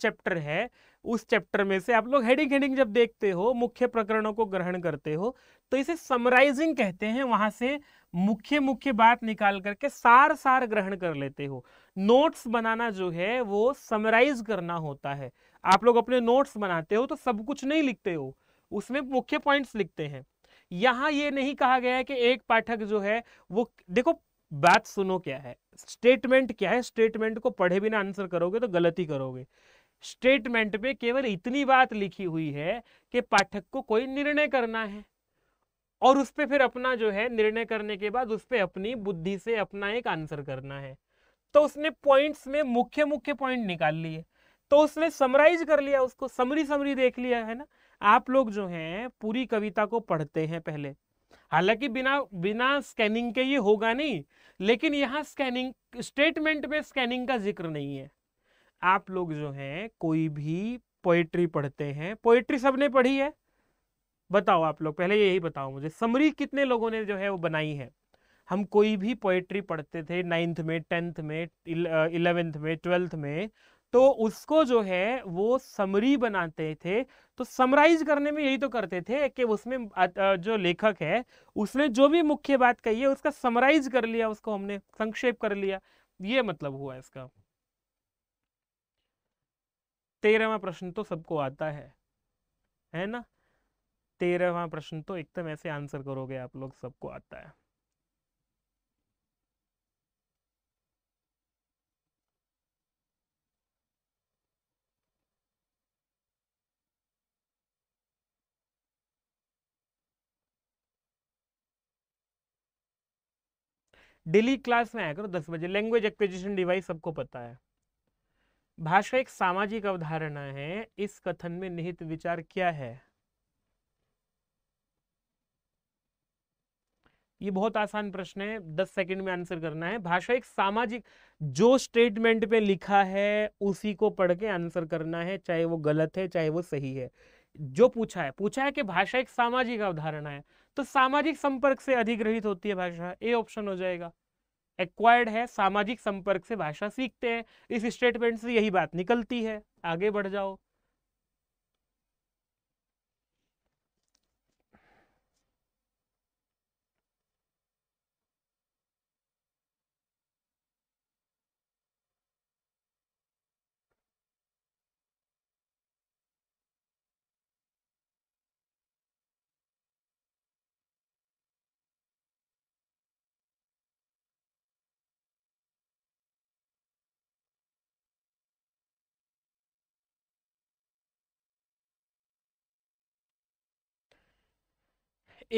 चैप्टर है उस चैप्टर में से आप लोग हेडिंग हेडिंग जब देखते हो मुख्य प्रकरणों को ग्रहण करते हो तो इसे समराइजिंग कहते हैं वहां से मुख्य मुख्य बात निकाल करके सार सार ग्रहण कर लेते हो नोट्स बनाना जो है वो समराइज करना होता है आप लोग अपने नोट्स बनाते हो तो सब कुछ नहीं लिखते हो उसमें मुख्य पॉइंट्स लिखते हैं यहां ये नहीं कहा गया है कि एक पाठक जो है वो देखो बात सुनो क्या है स्टेटमेंट क्या है स्टेटमेंट को पढ़े बिना आंसर करोगे तो गलती करोगे स्टेटमेंट में केवल इतनी बात लिखी हुई है कि पाठक को कोई निर्णय करना है और उस पर फिर अपना जो है निर्णय करने के बाद उस पर अपनी बुद्धि से अपना एक आंसर करना है तो उसने पॉइंट्स में मुख्य मुख्य पॉइंट निकाल लिए तो उसने समराइज कर लिया उसको समरी समरी देख लिया है ना आप लोग जो हैं पूरी कविता को पढ़ते हैं पहले हालांकि बिना बिना स्कैनिंग के ये होगा नहीं लेकिन यहाँ स्कैनिंग स्टेटमेंट में स्कैनिंग का जिक्र नहीं है आप लोग जो हैं कोई भी पोएट्री पढ़ते हैं पोएट्री सबने पढ़ी है बताओ आप लोग पहले यही बताओ मुझे समरी कितने लोगों ने जो है वो बनाई है हम कोई भी पोएट्री पढ़ते थे नाइन्थ में टेंथ में इलेवेंथ में ट्वेल्थ में तो उसको जो है वो समरी बनाते थे तो समराइज करने में यही तो करते थे कि उसमें जो लेखक है उसने जो भी मुख्य बात कही है उसका समराइज कर लिया उसको हमने संक्षेप कर लिया ये मतलब हुआ इसका तेरहवा प्रश्न तो सबको आता है है ना तेरहवा प्रश्न तो एकदम ऐसे आंसर करोगे आप लोग सबको आता है डेली क्लास में आया करो दस बजे लैंग्वेज एक्विजिशन डिवाइस सबको पता है भाषा एक सामाजिक अवधारणा है इस कथन में निहित विचार क्या है ये बहुत आसान प्रश्न है दस सेकंड में आंसर करना है भाषा एक सामाजिक जो स्टेटमेंट पे लिखा है उसी को पढ़ के आंसर करना है चाहे वो गलत है चाहे वो सही है जो पूछा है पूछा है कि भाषा एक सामाजिक अवधारणा है तो सामाजिक संपर्क से अधिग्रहित होती है भाषा ए ऑप्शन हो जाएगा एक्वायर्ड है सामाजिक संपर्क से भाषा सीखते हैं इस स्टेटमेंट से यही बात निकलती है आगे बढ़ जाओ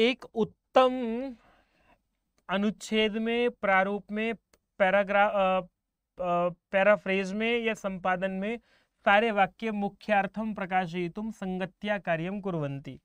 एक उत्तम अनुच्छेद में प्रारूप में पैराग्राफ पैराफ्रेज में या संपादन में सारे वाक्य मुख्यार्थम प्रकाशयितुम संगत्या कार्य कुरंती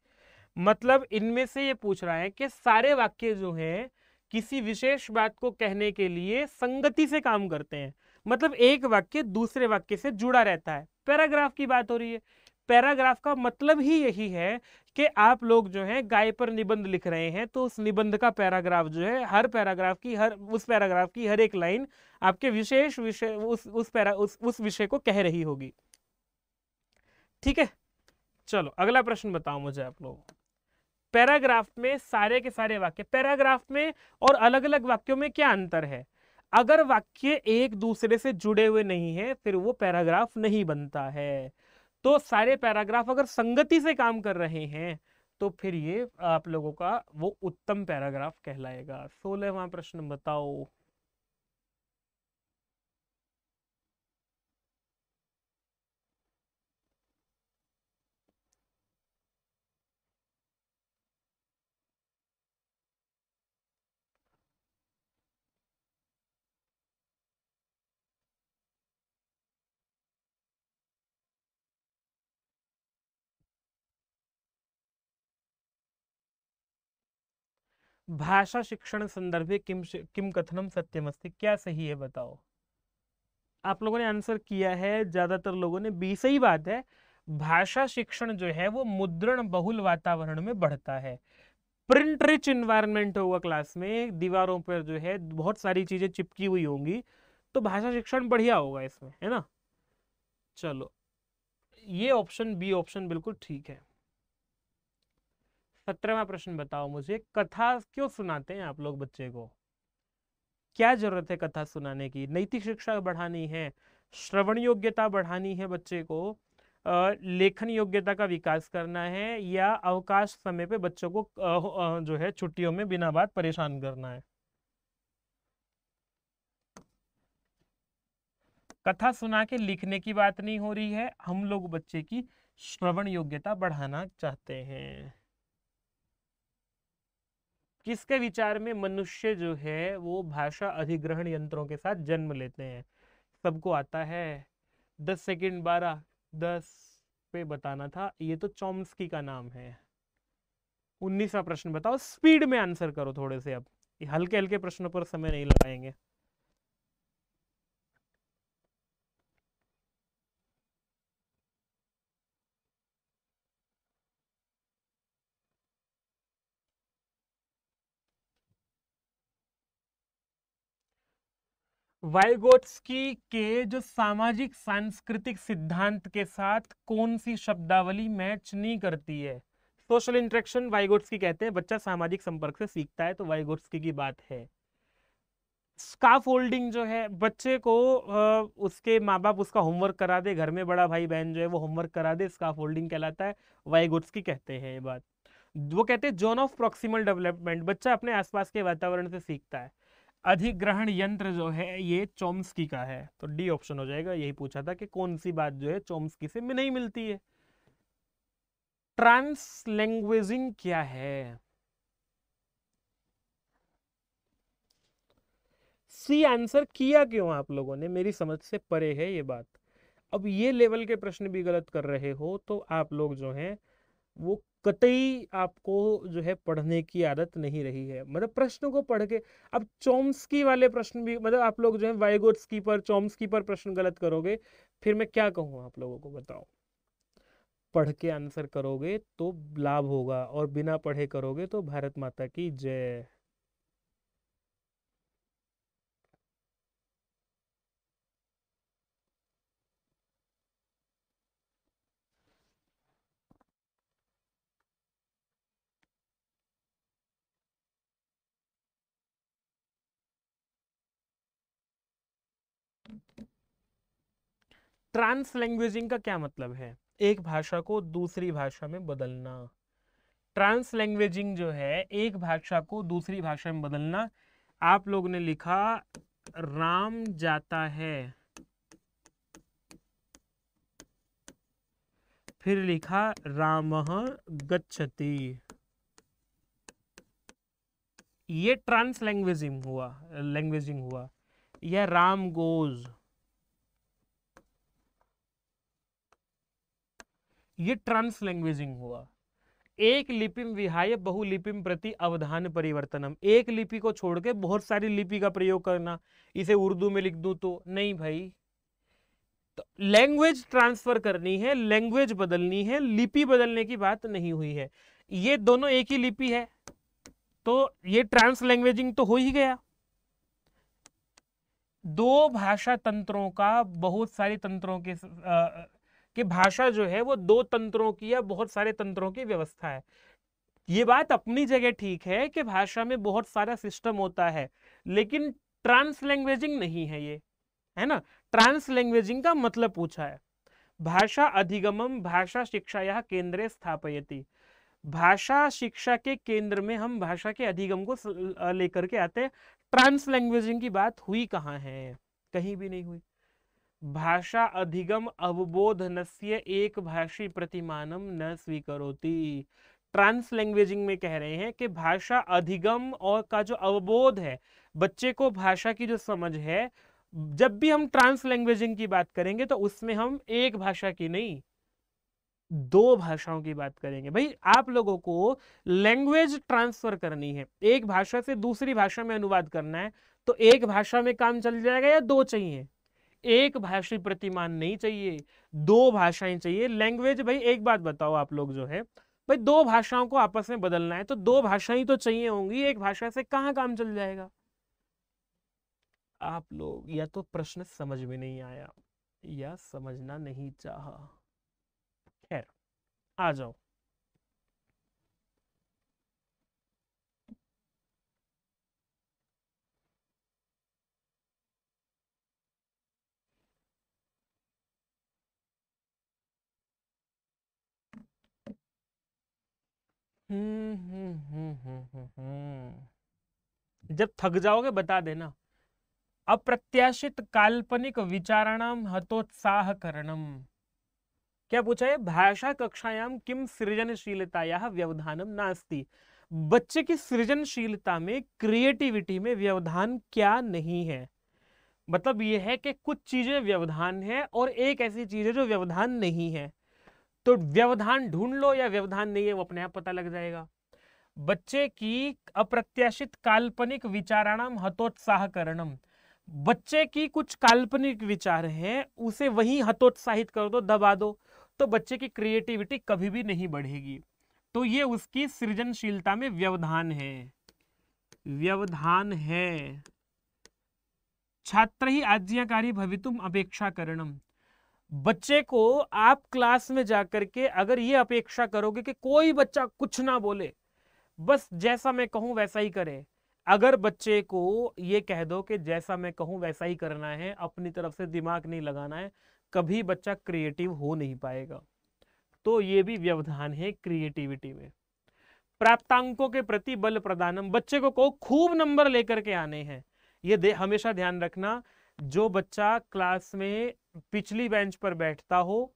मतलब इनमें से ये पूछ रहा है कि सारे वाक्य जो है किसी विशेष बात को कहने के लिए संगति से काम करते हैं मतलब एक वाक्य दूसरे वाक्य से जुड़ा रहता है पैराग्राफ की बात हो रही है पैराग्राफ का मतलब ही यही है कि आप लोग जो है गाय पर निबंध लिख रहे हैं तो उस निबंध का पैराग्राफ जो है हर पैराग्राफ की हर उस पैराग्राफ की हर एक लाइन आपके विशेष विषय उस उस पैरा उस उस विषय को कह रही होगी ठीक है चलो अगला प्रश्न बताओ मुझे आप लोग पैराग्राफ में सारे के सारे वाक्य पैराग्राफ में और अलग अलग वाक्यों में क्या अंतर है अगर वाक्य एक दूसरे से जुड़े हुए नहीं है फिर वो पैराग्राफ नहीं बनता है तो सारे पैराग्राफ अगर संगति से काम कर रहे हैं तो फिर ये आप लोगों का वो उत्तम पैराग्राफ कहलाएगा सोलहवा प्रश्न बताओ भाषा शिक्षण संदर्भे किम किम कथनम सत्यमस्ति क्या सही है बताओ आप लोगों ने आंसर किया है ज्यादातर लोगों ने बी सही बात है भाषा शिक्षण जो है वो मुद्रण बहुल वातावरण में बढ़ता है प्रिंट रिच इन्वायरमेंट होगा क्लास में दीवारों पर जो है बहुत सारी चीजें चिपकी हुई होंगी तो भाषा शिक्षण बढ़िया होगा इसमें है ना चलो ये ऑप्शन बी ऑप्शन बिल्कुल ठीक है सत्रहवा प्रश्न बताओ मुझे कथा क्यों सुनाते हैं आप लोग बच्चे को क्या जरूरत है कथा सुनाने की नैतिक शिक्षा बढ़ानी है श्रवण योग्यता बढ़ानी है बच्चे को लेखन योग्यता का विकास करना है या अवकाश समय पे बच्चों को जो है छुट्टियों में बिना बात परेशान करना है कथा सुना के लिखने की बात नहीं हो रही है हम लोग बच्चे की श्रवण योग्यता बढ़ाना चाहते हैं किसके विचार में मनुष्य जो है वो भाषा अधिग्रहण यंत्रों के साथ जन्म लेते हैं सबको आता है दस सेकेंड बारह दस पे बताना था ये तो चॉम्सकी का नाम है उन्नीसवा प्रश्न बताओ स्पीड में आंसर करो थोड़े से अब हल्के हल्के प्रश्नों पर समय नहीं लगाएंगे वाइगोट्सकी के जो सामाजिक सांस्कृतिक सिद्धांत के साथ कौन सी शब्दावली मैच नहीं करती है सोशल इंट्रेक्शन वाइगोट्सकी कहते हैं बच्चा सामाजिक संपर्क से सीखता है तो वाइगोट्सकी की बात है स्काफ होल्डिंग जो है बच्चे को आ, उसके माँ बाप उसका होमवर्क करा दे घर में बड़ा भाई बहन जो है वो होमवर्क करा दे स्काफ होल्डिंग कहलाता है वाइगोट्सकी कहते हैं ये बात वो कहते हैं जोन ऑफ प्रॉक्सिमल डेवलपमेंट बच्चा अपने आसपास के वातावरण से सीखता है अधिग्रहण यंत्र जो है ये चोम्स्की का है तो डी ऑप्शन हो जाएगा यही पूछा था कि कौन सी बात जो है चोम्स्की से में नहीं मिलती है ट्रांसलैंग्वेजिंग क्या है सी आंसर किया क्यों आप लोगों ने मेरी समझ से परे है ये बात अब ये लेवल के प्रश्न भी गलत कर रहे हो तो आप लोग जो हैं वो कतई आपको जो है पढ़ने की आदत नहीं रही है मतलब प्रश्न को पढ़ के अब चोम्सकी वाले प्रश्न भी मतलब आप लोग जो है वाइगोट्सकी पर चोम्सकी पर प्रश्न गलत करोगे फिर मैं क्या कहूँ आप लोगों को बताओ पढ़ के आंसर करोगे तो लाभ होगा और बिना पढ़े करोगे तो भारत माता की जय ट्रांस लैंग्वेजिंग का क्या मतलब है एक भाषा को दूसरी भाषा में बदलना ट्रांस लैंग्वेजिंग जो है एक भाषा को दूसरी भाषा में बदलना आप लोग ने लिखा राम जाता है फिर लिखा राम गच्छति ये ट्रांस लैंग्वेजिंग हुआ लैंग्वेजिंग हुआ या राम गोज़ ये ट्रांस लैंग्वेजिंग हुआ एक लिपिम विहाय बहुलिपिम प्रति अवधान परिवर्तनम एक लिपि को छोड़ के बहुत सारी लिपि का प्रयोग करना इसे उर्दू में लिख दू तो नहीं भाई तो लैंग्वेज ट्रांसफर करनी है लैंग्वेज बदलनी है लिपि बदलने की बात नहीं हुई है ये दोनों एक ही लिपि है तो ये ट्रांस लैंग्वेजिंग तो हो ही गया दो भाषा तंत्रों का बहुत सारे तंत्रों के आ, कि भाषा जो है वो दो तंत्रों की या बहुत सारे तंत्रों की व्यवस्था है ये बात अपनी जगह ठीक है कि भाषा में बहुत सारा सिस्टम होता है लेकिन ट्रांस लैंग्वेजिंग नहीं है ये है ना ट्रांस लैंग्वेजिंग का मतलब पूछा है भाषा अधिगमम भाषा शिक्षा यह केंद्र स्थापयती भाषा शिक्षा के केंद्र में हम भाषा के अधिगम को लेकर के आते हैं ट्रांस लैंग्वेजिंग की बात हुई कहाँ है कहीं भी नहीं हुई भाषा अधिगम अवबोधन से एक भाषी प्रतिमानम न स्वीकरोती ट्रांस लैंग्वेजिंग में कह रहे हैं कि भाषा अधिगम और का जो अवबोध है बच्चे को भाषा की जो समझ है जब भी हम ट्रांस लैंग्वेजिंग की बात करेंगे तो उसमें हम एक भाषा की नहीं दो भाषाओं की बात करेंगे भाई आप लोगों को लैंग्वेज ट्रांसफर करनी है एक भाषा से दूसरी भाषा में अनुवाद करना है तो एक भाषा में काम चल जाएगा या दो चाहिए एक भाषी प्रतिमान नहीं चाहिए दो भाषाएं चाहिए लैंग्वेज भाई एक बात बताओ आप लोग जो है भाई दो भाषाओं को आपस में बदलना है तो दो भाषाएं तो चाहिए होंगी एक भाषा से कहा काम चल जाएगा आप लोग या तो प्रश्न समझ में नहीं आया या समझना नहीं चाहा खैर आ जाओ हम्म, हम्म, हम्म, जब थक जाओगे बता देना अप्रत्याशित काल्पनिक विचाराणाम हतोत्साह करणम क्या पूछा है भाषा कक्षायाम किम यह व्यवधानम नास्ति बच्चे की सृजनशीलता में क्रिएटिविटी में व्यवधान क्या नहीं है मतलब यह है कि कुछ चीजें व्यवधान है और एक ऐसी चीज है जो व्यवधान नहीं है तो व्यवधान ढूंढ लो या व्यवधान नहीं है वो अपने आप पता लग जाएगा बच्चे की अप्रत्याशित काल्पनिक विचाराणाम हतोत्साह करणम बच्चे की कुछ काल्पनिक विचार हैं उसे वही हतोत्साहित कर दो तो दबा दो तो बच्चे की क्रिएटिविटी कभी भी नहीं बढ़ेगी तो ये उसकी सृजनशीलता में व्यवधान है व्यवधान है छात्र ही आज्ञाकारी भवितुम अपेक्षा करणम बच्चे को आप क्लास में जाकर के अगर ये अपेक्षा करोगे कि कोई बच्चा कुछ ना बोले बस जैसा मैं कहूं वैसा ही करे अगर बच्चे को ये कह दो कि जैसा मैं कहूं वैसा ही करना है अपनी तरफ से दिमाग नहीं लगाना है कभी बच्चा क्रिएटिव हो नहीं पाएगा तो ये भी व्यवधान है क्रिएटिविटी में प्राप्तांकों के प्रति बल प्रदानम बच्चे को को खूब नंबर लेकर के आने हैं ये हमेशा ध्यान रखना जो बच्चा क्लास में पिछली बेंच पर बैठता हो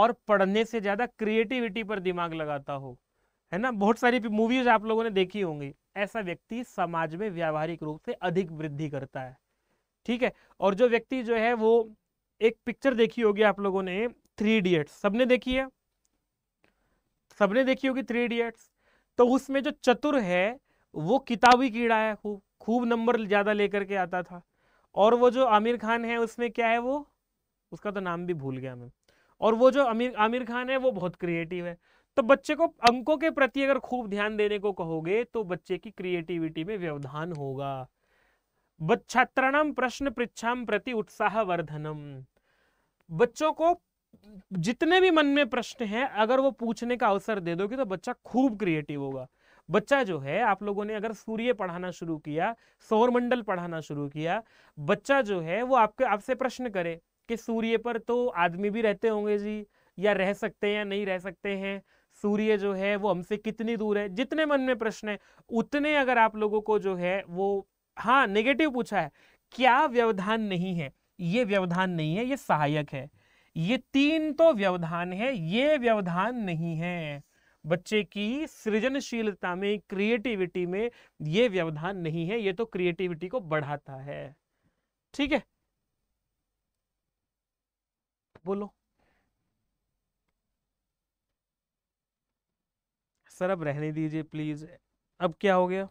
और पढ़ने से ज़्यादा क्रिएटिविटी पर दिमाग लगाता हो है ना बहुत सारी मूवीज आप लोगों ने देखी होंगी ऐसा व्यक्ति समाज में व्यावहारिक रूप से अधिक वृद्धि करता है ठीक है और जो व्यक्ति जो है वो एक पिक्चर देखी होगी आप लोगों ने थ्री इडियट्स सबने देखी है सबने देखी होगी थ्री इडियट्स तो उसमें जो चतुर है वो किताबी कीड़ा है खूब खूब नंबर ज़्यादा लेकर के आता था और वो जो आमिर खान है उसमें क्या है वो उसका तो नाम भी भूल गया मैं और वो जो आमिर आमिर खान है वो बहुत क्रिएटिव है तो बच्चे को अंकों के प्रति अगर खूब ध्यान देने को कहोगे तो बच्चे की क्रिएटिविटी में व्यवधान होगा छात्राणाम प्रश्न पृच्छाम प्रति उत्साह वर्धनम बच्चों को जितने भी मन में प्रश्न हैं अगर वो पूछने का अवसर दे दोगे तो बच्चा खूब क्रिएटिव होगा बच्चा जो है आप लोगों ने अगर सूर्य पढ़ाना शुरू किया सौरमंडल पढ़ाना शुरू किया बच्चा जो है वो आपके आपसे प्रश्न करे कि सूर्य पर तो आदमी भी रहते होंगे जी या रह सकते हैं या नहीं रह सकते हैं सूर्य जो है वो हमसे कितनी दूर है जितने मन में प्रश्न है उतने अगर आप लोगों को जो है वो हाँ नेगेटिव पूछा है क्या व्यवधान नहीं है ये व्यवधान नहीं है ये सहायक है ये तीन तो व्यवधान है ये व्यवधान नहीं है बच्चे की सृजनशीलता में क्रिएटिविटी में ये व्यवधान नहीं है ये तो क्रिएटिविटी को बढ़ाता है ठीक है बोलो सर अब रहने दीजिए प्लीज अब क्या हो गया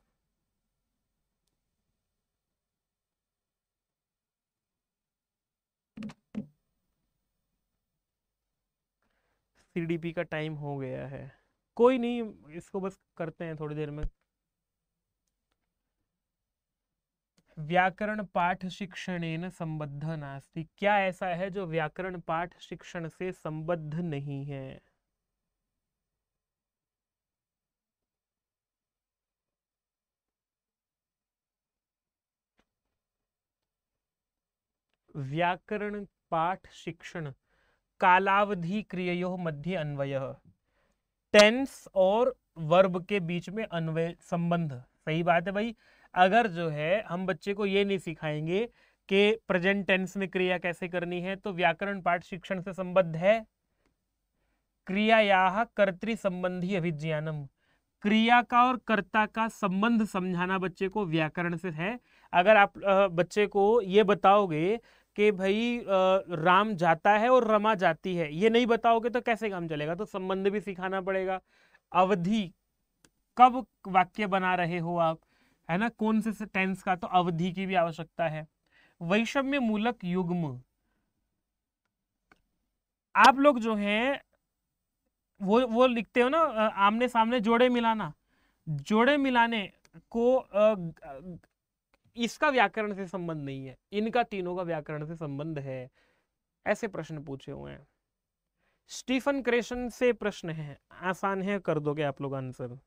सीडीपी का टाइम हो गया है कोई नहीं इसको बस करते हैं थोड़ी देर में व्याकरण पाठ शिक्षण संबद्ध नास्ती क्या ऐसा है जो व्याकरण पाठ शिक्षण से संबद्ध नहीं है व्याकरण पाठ शिक्षण कालावधि क्रियो मध्य अन्वय टेंस और वर्ब के बीच में अन्वय संबंध सही बात है भाई अगर जो है हम बच्चे को ये नहीं सिखाएंगे कि प्रेजेंट टेंस में क्रिया कैसे करनी है तो व्याकरण पाठ शिक्षण से संबद्ध है क्रियाया कर्तृ संबंधी अभिज्ञानम क्रिया का और कर्ता का संबंध समझाना बच्चे को व्याकरण से है अगर आप बच्चे को ये बताओगे कि भाई राम जाता है और रमा जाती है ये नहीं बताओगे तो कैसे काम चलेगा तो संबंध भी सिखाना पड़ेगा अवधि कब वाक्य बना रहे हो आप है ना कौन से टेंस का तो अवधि की भी आवश्यकता है वैषम्य मूलक युग्म आप लोग जो हैं वो वो लिखते हो ना आमने सामने जोड़े मिलाना जोड़े मिलाने को इसका व्याकरण से संबंध नहीं है इनका तीनों का व्याकरण से संबंध है ऐसे प्रश्न पूछे हुए हैं स्टीफन क्रेशन से प्रश्न है आसान है कर दोगे आप लोग आंसर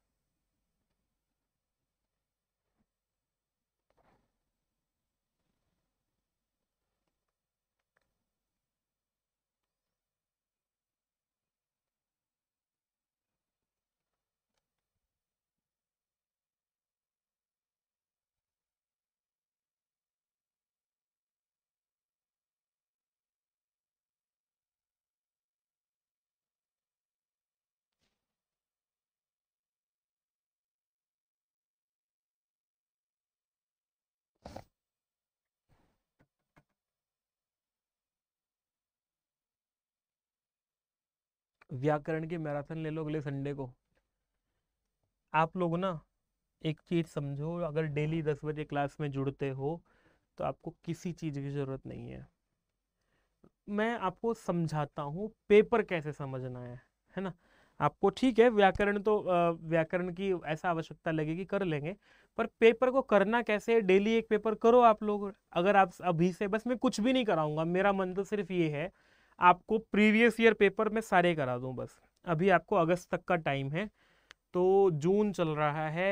व्याकरण की मैराथन ले लो अगले संडे को आप लोग ना एक चीज़ समझो अगर डेली दस बजे क्लास में जुड़ते हो तो आपको किसी चीज़ की ज़रूरत नहीं है मैं आपको समझाता हूँ पेपर कैसे समझना है है ना आपको ठीक है व्याकरण तो व्याकरण की ऐसा आवश्यकता लगेगी कर लेंगे पर पेपर को करना कैसे डेली एक पेपर करो आप लोग अगर आप अभी से बस मैं कुछ भी नहीं कराऊंगा मेरा मन तो सिर्फ ये है आपको प्रीवियस ईयर पेपर में सारे करा दूँ बस अभी आपको अगस्त तक का टाइम है तो जून चल रहा है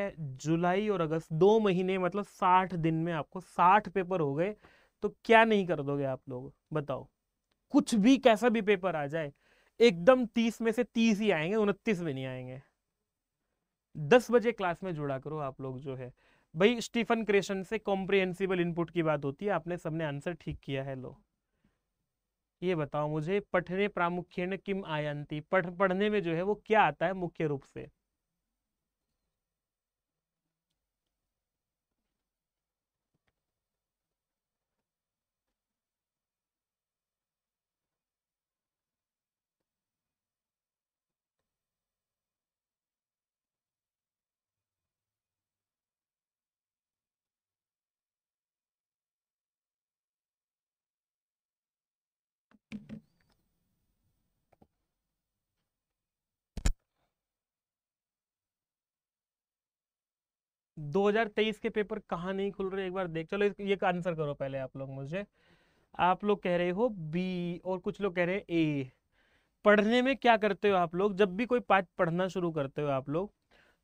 जुलाई और अगस्त दो महीने मतलब साठ दिन में आपको साठ पेपर हो गए तो क्या नहीं कर दोगे आप लोग बताओ कुछ भी कैसा भी पेपर आ जाए एकदम तीस में से तीस ही आएंगे उनतीस में नहीं आएंगे दस बजे क्लास में जुड़ा करो आप लोग जो है भाई स्टीफन क्रेशन से कॉम्प्रिहेंसिबल इनपुट की बात होती है आपने सबने आंसर ठीक किया है लो ये बताओ मुझे पठने प्रामुख्य किम आयंती पढ़ पढ़ने में जो है वो क्या आता है मुख्य रूप से 2023 के पेपर कहाँ नहीं खुल रहे एक बार देख चलो ये आंसर करो पहले आप लोग मुझे आप लोग कह रहे हो बी और कुछ लोग कह रहे हैं ए पढ़ने में क्या करते हो आप लोग जब भी कोई पाठ पढ़ना शुरू करते हो आप लोग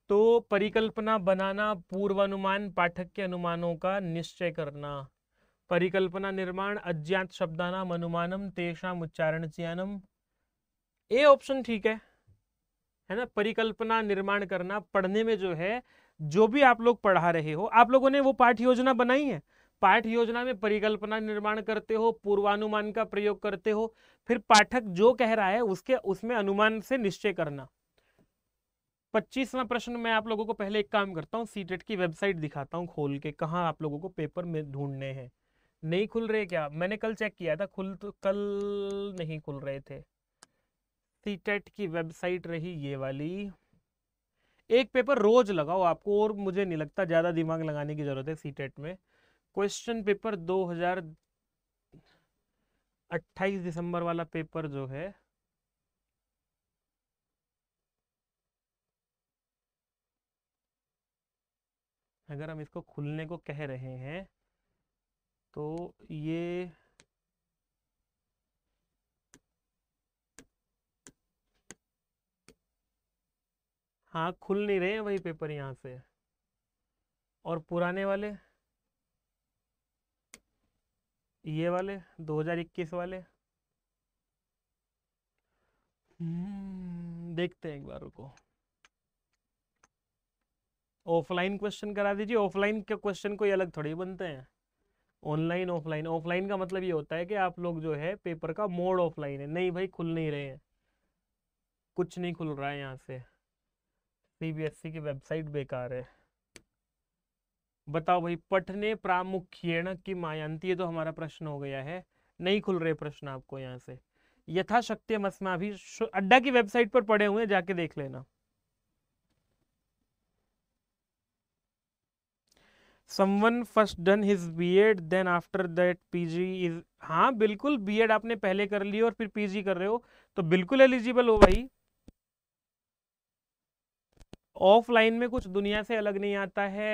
तो परिकल्पना बनाना पूर्वानुमान पाठक के अनुमानों का निश्चय करना परिकल्पना निर्माण अज्ञात शब्दाना अनुमानम तेषाम उच्चारण ज्ञानम ए ऑप्शन ठीक है है ना परिकल्पना निर्माण करना पढ़ने में जो है जो भी आप लोग पढ़ा रहे हो आप लोगों ने वो पाठ योजना बनाई है पाठ योजना में परिकल्पना निर्माण करते हो पूर्वानुमान का प्रयोग करते हो फिर पाठक जो कह रहा है उसके उसमें अनुमान से निश्चय करना पच्चीसवा प्रश्न मैं आप लोगों को पहले एक काम करता हूँ सीटेट e की वेबसाइट दिखाता हूँ खोल के कहा आप लोगों को पेपर में ढूंढने हैं नहीं खुल रहे क्या मैंने कल चेक किया था खुल तो कल नहीं खुल रहे थे सीटेट e की वेबसाइट रही ये वाली एक पेपर रोज लगाओ आपको और मुझे नहीं लगता ज़्यादा दिमाग लगाने की ज़रूरत है सी e में क्वेश्चन पेपर 2028 दिसंबर वाला पेपर जो है अगर हम इसको खुलने को कह रहे हैं तो ये हाँ खुल नहीं रहे हैं वही पेपर यहाँ से और पुराने वाले ये वाले 2021 वाले हम्म, देखते हैं एक बार रुको ऑफलाइन क्वेश्चन करा दीजिए ऑफलाइन के क्वेश्चन कोई अलग थोड़े बनते हैं ऑनलाइन ऑफलाइन ऑफलाइन का मतलब ये होता है कि आप लोग जो है पेपर का मोड ऑफलाइन है नहीं भाई खुल नहीं रहे हैं कुछ नहीं खुल रहा है यहाँ से सीबीएसई की वेबसाइट बेकार है बताओ भाई पठने प्रामुख्यण की मायांती तो हमारा प्रश्न हो गया है नहीं खुल रहे प्रश्न आपको यहाँ से यथाशक्ति मसना भी अड्डा की वेबसाइट पर पड़े हुए जाके देख लेना someone first done his Ed then after that PG is हाँ बिल्कुल बीएड आपने पहले कर ली और फिर पीजी कर रहे हो तो बिल्कुल एलिजिबल हो भाई ऑफलाइन में कुछ दुनिया से अलग नहीं आता है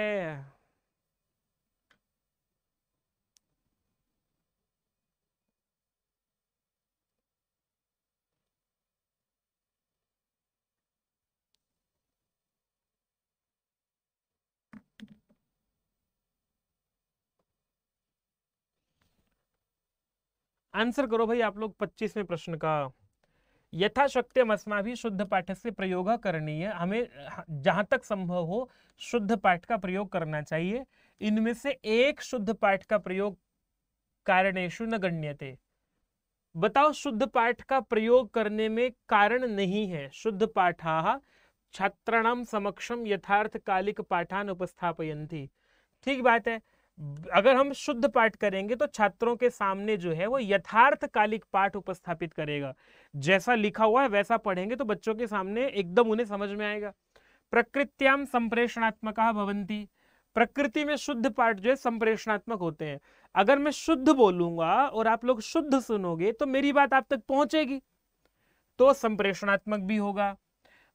आंसर करो भाई आप लोग 25वें प्रश्न का अस्मा भी शुद्ध पाठ से प्रयोग करनीय हमें जहाँ तक संभव हो शुद्ध पाठ का प्रयोग करना चाहिए इनमें से एक शुद्ध पाठ का प्रयोग कारणेशु न गण्यते बताओ शुद्ध पाठ का प्रयोग करने में कारण नहीं है शुद्ध पाठा छात्राणाम समक्षम यथार्थ कालिक पाठान उपस्थापयंती ठीक बात है अगर हम शुद्ध पाठ करेंगे तो छात्रों के सामने जो है वो यथार्थ कालिक पाठ उपस्थापित करेगा जैसा लिखा हुआ है वैसा पढ़ेंगे तो बच्चों के सामने एकदम उन्हें समझ में आएगा प्रकृत्याम संप्रेषणात्मक भवंती प्रकृति में शुद्ध पाठ जो है संप्रेषणात्मक होते हैं अगर मैं शुद्ध बोलूंगा और आप लोग शुद्ध सुनोगे तो मेरी बात आप तक पहुंचेगी तो संप्रेषणात्मक भी होगा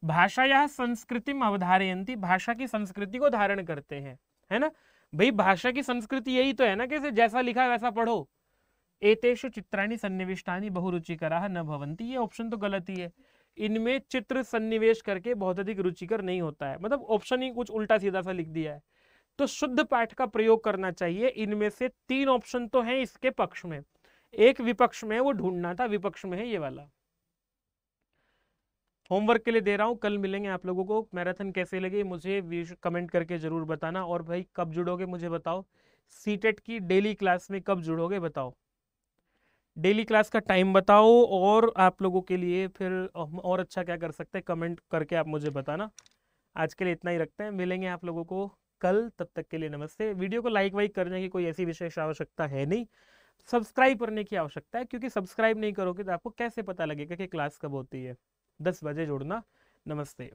भाषा यह संस्कृति में अवधारयंती भाषा की संस्कृति को धारण करते हैं है ना भाई भाषा की संस्कृति यही तो है ना कैसे जैसा लिखा है वैसा पढ़ो एतेषु चित्राणी सन्निविष्टानी बहुरुचिकरा न भवंती ये ऑप्शन तो गलत ही है इनमें चित्र सन्निवेश करके बहुत अधिक रुचिकर नहीं होता है मतलब ऑप्शन ही कुछ उल्टा सीधा सा लिख दिया है तो शुद्ध पाठ का प्रयोग करना चाहिए इनमें से तीन ऑप्शन तो हैं इसके पक्ष में एक विपक्ष में वो ढूंढना था विपक्ष में है ये वाला होमवर्क के लिए दे रहा हूँ कल मिलेंगे आप लोगों को मैराथन कैसे लगे मुझे कमेंट करके ज़रूर बताना और भाई कब जुड़ोगे मुझे बताओ सीटेट e की डेली क्लास में कब जुड़ोगे बताओ डेली क्लास का टाइम बताओ और आप लोगों के लिए फिर और अच्छा क्या कर सकते हैं कमेंट करके आप मुझे बताना आज के लिए इतना ही रखते हैं मिलेंगे आप लोगों को कल तब तक के लिए नमस्ते वीडियो को लाइक वाइक करने की कोई ऐसी विशेष आवश्यकता है नहीं सब्सक्राइब करने की आवश्यकता है क्योंकि सब्सक्राइब नहीं करोगे तो आपको कैसे पता लगेगा कि क्लास कब होती है दस बजे जुड़ना नमस्ते